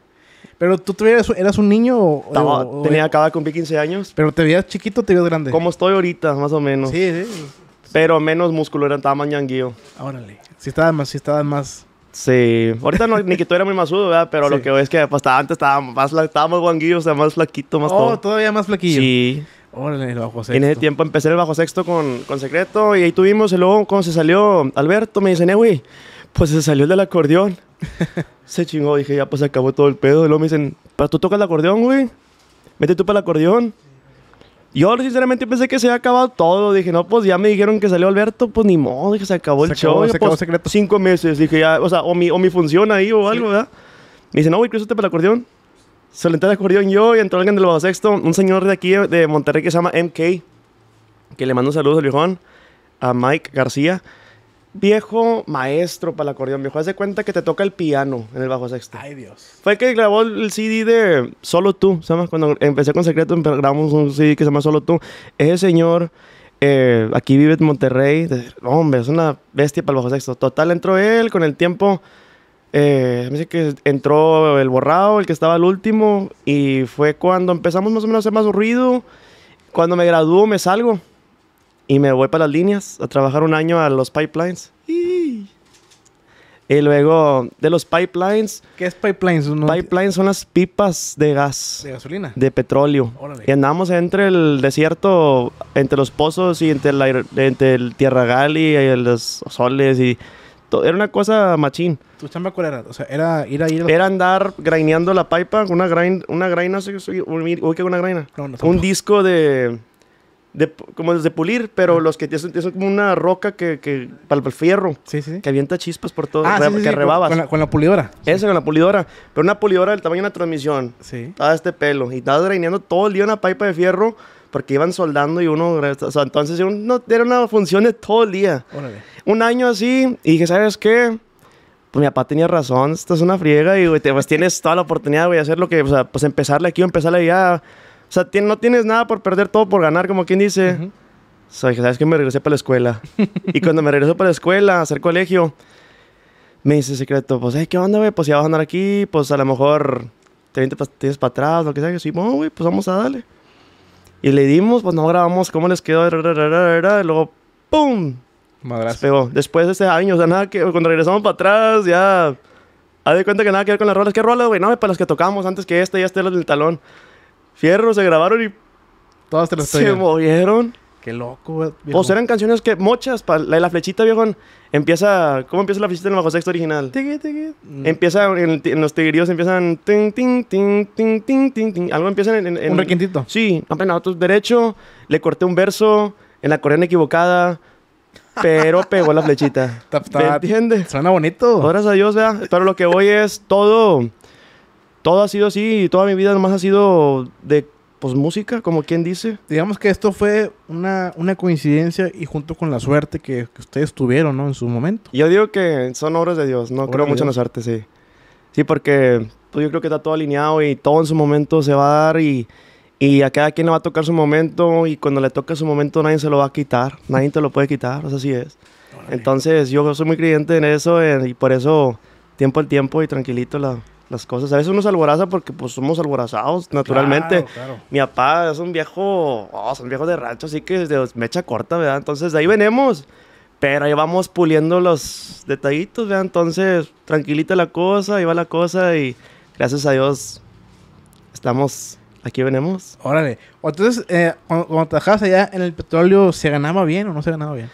Pero tú eras un niño o, tenía acaba de cumplir 15 años. Pero te veías chiquito, o te veías grande. Como estoy ahorita, más o menos. Sí, sí. Pero menos músculo, era, estaba más ñanguillo. Órale. Sí estaba más, sí estaba más... Sí, ahorita no, ni que tú eras muy masudo, ¿verdad? Pero lo que veo es que hasta pues, antes estaba más, estaba más o sea, más flaquito, más oh, todavía más flaquillo. Sí. Órale, el bajo sexto. En ese tiempo empecé el bajo sexto con, secreto y ahí tuvimos. Y luego, cuando se salió Alberto, me dicen, eh, güey, pues se salió el del acordeón. se chingó, dije, ya pues se acabó todo el pedo. Y luego me dicen, pero tú tocas el acordeón, güey. Mete tú para el acordeón. Yo sinceramente pensé que se había acabado todo. Dije, no, pues ya me dijeron que salió Alberto, pues ni modo, dije, se acabó el show. Se acabó pues, secreto. Cinco meses, dije, ya, o sea, o mi, o mi función ahí o algo, ¿verdad? Me dice, no, güey, usted para el acordeón. Se lo el acordeón yo y entró alguien del sexto, un señor de aquí de Monterrey que se llama MK, que le mando un saludo al viejón, a Mike García viejo maestro para el acordeón, viejo. Haz cuenta que te toca el piano en el bajo sexto. Ay, Dios. Fue que grabó el CD de Solo Tú, ¿sabes? Cuando empecé con Secreto, grabamos un CD que se llama Solo Tú. Ese señor, eh, aquí vive en Monterrey. Hombre, es una bestia para el bajo sexto. Total, entró él con el tiempo. Eh, me dice que entró el borrado, el que estaba el último. Y fue cuando empezamos más o menos a hacer más ruido. Cuando me graduó, me salgo y me voy para las líneas a trabajar un año a los pipelines. Y, luego de los pipelines. ¿Qué es pipelines? Pipelines son las pipas de gas. ¿De gasolina? De petróleo. Y andamos entre el desierto, entre los pozos y entre, el entre el Tierra Gali y eh, los soles y era una cosa machín. ¿Tu chamba cuál era? O sea, era ir a ir. Era andar graineando la pipa, una grain, una graina, no sé, uy, una graina. un disco de como los de pulir, pero los que son, como una roca que, que para el fierro, sí, sí. que avienta chispas por todo, ah, que rebabas. Con la, pulidora. Eso, con la pulidora. Pero una pulidora del tamaño de una transmisión. Sí. Estaba este pelo. Y estaba draineando todo el día una pipa de fierro porque iban soldando y uno. O sea, entonces uno, era una función de todo el día. Órale. Un año así, y dije, ¿sabes qué? pues mi papá tenía razón, esto es una friega y, güey, te, pues tienes toda la oportunidad, güey, de hacer lo que, o sea, pues empezarle aquí o empezarle allá, o sea, no tienes nada por perder, todo por ganar, como quien dice. O sea, ¿sabes qué? Me regresé para la escuela. y cuando me regresó para la escuela, hacer colegio, me dice secreto, pues, ¿qué onda, güey? Pues si vas a andar aquí, pues a lo mejor te vienes para atrás, lo que sea. Y yo, sí, güey, pues vamos a darle. Y le dimos, pues no grabamos cómo les quedó, y luego, ¡pum! Madrazo. Pegó. Después de ese año, o sea, nada que, cuando regresamos para atrás, ya. Haz de cuenta que nada que ver con las rolas. ¿Qué rolas, güey? No, para pues, las que tocamos antes que esta, ya este el del talón fierro, se grabaron y todas te las Se movieron. Qué loco, güey. Pues eran canciones que mochas. la de la flechita, viejo. Empieza. ¿Cómo empieza la flechita en el bajo sexto original? Tiqui, tiqui. Mm. Empieza en, los tigrillos, empiezan. Ting, ting, ting, ting, ting, ting, ting. Algo empieza en, un requintito. Sí, apenas otro derecho. Le corté un verso en la coreana equivocada. Pero pegó la flechita. ¿Me entiendes? Suena bonito. Gracias a Dios, vea. Pero lo que voy es todo todo ha sido así y toda mi vida nomás ha sido de pues música, como quien dice. Digamos que esto fue una, coincidencia y junto con la suerte que, ustedes tuvieron, ¿no? En su momento. Yo digo que son obras de Dios, no creo mucho en la suerte, sí. Sí, porque pues, yo creo que está todo alineado y todo en su momento se va a dar y, a cada quien le va a tocar su momento y cuando le toca su momento nadie se lo va a quitar, nadie te lo puede quitar, o sea, así es. Entonces yo soy muy creyente en eso eh, y por eso tiempo al tiempo y tranquilito la, las cosas. A veces uno se alboraza porque pues somos alborazados, naturalmente. Mi papá es un viejo, oh, es un viejo de rancho, así que de mecha corta, ¿verdad? Entonces ahí venimos. Pero ahí vamos puliendo los detallitos, ¿verdad? Entonces, tranquilita la cosa, ahí va la cosa y gracias a Dios estamos, aquí venimos. Órale. Entonces, eh, cuando, cuando allá en el petróleo, ¿se ganaba bien o no se ganaba bien?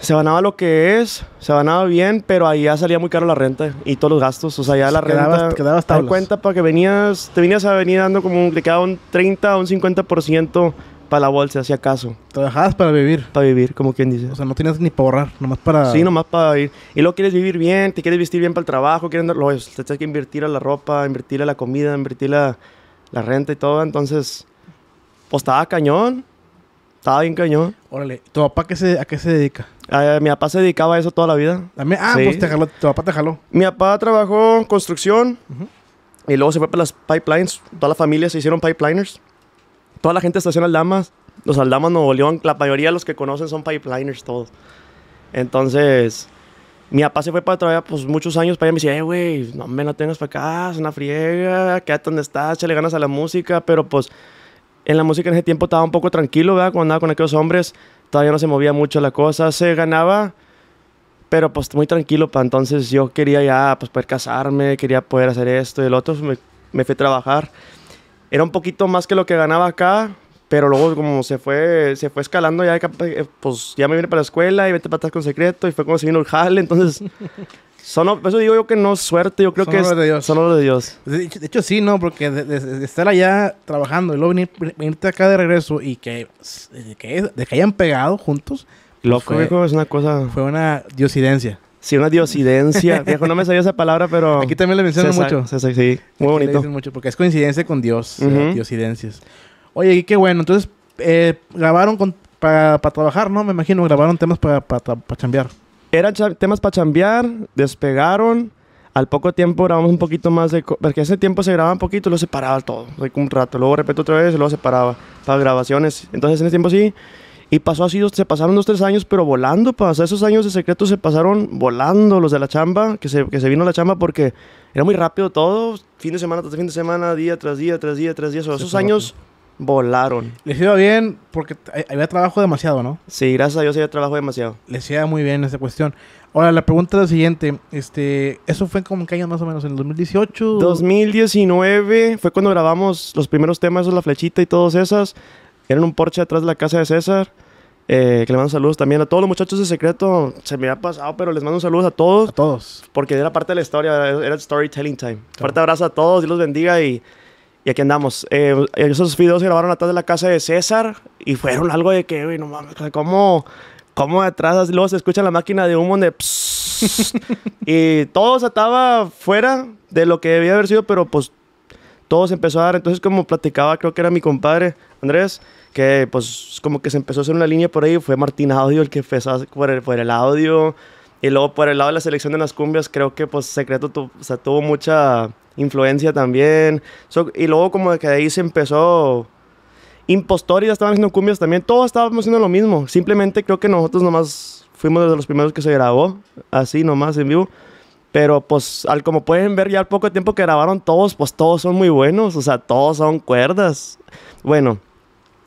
Se vanaba lo que es, se vanaba bien, pero ahí ya salía muy caro la renta y todos los gastos. O sea, ya la renta. quedaba tablas. Te cuenta para que venías, te venías a venir dando como, le quedaba un 30 o un 50% para la bolsa, caso acaso. dejabas para vivir. Para vivir, como quien dice. O sea, no tenías ni para ahorrar, nomás para. Sí, nomás para vivir. Y luego quieres vivir bien, te quieres vestir bien para el trabajo, quieres lo te tienes que invertir a la ropa, invertir a la comida, invertir a la, la renta y todo. Entonces, pues estaba cañón. Estaba bien cañón. Órale, ¿tu papá qué se, a qué se dedica? Ah, mi papá se dedicaba a eso toda la vida. ¿También? Ah, pues te jaló, tu papá te jaló. Mi papá trabajó en construcción y luego se fue para las pipelines. Toda la familia se hicieron pipeliners. Toda la gente estaciona Aldamas. Los Aldamas Nuevo León, la mayoría de los que conocen son pipeliners todos. Entonces, mi papá se fue para trabajar pues, muchos años para allá. Me decía, eh, güey, no me la tengas para acá, es una friega, quédate donde estás, le ganas a la música. Pero pues en la música en ese tiempo estaba un poco tranquilo, ¿verdad? Cuando andaba con aquellos hombres, todavía no se movía mucho la cosa, se ganaba, pero pues muy tranquilo, para entonces yo quería ya pues, poder casarme, quería poder hacer esto y el otro, me, fui a trabajar. Era un poquito más que lo que ganaba acá, pero luego como se fue, se fue escalando, ya, eh, pues ya me vine para la escuela y vete para atrás con secreto y fue como se vino el jale, entonces Solo... eso digo yo que no es suerte, yo creo que es. De Dios. de Dios. De hecho, sí, ¿no? Porque de, estar allá trabajando y luego venir, venirte acá de regreso y que, que, de que hayan pegado juntos. Pues Loco, fue, es una cosa. Fue una diosidencia. Sí, una diosidencia. viejo, no me sabía esa palabra, pero. Aquí también le mencionan mucho. sí, muy bonito. mucho porque es coincidencia con Dios, eh, diosidencias. Oye, y qué bueno. Entonces, eh, grabaron para trabajar, ¿no? Me imagino, grabaron temas para pa, chambear eran temas para chambear, despegaron. Al poco tiempo grabamos un poquito más de... Porque ese tiempo se grababa un poquito y lo separaba todo. un rato, luego repito otra vez y luego separaba para grabaciones. Entonces en ese tiempo sí. Y pasó así, se pasaron dos, tres años, pero volando. sea, esos años de secreto, se pasaron volando los de la chamba, que se, que se vino la chamba porque era muy rápido todo. Fin de semana tras fin de semana, día tras día, tras día, tras día. esos años... Volaron. Les iba bien porque había trabajo demasiado, ¿no? Sí, gracias a Dios había trabajo demasiado. Les iba muy bien esa cuestión. Ahora, la pregunta es la siguiente. Este, ¿Eso fue como en qué año más o menos? ¿En el 2018? 2019 fue cuando grabamos los primeros temas, de La Flechita y todas esas. en un porche atrás de la casa de César. Eh, que le mando saludos también a todos los muchachos de secreto. Se me ha pasado, pero les mando saludos a todos. A todos. Porque era parte de la historia, era storytelling time. aparte Fuerte abrazo a todos, y los bendiga y y aquí andamos. Eh, esos videos se grabaron atrás de la casa de César y fueron algo de que, güey, no mames, ¿cómo, cómo atrás luego se escucha la máquina de humo de... y todo se ataba fuera de lo que debía haber sido, pero pues todo se empezó a dar. Entonces, como platicaba, creo que era mi compadre Andrés, que pues como que se empezó a hacer una línea por ahí, fue Martín Audio el que empezó por el audio. Y luego por el lado de la selección de las cumbias, creo que pues Secreto sea, tuvo mucha influencia también. y luego como que de ahí se empezó... Impostor ya estaban haciendo cumbias también. Todos estábamos haciendo lo mismo. Simplemente creo que nosotros nomás fuimos de los primeros que se grabó. Así nomás en vivo. Pero pues al, como pueden ver ya al poco tiempo que grabaron todos, pues todos son muy buenos. O sea, todos son cuerdas. Bueno,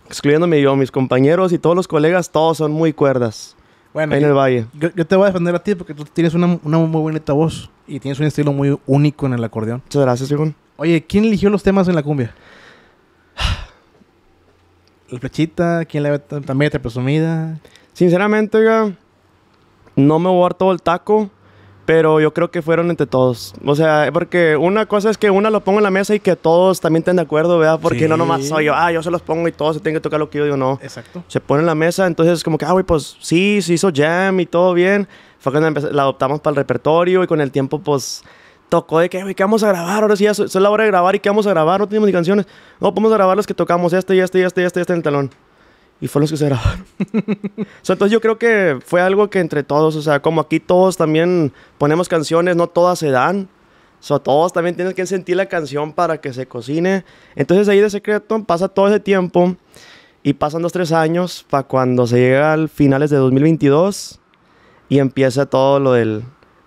excluyéndome yo, mis compañeros y todos los colegas, todos son muy cuerdas. Bueno, yo, valle. te voy a defender a ti porque tú tienes una, muy bonita voz y tienes un estilo muy único en el acordeón. Muchas gracias, según. Oye, ¿quién eligió los temas en la cumbia? La flechita, ¿quién la también te presumida? Sinceramente, oiga, no me voy a dar todo el taco. Pero yo creo que fueron entre todos. O sea, porque una cosa es que una lo pongo en la mesa y que todos también estén de acuerdo, ¿verdad? Porque no nomás soy yo, ah, yo se los pongo y todos se tienen que tocar lo que yo digo, no. Exacto. Se pone en la mesa, entonces como que, ah, güey, pues sí, se hizo jam y todo bien. Fue cuando la adoptamos para el repertorio y con el tiempo, pues, tocó de que, güey, ¿qué vamos a grabar? Ahora sí, ya es la hora de grabar y ¿qué vamos a grabar? No tenemos ni canciones. No, podemos grabar los que tocamos, este y este y este y este, este en el talón. Y fue los que se grabaron. entonces yo creo que fue algo que entre todos, o sea, como aquí todos también ponemos canciones, no todas se dan. O sea, todos también tienen que sentir la canción para que se cocine. Entonces ahí de secreto pasa todo ese tiempo y pasan dos, tres años para cuando se llega al finales de 2022 y empieza todo lo del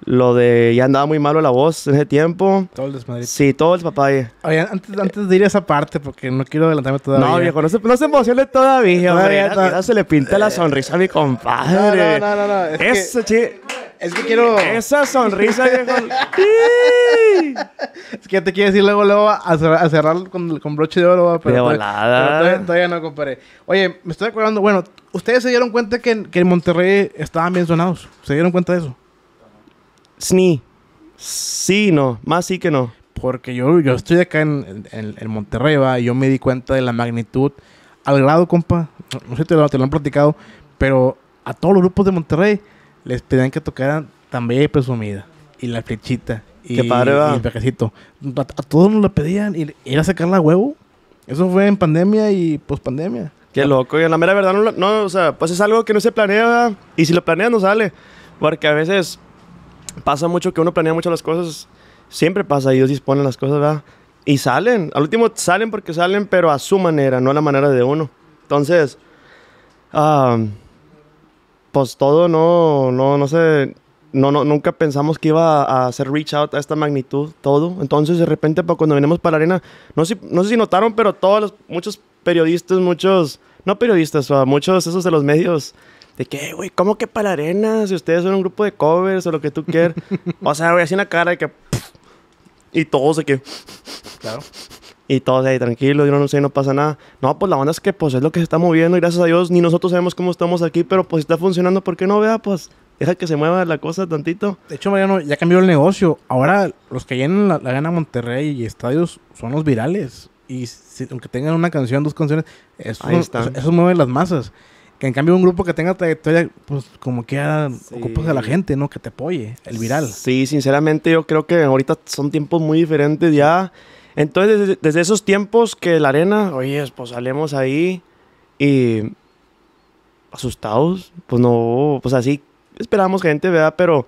lo de ya andaba muy malo la voz en ese tiempo. Todo el desmadre. Sí, todo el papá. Oye, antes, antes de ir a esa parte, porque no quiero adelantarme todavía. No, viejo, no se, no se emocione todavía, todavía hombre. Ya se le pinta la sonrisa a mi compadre. No, no, no, no. Es, que, es que quiero. Esa sonrisa, viejo. es que ya te quiero decir luego, luego a, cerrar, con, broche de oro, pero. De volada. todavía, todavía, no comparé. Oye, me estoy acordando, bueno, ustedes se dieron cuenta que, que en Monterrey estaban bien sonados. ¿Se dieron cuenta de eso? Sni. Sí, no. Más sí que no. Porque yo, yo estoy acá en, en, Monterrey, ¿va? y yo me di cuenta de la magnitud. Al grado, compa, no sé si te lo, te lo han platicado, pero a todos los grupos de Monterrey les pedían que tocaran también presumida. Y la flechita. Y, Qué padre, ¿va? y el pejecito. A, todos nos lo pedían. ir a sacarla la huevo. Eso fue en pandemia y pospandemia. Qué loco. Y la mera verdad, no, no, o sea, pues es algo que no se planea. Y si lo planea no sale. Porque a veces pasa mucho que uno planea mucho las cosas, siempre pasa, ellos disponen las cosas, ¿verdad? Y salen, al último salen porque salen, pero a su manera, no a la manera de uno. Entonces, ah, pues todo no, no, no sé, no, nunca pensamos que iba a hacer reach out a esta magnitud, todo. Entonces, de repente, pues, cuando venimos para la arena, no sé, si notaron, pero todos los, muchos periodistas, muchos, no periodistas, o muchos esos de los medios de que, güey, ¿cómo que para la arena? Si ustedes son un grupo de covers o lo que tú quieras. o sea, güey, así una cara de que. Y todos de que. Claro. Y todos ahí tranquilos, yo no, sé, no pasa nada. No, pues la banda es que pues es lo que se está moviendo y gracias a Dios ni nosotros sabemos cómo estamos aquí, pero pues está funcionando, ¿por qué no vea? Pues deja que se mueva la cosa tantito. De hecho, Mariano, ya cambió el negocio. Ahora los que llenan la, gana Monterrey y estadios son los virales. Y aunque tengan una canción, dos canciones, eso, eso mueve las masas en cambio un grupo que tenga trayectoria, pues como que sí. ocupas a la gente, ¿no? Que te apoye, el viral. Sí, sinceramente yo creo que ahorita son tiempos muy diferentes ya. Entonces, desde, esos tiempos que la arena, oye, pues salimos ahí y asustados, pues no, pues así esperamos gente, vea Pero,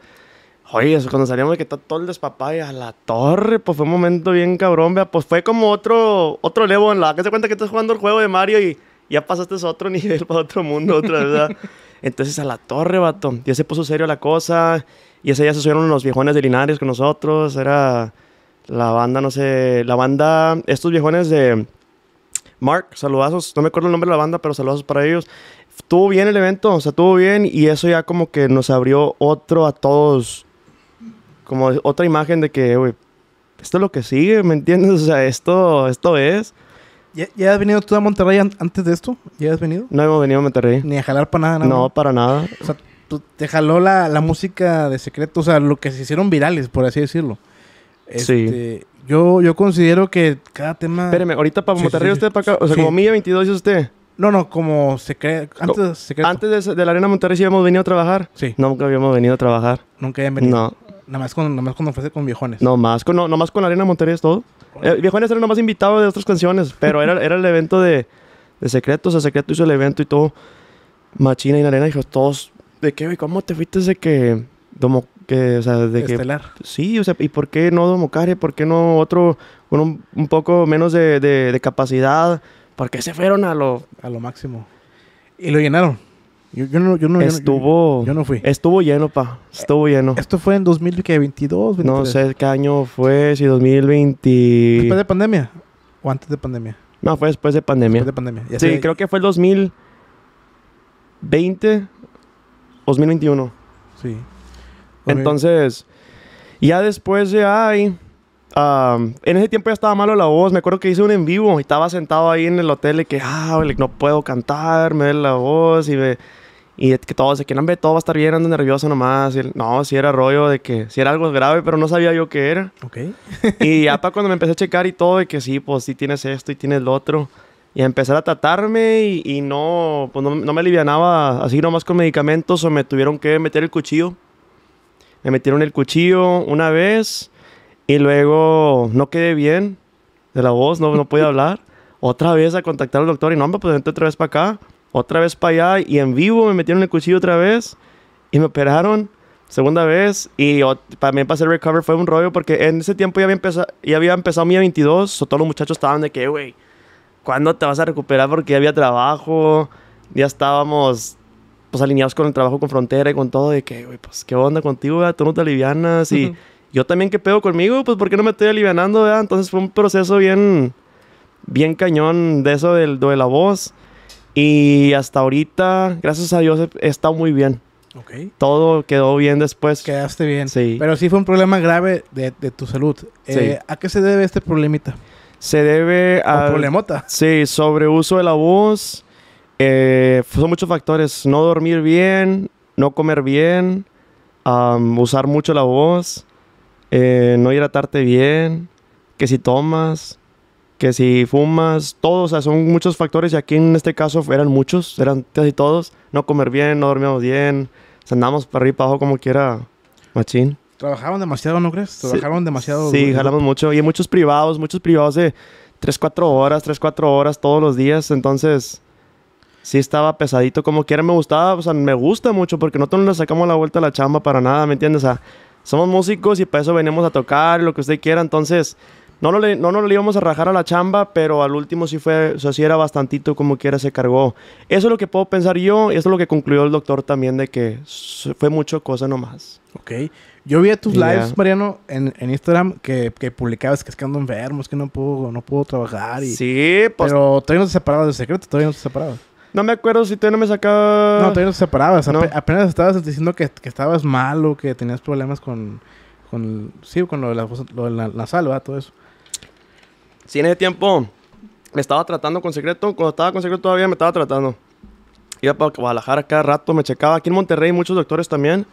oye, cuando salíamos de que está todo el despapá y a la torre, pues fue un momento bien cabrón, ¿verdad? Pues fue como otro, otro levo en la que se cuenta que estás jugando el juego de Mario y ya pasaste a otro nivel, para otro mundo, otra verdad. Entonces a la torre, vato. Ya se puso serio la cosa. Y ese día se subieron los viejones de Linares con nosotros. Era la banda, no sé, la banda, estos viejones de Mark, saludazos. No me acuerdo el nombre de la banda, pero saludazos para ellos. Estuvo bien el evento, o sea, estuvo bien. Y eso ya como que nos abrió otro a todos. Como otra imagen de que, güey, esto es lo que sigue, ¿me entiendes? O sea, esto, esto es. ¿Ya, ¿Ya, has venido tú a Monterrey antes de esto? ¿Ya has venido? No hemos venido a Monterrey. Ni a jalar para nada, nada No, para nada. O sea, te jaló la, música de secreto, o sea, lo que se hicieron virales, por así decirlo. sí. Este, yo, yo considero que cada tema. Espéreme, ahorita para Monterrey usted para acá, o sea, como Milla 22 usted. No, no, como antes, secreto. Antes de, de, la Arena Monterrey sí habíamos venido a trabajar. Sí. Nunca habíamos venido a trabajar. Nunca habían venido. No. Nada más con, nada más con con viejones. Nomás con, no, nomás con Arena Monterrey es todo. Eh, viejones era nomás invitado de otras canciones, pero era, era el evento de, de Secretos. a sea, Secreto hizo el evento y todo. Machina y la Arena dijo, todos, ¿de qué, hoy ¿Cómo te fuiste de que... Domo, que, de Estelar. sí, o sea, ¿y por qué no Domocare? ¿Por qué no otro con un, poco menos de, capacidad? ¿Por qué se fueron a lo... A lo máximo. Y lo llenaron. Yo, no, yo no, estuvo, yo, no fui. Estuvo lleno, pa. Estuvo eh, lleno. Esto fue en 2022, No sé qué año fue, si 2020. ¿Después de pandemia? ¿O antes de pandemia? No, fue después de pandemia. Después de pandemia. sí, creo que fue el 2020, 2021. Sí. Entonces, ya después de ahí. en ese tiempo ya estaba malo la voz. Me acuerdo que hice un en vivo y estaba sentado ahí en el hotel y que, ah, no puedo cantar, me duele la voz y ve y que todos, que ve todo va a estar bien, ando nervioso nomás. Y, no, si era rollo de que, si era algo grave, pero no sabía yo qué era. Ok. y ya para cuando me empecé a checar y todo, de que sí, pues sí tienes esto y tienes lo otro. Y a empezar a tratarme y, no, pues no, me alivianaba así nomás con medicamentos o me tuvieron que meter el cuchillo. Me metieron el cuchillo una vez y luego no quedé bien de la voz, no, no podía hablar. otra vez a contactar al doctor y no, pues entré otra vez para acá otra vez para allá y en vivo me metieron el cuchillo otra vez y me operaron segunda vez y para mí para hacer recover fue un rollo porque en ese tiempo ya había empezado, ya había empezado mi 22, todos los muchachos estaban de que, güey, ¿cuándo te vas a recuperar? Porque ya había trabajo, ya estábamos pues alineados con el trabajo con Frontera y con todo, de que, güey, pues qué onda contigo, tú no te alivianas y yo también qué pedo conmigo, pues ¿por qué no me estoy alivianando, Entonces fue un proceso bien, bien cañón de eso del de la voz. Y hasta ahorita, gracias a Dios, he estado muy bien. Todo quedó bien después. Quedaste bien. Sí. Pero sí fue un problema grave de, tu salud. Eh, ¿A qué se debe este problemita? Se debe a... problemota. Sí, Sobre uso de la voz. Eh, son muchos factores. No dormir bien, no comer bien, usar mucho la voz, eh, no hidratarte bien, que si tomas que si fumas, todos, o sea, son muchos factores y aquí en este caso eran muchos, eran casi todos, no comer bien, no dormíamos bien, o para arriba y para abajo como quiera, machín. Trabajaban demasiado, ¿no crees? Trabajaron demasiado. Sí, jalamos mucho y muchos privados, muchos privados de 3, 4 horas, 3, 4 horas todos los días, entonces sí estaba pesadito como quiera, me gustaba, o sea, me gusta mucho porque no le sacamos la vuelta a la chamba para nada, ¿me entiendes? O sea, somos músicos y para eso venimos a tocar, lo que usted quiera, entonces no, lo, no íbamos a rajar a la chamba, pero al último sí fue, o sea, sí era bastantito como quiera se cargó. Eso es lo que puedo pensar yo y eso es lo que concluyó el doctor también de que fue mucho cosa nomás. Ok. Yo vi tus lives, Mariano, en, en Instagram que, que, publicabas que es que ando enfermo, es que no puedo, no puedo trabajar. Y, sí, pues. Pero todavía no te separabas del secreto, todavía no te separabas. No me acuerdo si todavía no me sacaba. No, todavía no te separabas. Apenas estabas diciendo que, que estabas malo, que tenías problemas con. con sí, con lo de la, lo de la salva, todo eso. Si en ese tiempo me estaba tratando con secreto. Cuando estaba con secreto todavía me estaba tratando. Iba para Guadalajara cada rato, me checaba. Aquí en Monterrey muchos doctores también.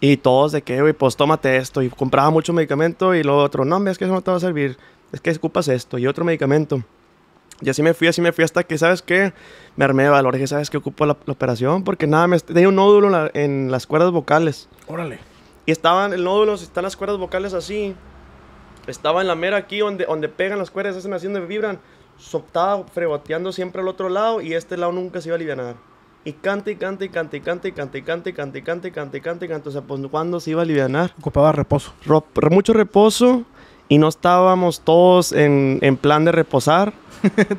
Y todos de que, güey, pues tómate esto. Y compraba mucho medicamento y lo otro, no, es que eso no te va a servir. Es que ocupas esto y otro medicamento. Y así me fui, así me fui hasta que, ¿sabes qué? Me armé de valor. Dije, ¿sabes qué? Ocupo la, operación porque nada, me tenía un nódulo en, en las cuerdas vocales. Órale. Y estaban, el nódulo, están las cuerdas vocales así. Estaba en la mera aquí donde, donde pegan las cuerdas, hacen así donde vibran. Soptaba estaba fregoteando siempre al otro lado y este lado nunca se iba a aliviar. Y cante, y cante, y cante, y cante, y cante, y cante. y canta y canta O sea, cuando se iba a aliviar. Ocupaba reposo. mucho reposo y no estábamos todos en, en plan de reposar.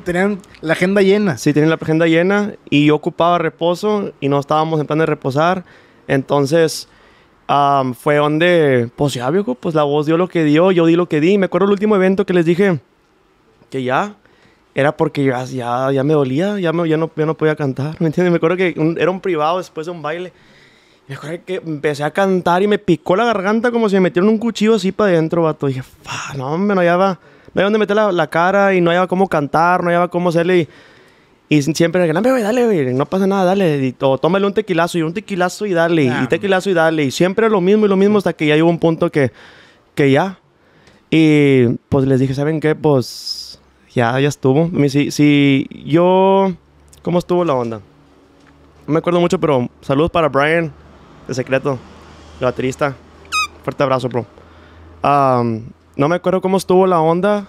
tenían la agenda llena. Sí, tenían la agenda llena y yo ocupaba reposo y no estábamos en plan de reposar. Entonces, fue donde, pues ya, viejo, pues la voz dio lo que dio, yo di lo que di. Me acuerdo el último evento que les dije que ya era porque ya, ya, me dolía, ya, me, ya, no, ya no podía cantar, ¿me entiendes? Me acuerdo que era un privado después de un baile. Me acuerdo que empecé a cantar y me picó la garganta como si me metieron un cuchillo así para adentro, vato. Y dije, no, hombre, no había, no había dónde meter la, cara y no había cómo cantar, no había cómo hacerle. Y siempre dale, dale, no pasa nada, dale. o tómale un tequilazo y un tequilazo y dale, y tequilazo y dale. Y siempre lo mismo y lo mismo hasta que ya llegó un punto que, que ya. Y pues les dije, ¿saben qué? Pues ya, ya estuvo. Si, si yo, ¿cómo estuvo la onda? No me acuerdo mucho, pero saludos para Brian, de secreto, el baterista. Fuerte abrazo, bro. no me acuerdo cómo estuvo la onda,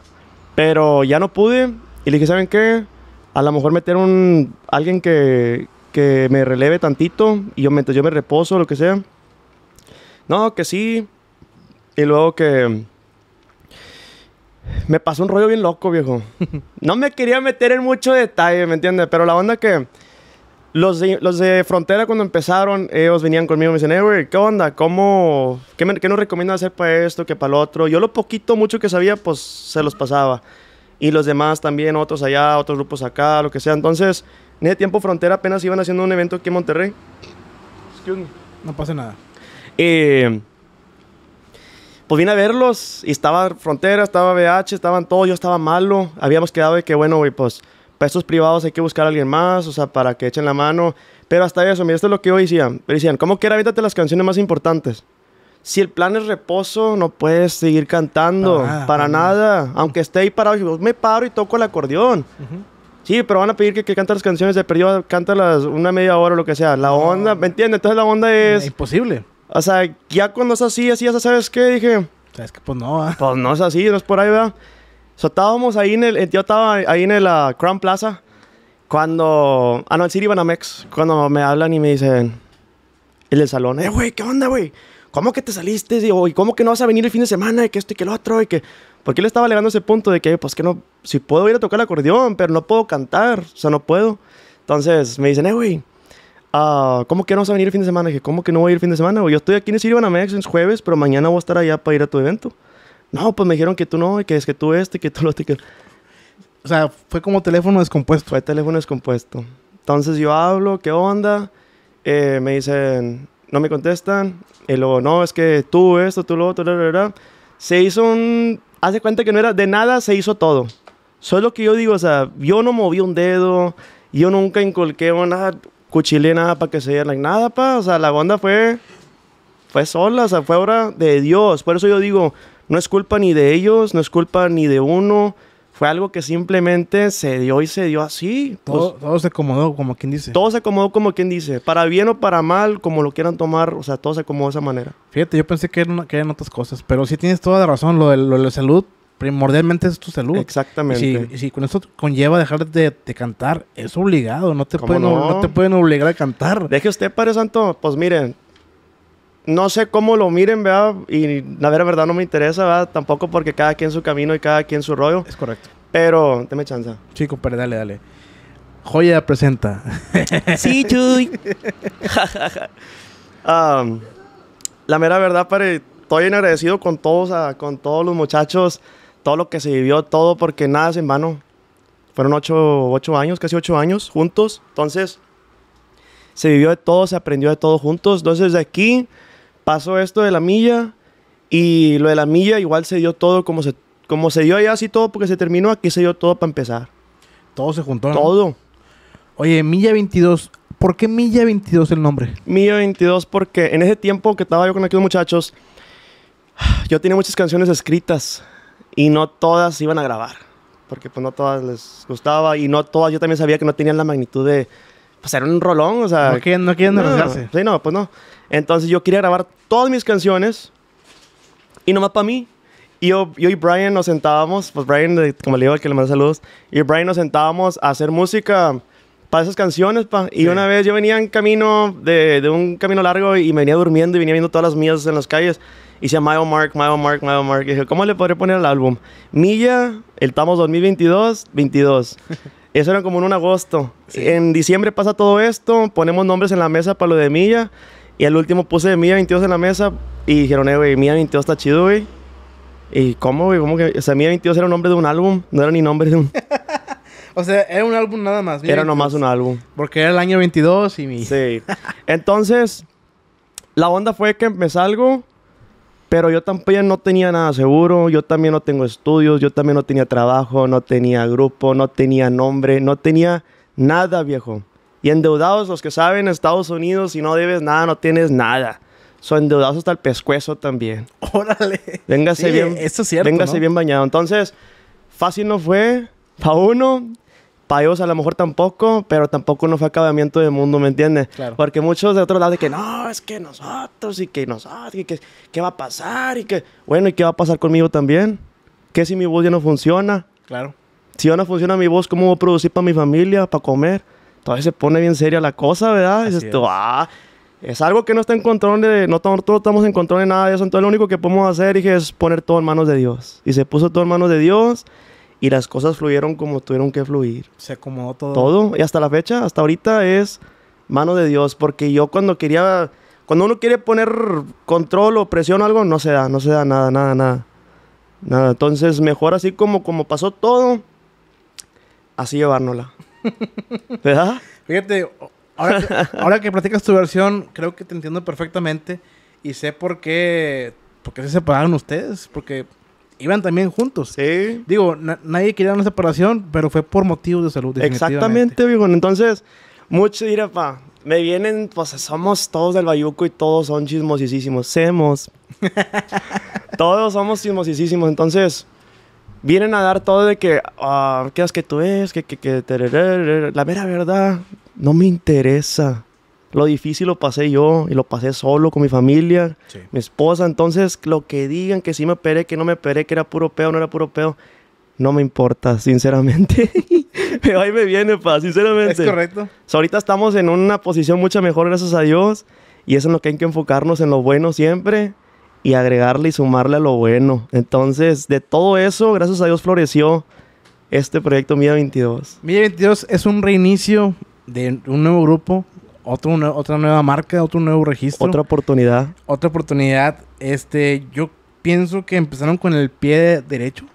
pero ya no pude. Y le dije, ¿saben qué? a lo mejor meter un alguien que, me releve tantito y yo, yo me reposo, lo que sea. No, que sí. Y luego que... Me pasó un rollo bien loco, viejo. No me quería meter en mucho detalle, ¿me entiendes? Pero la onda que... Los de, los de Frontera cuando empezaron, ellos venían conmigo y me dicen, hey, eh, ¿qué onda? ¿Cómo? ¿Qué, qué nos recomienda hacer para esto, que para lo otro? Yo lo poquito, mucho que sabía, pues se los pasaba y los demás también, otros allá, otros grupos acá, lo que sea. Entonces, en ese tiempo Frontera apenas iban haciendo un evento aquí en Monterrey. No pasa nada. Eh, pues vine a verlos y estaba Frontera, estaba BH, estaban todos, yo estaba malo. Habíamos quedado de que, bueno, güey, pues para estos privados hay que buscar a alguien más, o sea, para que echen la mano. Pero hasta eso, mira, esto es lo que yo pero Decían, ¿cómo que era? las canciones más importantes si el plan es reposo, no puedes seguir cantando para, nada. Aunque esté ahí parado, me paro y toco el acordeón. Sí, pero van a pedir que, que cante las canciones de periodo, las una media hora o lo que sea. La onda, ¿me entiendes? Entonces la onda eh, es... Imposible. O sea, ya cuando es así, así, ya sabes qué, dije... Sabes que pues no, ¿eh? Pues no es así, no es por ahí, ¿verdad? Sotábamos estábamos ahí en el... Eh, yo estaba ahí en la ah, Crown Plaza cuando... Ah, no, el City Cuando me hablan y me dicen... En El salón, eh, güey, ¿qué onda, güey? ¿cómo que te saliste? Y, ¿cómo que no vas a venir el fin de semana? Y que esto y que lo otro. Y que... Porque él estaba alegando ese punto de que, pues que no, si puedo ir a tocar el acordeón, pero no puedo cantar, o sea, no puedo. Entonces me dicen, eh, güey, ah, ¿cómo que no vas a venir el fin de semana? dije, ¿cómo que no voy a ir el fin de semana? Yo estoy aquí en Sirvanamex en jueves, pero mañana voy a estar allá para ir a tu evento. No, pues me dijeron que tú no, y que es que tú este, que tú lo, que... O sea, fue como teléfono descompuesto. Fue teléfono descompuesto. Entonces yo hablo, ¿qué onda? Eh, me dicen, no me contestan. Y luego, no, es que tú esto, tú lo otro, Se hizo un... Hace cuenta que no era de nada, se hizo todo. Solo que yo digo, o sea, yo no moví un dedo, yo nunca encolqué nada, cuchilena nada para que se diera nada, pa. O sea, la banda fue, fue sola, o sea, fue obra de Dios. Por eso yo digo, no es culpa ni de ellos, no es culpa ni de uno. Fue algo que simplemente se dio y se dio así. Pues todo, se acomodó, como quien dice. Todo se acomodó, como quien dice. Para bien o para mal, como lo quieran tomar, o sea, todo se acomodó de esa manera. Fíjate, yo pensé que eran, otras cosas, pero sí tienes toda la razón. Lo de, la salud, primordialmente es tu salud. Exactamente. Y si, con eso conlleva dejar de, cantar, es obligado. No te, no? te pueden obligar a cantar. Deje usted, Padre Santo. Pues miren, no sé cómo lo miren, ¿verdad? Y la verdad no me interesa, ¿verdad? Tampoco porque cada quien su camino y cada quien su rollo. Es correcto. Pero, me chanza. Chico, pero dale, dale. Joya presenta. sí, chuy. Um, la mera verdad, pare. estoy agradecido con todos, con todos los muchachos, todo lo que se vivió, todo, porque nada es en vano. Fueron ocho, años, casi ocho años juntos. Entonces, se vivió de todo, se aprendió de todo juntos. Entonces, de aquí pasó esto de la milla y lo de la milla igual se dio todo como se, como se dio allá, así todo porque se terminó, aquí se dio todo para empezar. Todo se juntó. Todo. Oye, Milla 22, ¿por qué Milla 22 el nombre? Milla 22 porque en ese tiempo que estaba yo con aquellos muchachos, yo tenía muchas canciones escritas y no todas iban a grabar, porque pues no todas les gustaba y no todas, yo también sabía que no tenían la magnitud de, pues era un rolón, o sea... No quieren, no quieren no, Sí, no, pues no. Entonces yo quería grabar todas mis canciones y nomás para mí. Y yo, y Brian nos sentábamos, pues Brian, como le digo, el que le manda saludos, y Brian nos sentábamos a hacer música para esas canciones, Y una vez yo venía en camino, de, un camino largo, y me venía durmiendo y venía viendo todas las mías en las calles. Y decía Mile Mark, Mark, Mark. Y dije, ¿cómo le podré poner al álbum? Milla, el Tamos 2022, 22. Eso era como en un agosto. En diciembre pasa todo esto, ponemos nombres en la mesa para lo de Milla. Y el último puse Mía 22 en la mesa y dijeron, eh, güey, Mía 22 está chido, güey. ¿Y cómo, güey? ¿Cómo que? O sea, Mía 22 era el nombre de un álbum, no era ni nombre de un... o sea, era un álbum nada más. era nomás un álbum. Porque era el año 22 y mi... Sí. Entonces, la onda fue que me salgo, pero yo también no tenía nada seguro, yo también no tengo estudios, yo también no tenía trabajo, no tenía grupo, no tenía nombre, no tenía nada, viejo. Y endeudados, los que saben, Estados Unidos, si no debes nada, no tienes nada. Son endeudados hasta el pescuezo también. Órale. Véngase bien. Eso es cierto. Véngase bien bañado. Entonces, fácil no fue. Para uno, para ellos a lo mejor tampoco, pero tampoco no fue acabamiento del mundo, ¿me entiendes? Claro. Porque muchos de otro lado de que no, es que nosotros y que nosotros y que qué va a pasar y que. Bueno, ¿y qué va a pasar conmigo también? ¿Qué si mi voz ya no funciona? Claro. Si ya no funciona mi voz, ¿cómo voy a producir para mi familia, para comer? todavía se pone bien seria la cosa, ¿verdad? Ah, es algo que no está en control de, no, estamos estamos en control de nada de eso, entonces lo único que podemos hacer, dije, es poner todo en manos de Dios. Y se puso todo en manos de Dios y las cosas fluyeron como tuvieron que fluir. Se acomodó todo. Todo, y hasta la fecha, hasta ahorita es mano de Dios, porque yo cuando quería, cuando uno quiere poner control o presión o algo, no se da, no se da nada, nada, nada. Nada, entonces mejor así como, como pasó todo, así llevárnosla. ¿Verdad? Fíjate, ahora que, ahora platicas tu versión, creo que te entiendo perfectamente y sé por qué, por se separaron ustedes, porque iban también juntos. Sí. Digo, nadie quería una separación, pero fue por motivos de salud. Exactamente, digo, entonces, mucho dirán, pa, me vienen, pues somos todos del Bayuco y todos son chismosísimos. Semos. todos somos chismosísimos. Entonces, vienen a dar todo de que, ah, ¿qué es que tú es? Que, que, que la mera verdad, no me interesa. Lo difícil lo pasé yo y lo pasé solo con mi familia, mi esposa. Entonces, lo que digan, que sí me operé, que no me operé, que era puro peo, no era puro peo, no me importa, sinceramente. me va me viene, pa, sinceramente. Es correcto. ahorita estamos en una posición mucho mejor, gracias a Dios. Y eso es lo que hay que enfocarnos en lo bueno siempre y agregarle y sumarle a lo bueno. Entonces, de todo eso, gracias a Dios floreció este proyecto Mía 22. Mía 22 es un reinicio de un nuevo grupo, otro, otra nueva marca, otro nuevo registro. Otra oportunidad. Otra oportunidad. Este, yo pienso que empezaron con el pie derecho.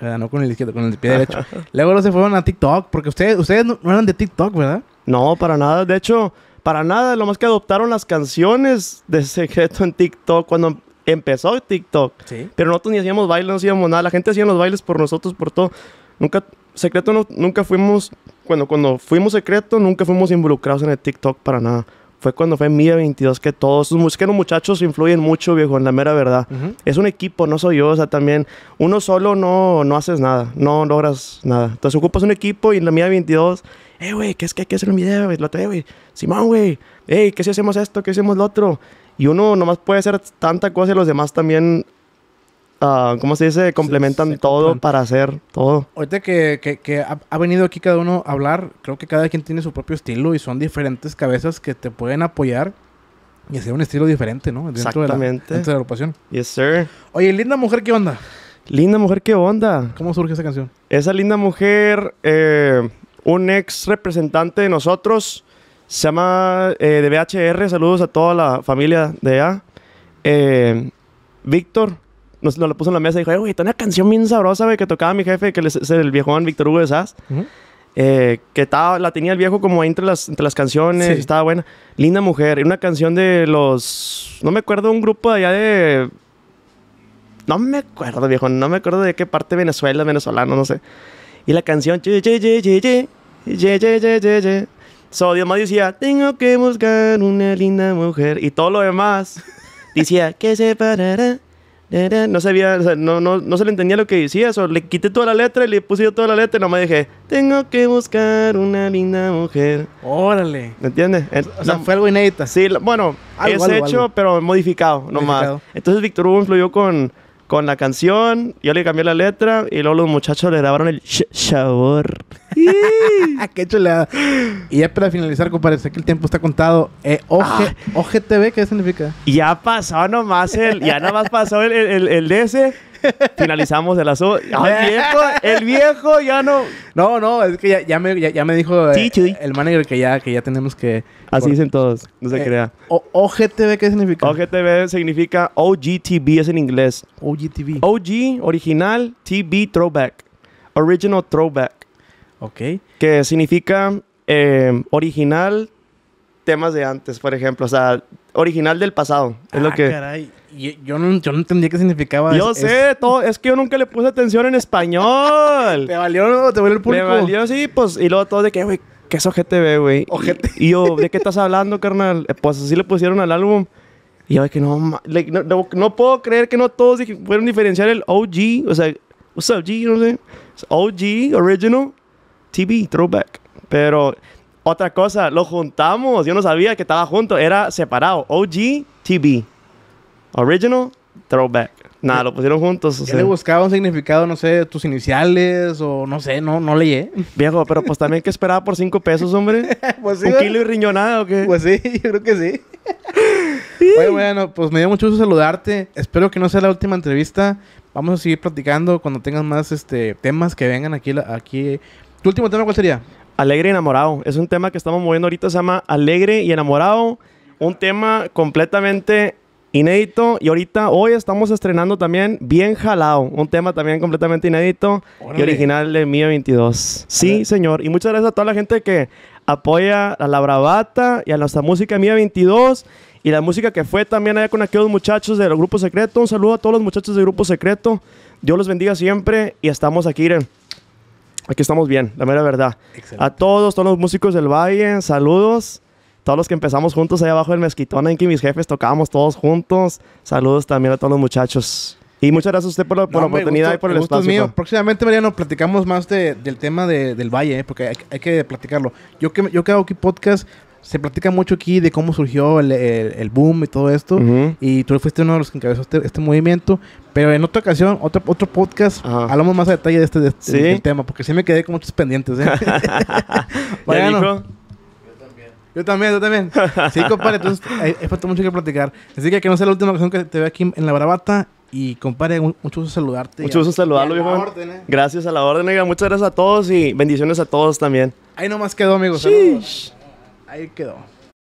No con el izquierdo, con el pie derecho. Luego se fueron a TikTok, porque ustedes, ustedes no, no eran de TikTok, ¿verdad? No, para nada. De hecho, para nada. Lo más que adoptaron las canciones de secreto en TikTok. Cuando empezó TikTok. Pero nosotros ni hacíamos bailes, no hacíamos nada. La gente hacía los bailes por nosotros, por todo. Nunca, secreto, nunca fuimos, cuando, cuando fuimos secreto, nunca fuimos involucrados en el TikTok para nada. Fue cuando fue Mía 22 que todos, es que los muchachos influyen mucho, viejo, en la mera verdad. Es un equipo, no soy yo, o sea, también uno solo no, no haces nada, no logras nada. Entonces ocupas un equipo y en la Mía 22, eh, güey, ¿qué es que hay que hacer un video, güey? Lo güey, Simón, güey, eh, ¿qué si hacemos esto, qué hacemos lo otro? Y uno nomás puede hacer tanta cosa y los demás también, ah, ¿cómo se dice? Complementan todo para hacer todo. Ahorita que, que, ha, venido aquí cada uno a hablar, creo que cada quien tiene su propio estilo y son diferentes cabezas que te pueden apoyar y hacer un estilo diferente, ¿no? Exactamente. De la, dentro de la agrupación. Yes, sir. Oye, linda mujer, ¿qué onda? Linda mujer, ¿qué onda? ¿Cómo surge esa canción? Esa linda mujer, eh, un ex representante de nosotros se llama eh, de BHR. Saludos a toda la familia de allá. Eh, Víctor nos, lo puso en la mesa y dijo: Güey, está una canción bien sabrosa, güey, que tocaba mi jefe, que es el viejón Víctor Hugo de Sass. eh, que estaba, la tenía el viejo como ahí entre las, entre las canciones, estaba buena. Linda mujer. Y una canción de los. No me acuerdo, un grupo allá de. No me acuerdo, viejo. No me acuerdo de qué parte Venezuela, venezolano, no sé. Y la canción. Ye, ye, ye, So, Dios más decía, tengo que buscar una linda mujer. Y todo lo demás decía, que se parará. No sabía, o no, no, no se le entendía lo que decía. le quité toda la letra y le puse yo toda la letra y nomás dije, tengo que buscar una linda mujer. Órale. ¿Me entiendes? o sea, fue algo inédito. Sí, bueno, es hecho, pero modificado, nomás. Entonces Víctor Hugo influyó con con la canción, yo le cambié la letra y luego los muchachos le grabaron el sabor. ¡Qué chulada! Y ya para finalizar, como parece que el tiempo está contado. Eh, OGTV, ah. ¿qué significa? Ya pasó nomás el, ya nada más pasó el, el, el, Finalizamos el asunto. el, viejo, el viejo ya no. No, no, es que ya, me, dijo eh, el manager que ya, que ya tenemos que. Así dicen todos, no se eh, crea. O, OGTV, ¿qué significa? OGTV significa OGTV, es en inglés. OGTV. OG, original, TV, throwback. Original throwback. Ok. Que significa eh, original temas de antes, por ejemplo. O sea, original del pasado. Es lo ah, que. Caray. Yo, no, yo, no, entendía qué significaba Yo sé, es... todo. Es que yo nunca le puse atención en español. ¿Te valió no? ¿Te valió el público? Me valió, sí, pues. Y luego todo de que, güey, ¿qué es OGTV, güey? Y, yo, ¿de qué estás hablando, carnal? Eh, pues así le pusieron al álbum. Y yo, que no, like, no, no, puedo creer que no todos pudieron diferenciar el OG, o sea, what's up, G, OG, original, TV, throwback. Pero otra cosa, lo juntamos. Yo no sabía que estaba junto. Era separado. OG TV. Original Throwback. Nada, lo pusieron juntos. O le buscaba un significado, no sé, tus iniciales o no sé, no, no leí. ¿eh? Viejo, pero pues también que esperaba por cinco pesos, hombre. pues Un kilo y riñonada o qué. Pues sí, yo creo que sí. sí. bueno, pues me dio mucho gusto saludarte. Espero que no sea la última entrevista. Vamos a seguir platicando cuando tengas más este, temas que vengan aquí. aquí. ¿Tu último tema cuál sería? Alegre y enamorado. Es un tema que estamos moviendo ahorita, se llama Alegre y enamorado. Un tema completamente inédito. Y ahorita, hoy estamos estrenando también Bien Jalado, un tema también completamente inédito y original de Mía 22. Sí, señor. Y muchas gracias a toda la gente que apoya a la Bravata y a nuestra música Mía 22. Y la música que fue también allá con aquellos muchachos del Grupo Secreto. Un saludo a todos los muchachos del Grupo Secreto. Dios los bendiga siempre y estamos aquí. Miren aquí estamos bien, la mera verdad. A todos, todos los músicos del Valle, saludos. Todos los que empezamos juntos ahí abajo del Mezquitón, en que mis jefes tocábamos todos juntos. Saludos también a todos los muchachos. Y muchas gracias a usted por la, por la oportunidad y por el, espacio. Mío. Pues. Próximamente, Mariano, platicamos más del tema del Valle, eh, porque hay, que platicarlo. Yo que, yo que hago aquí podcast, se platica mucho aquí de cómo surgió el, el, boom y todo esto. Y tú fuiste uno de los que encabezó este, este movimiento. Pero en otra ocasión, otro, otro podcast, hablamos más a detalle de este, de este tema. Porque sí me quedé con muchos pendientes. ¿eh? ¿Ya dijo? Yo también, yo también. Sí, compadre, entonces es mucho que platicar. Así que que no sea la última ocasión que te veo aquí en la bravata Y compadre, mucho gusto saludarte. Mucho gusto saludarlo, viejo. ¿eh? Gracias a la orden, oiga. Muchas gracias a todos y bendiciones a todos también. Ahí nomás quedó, amigos ahí quedó.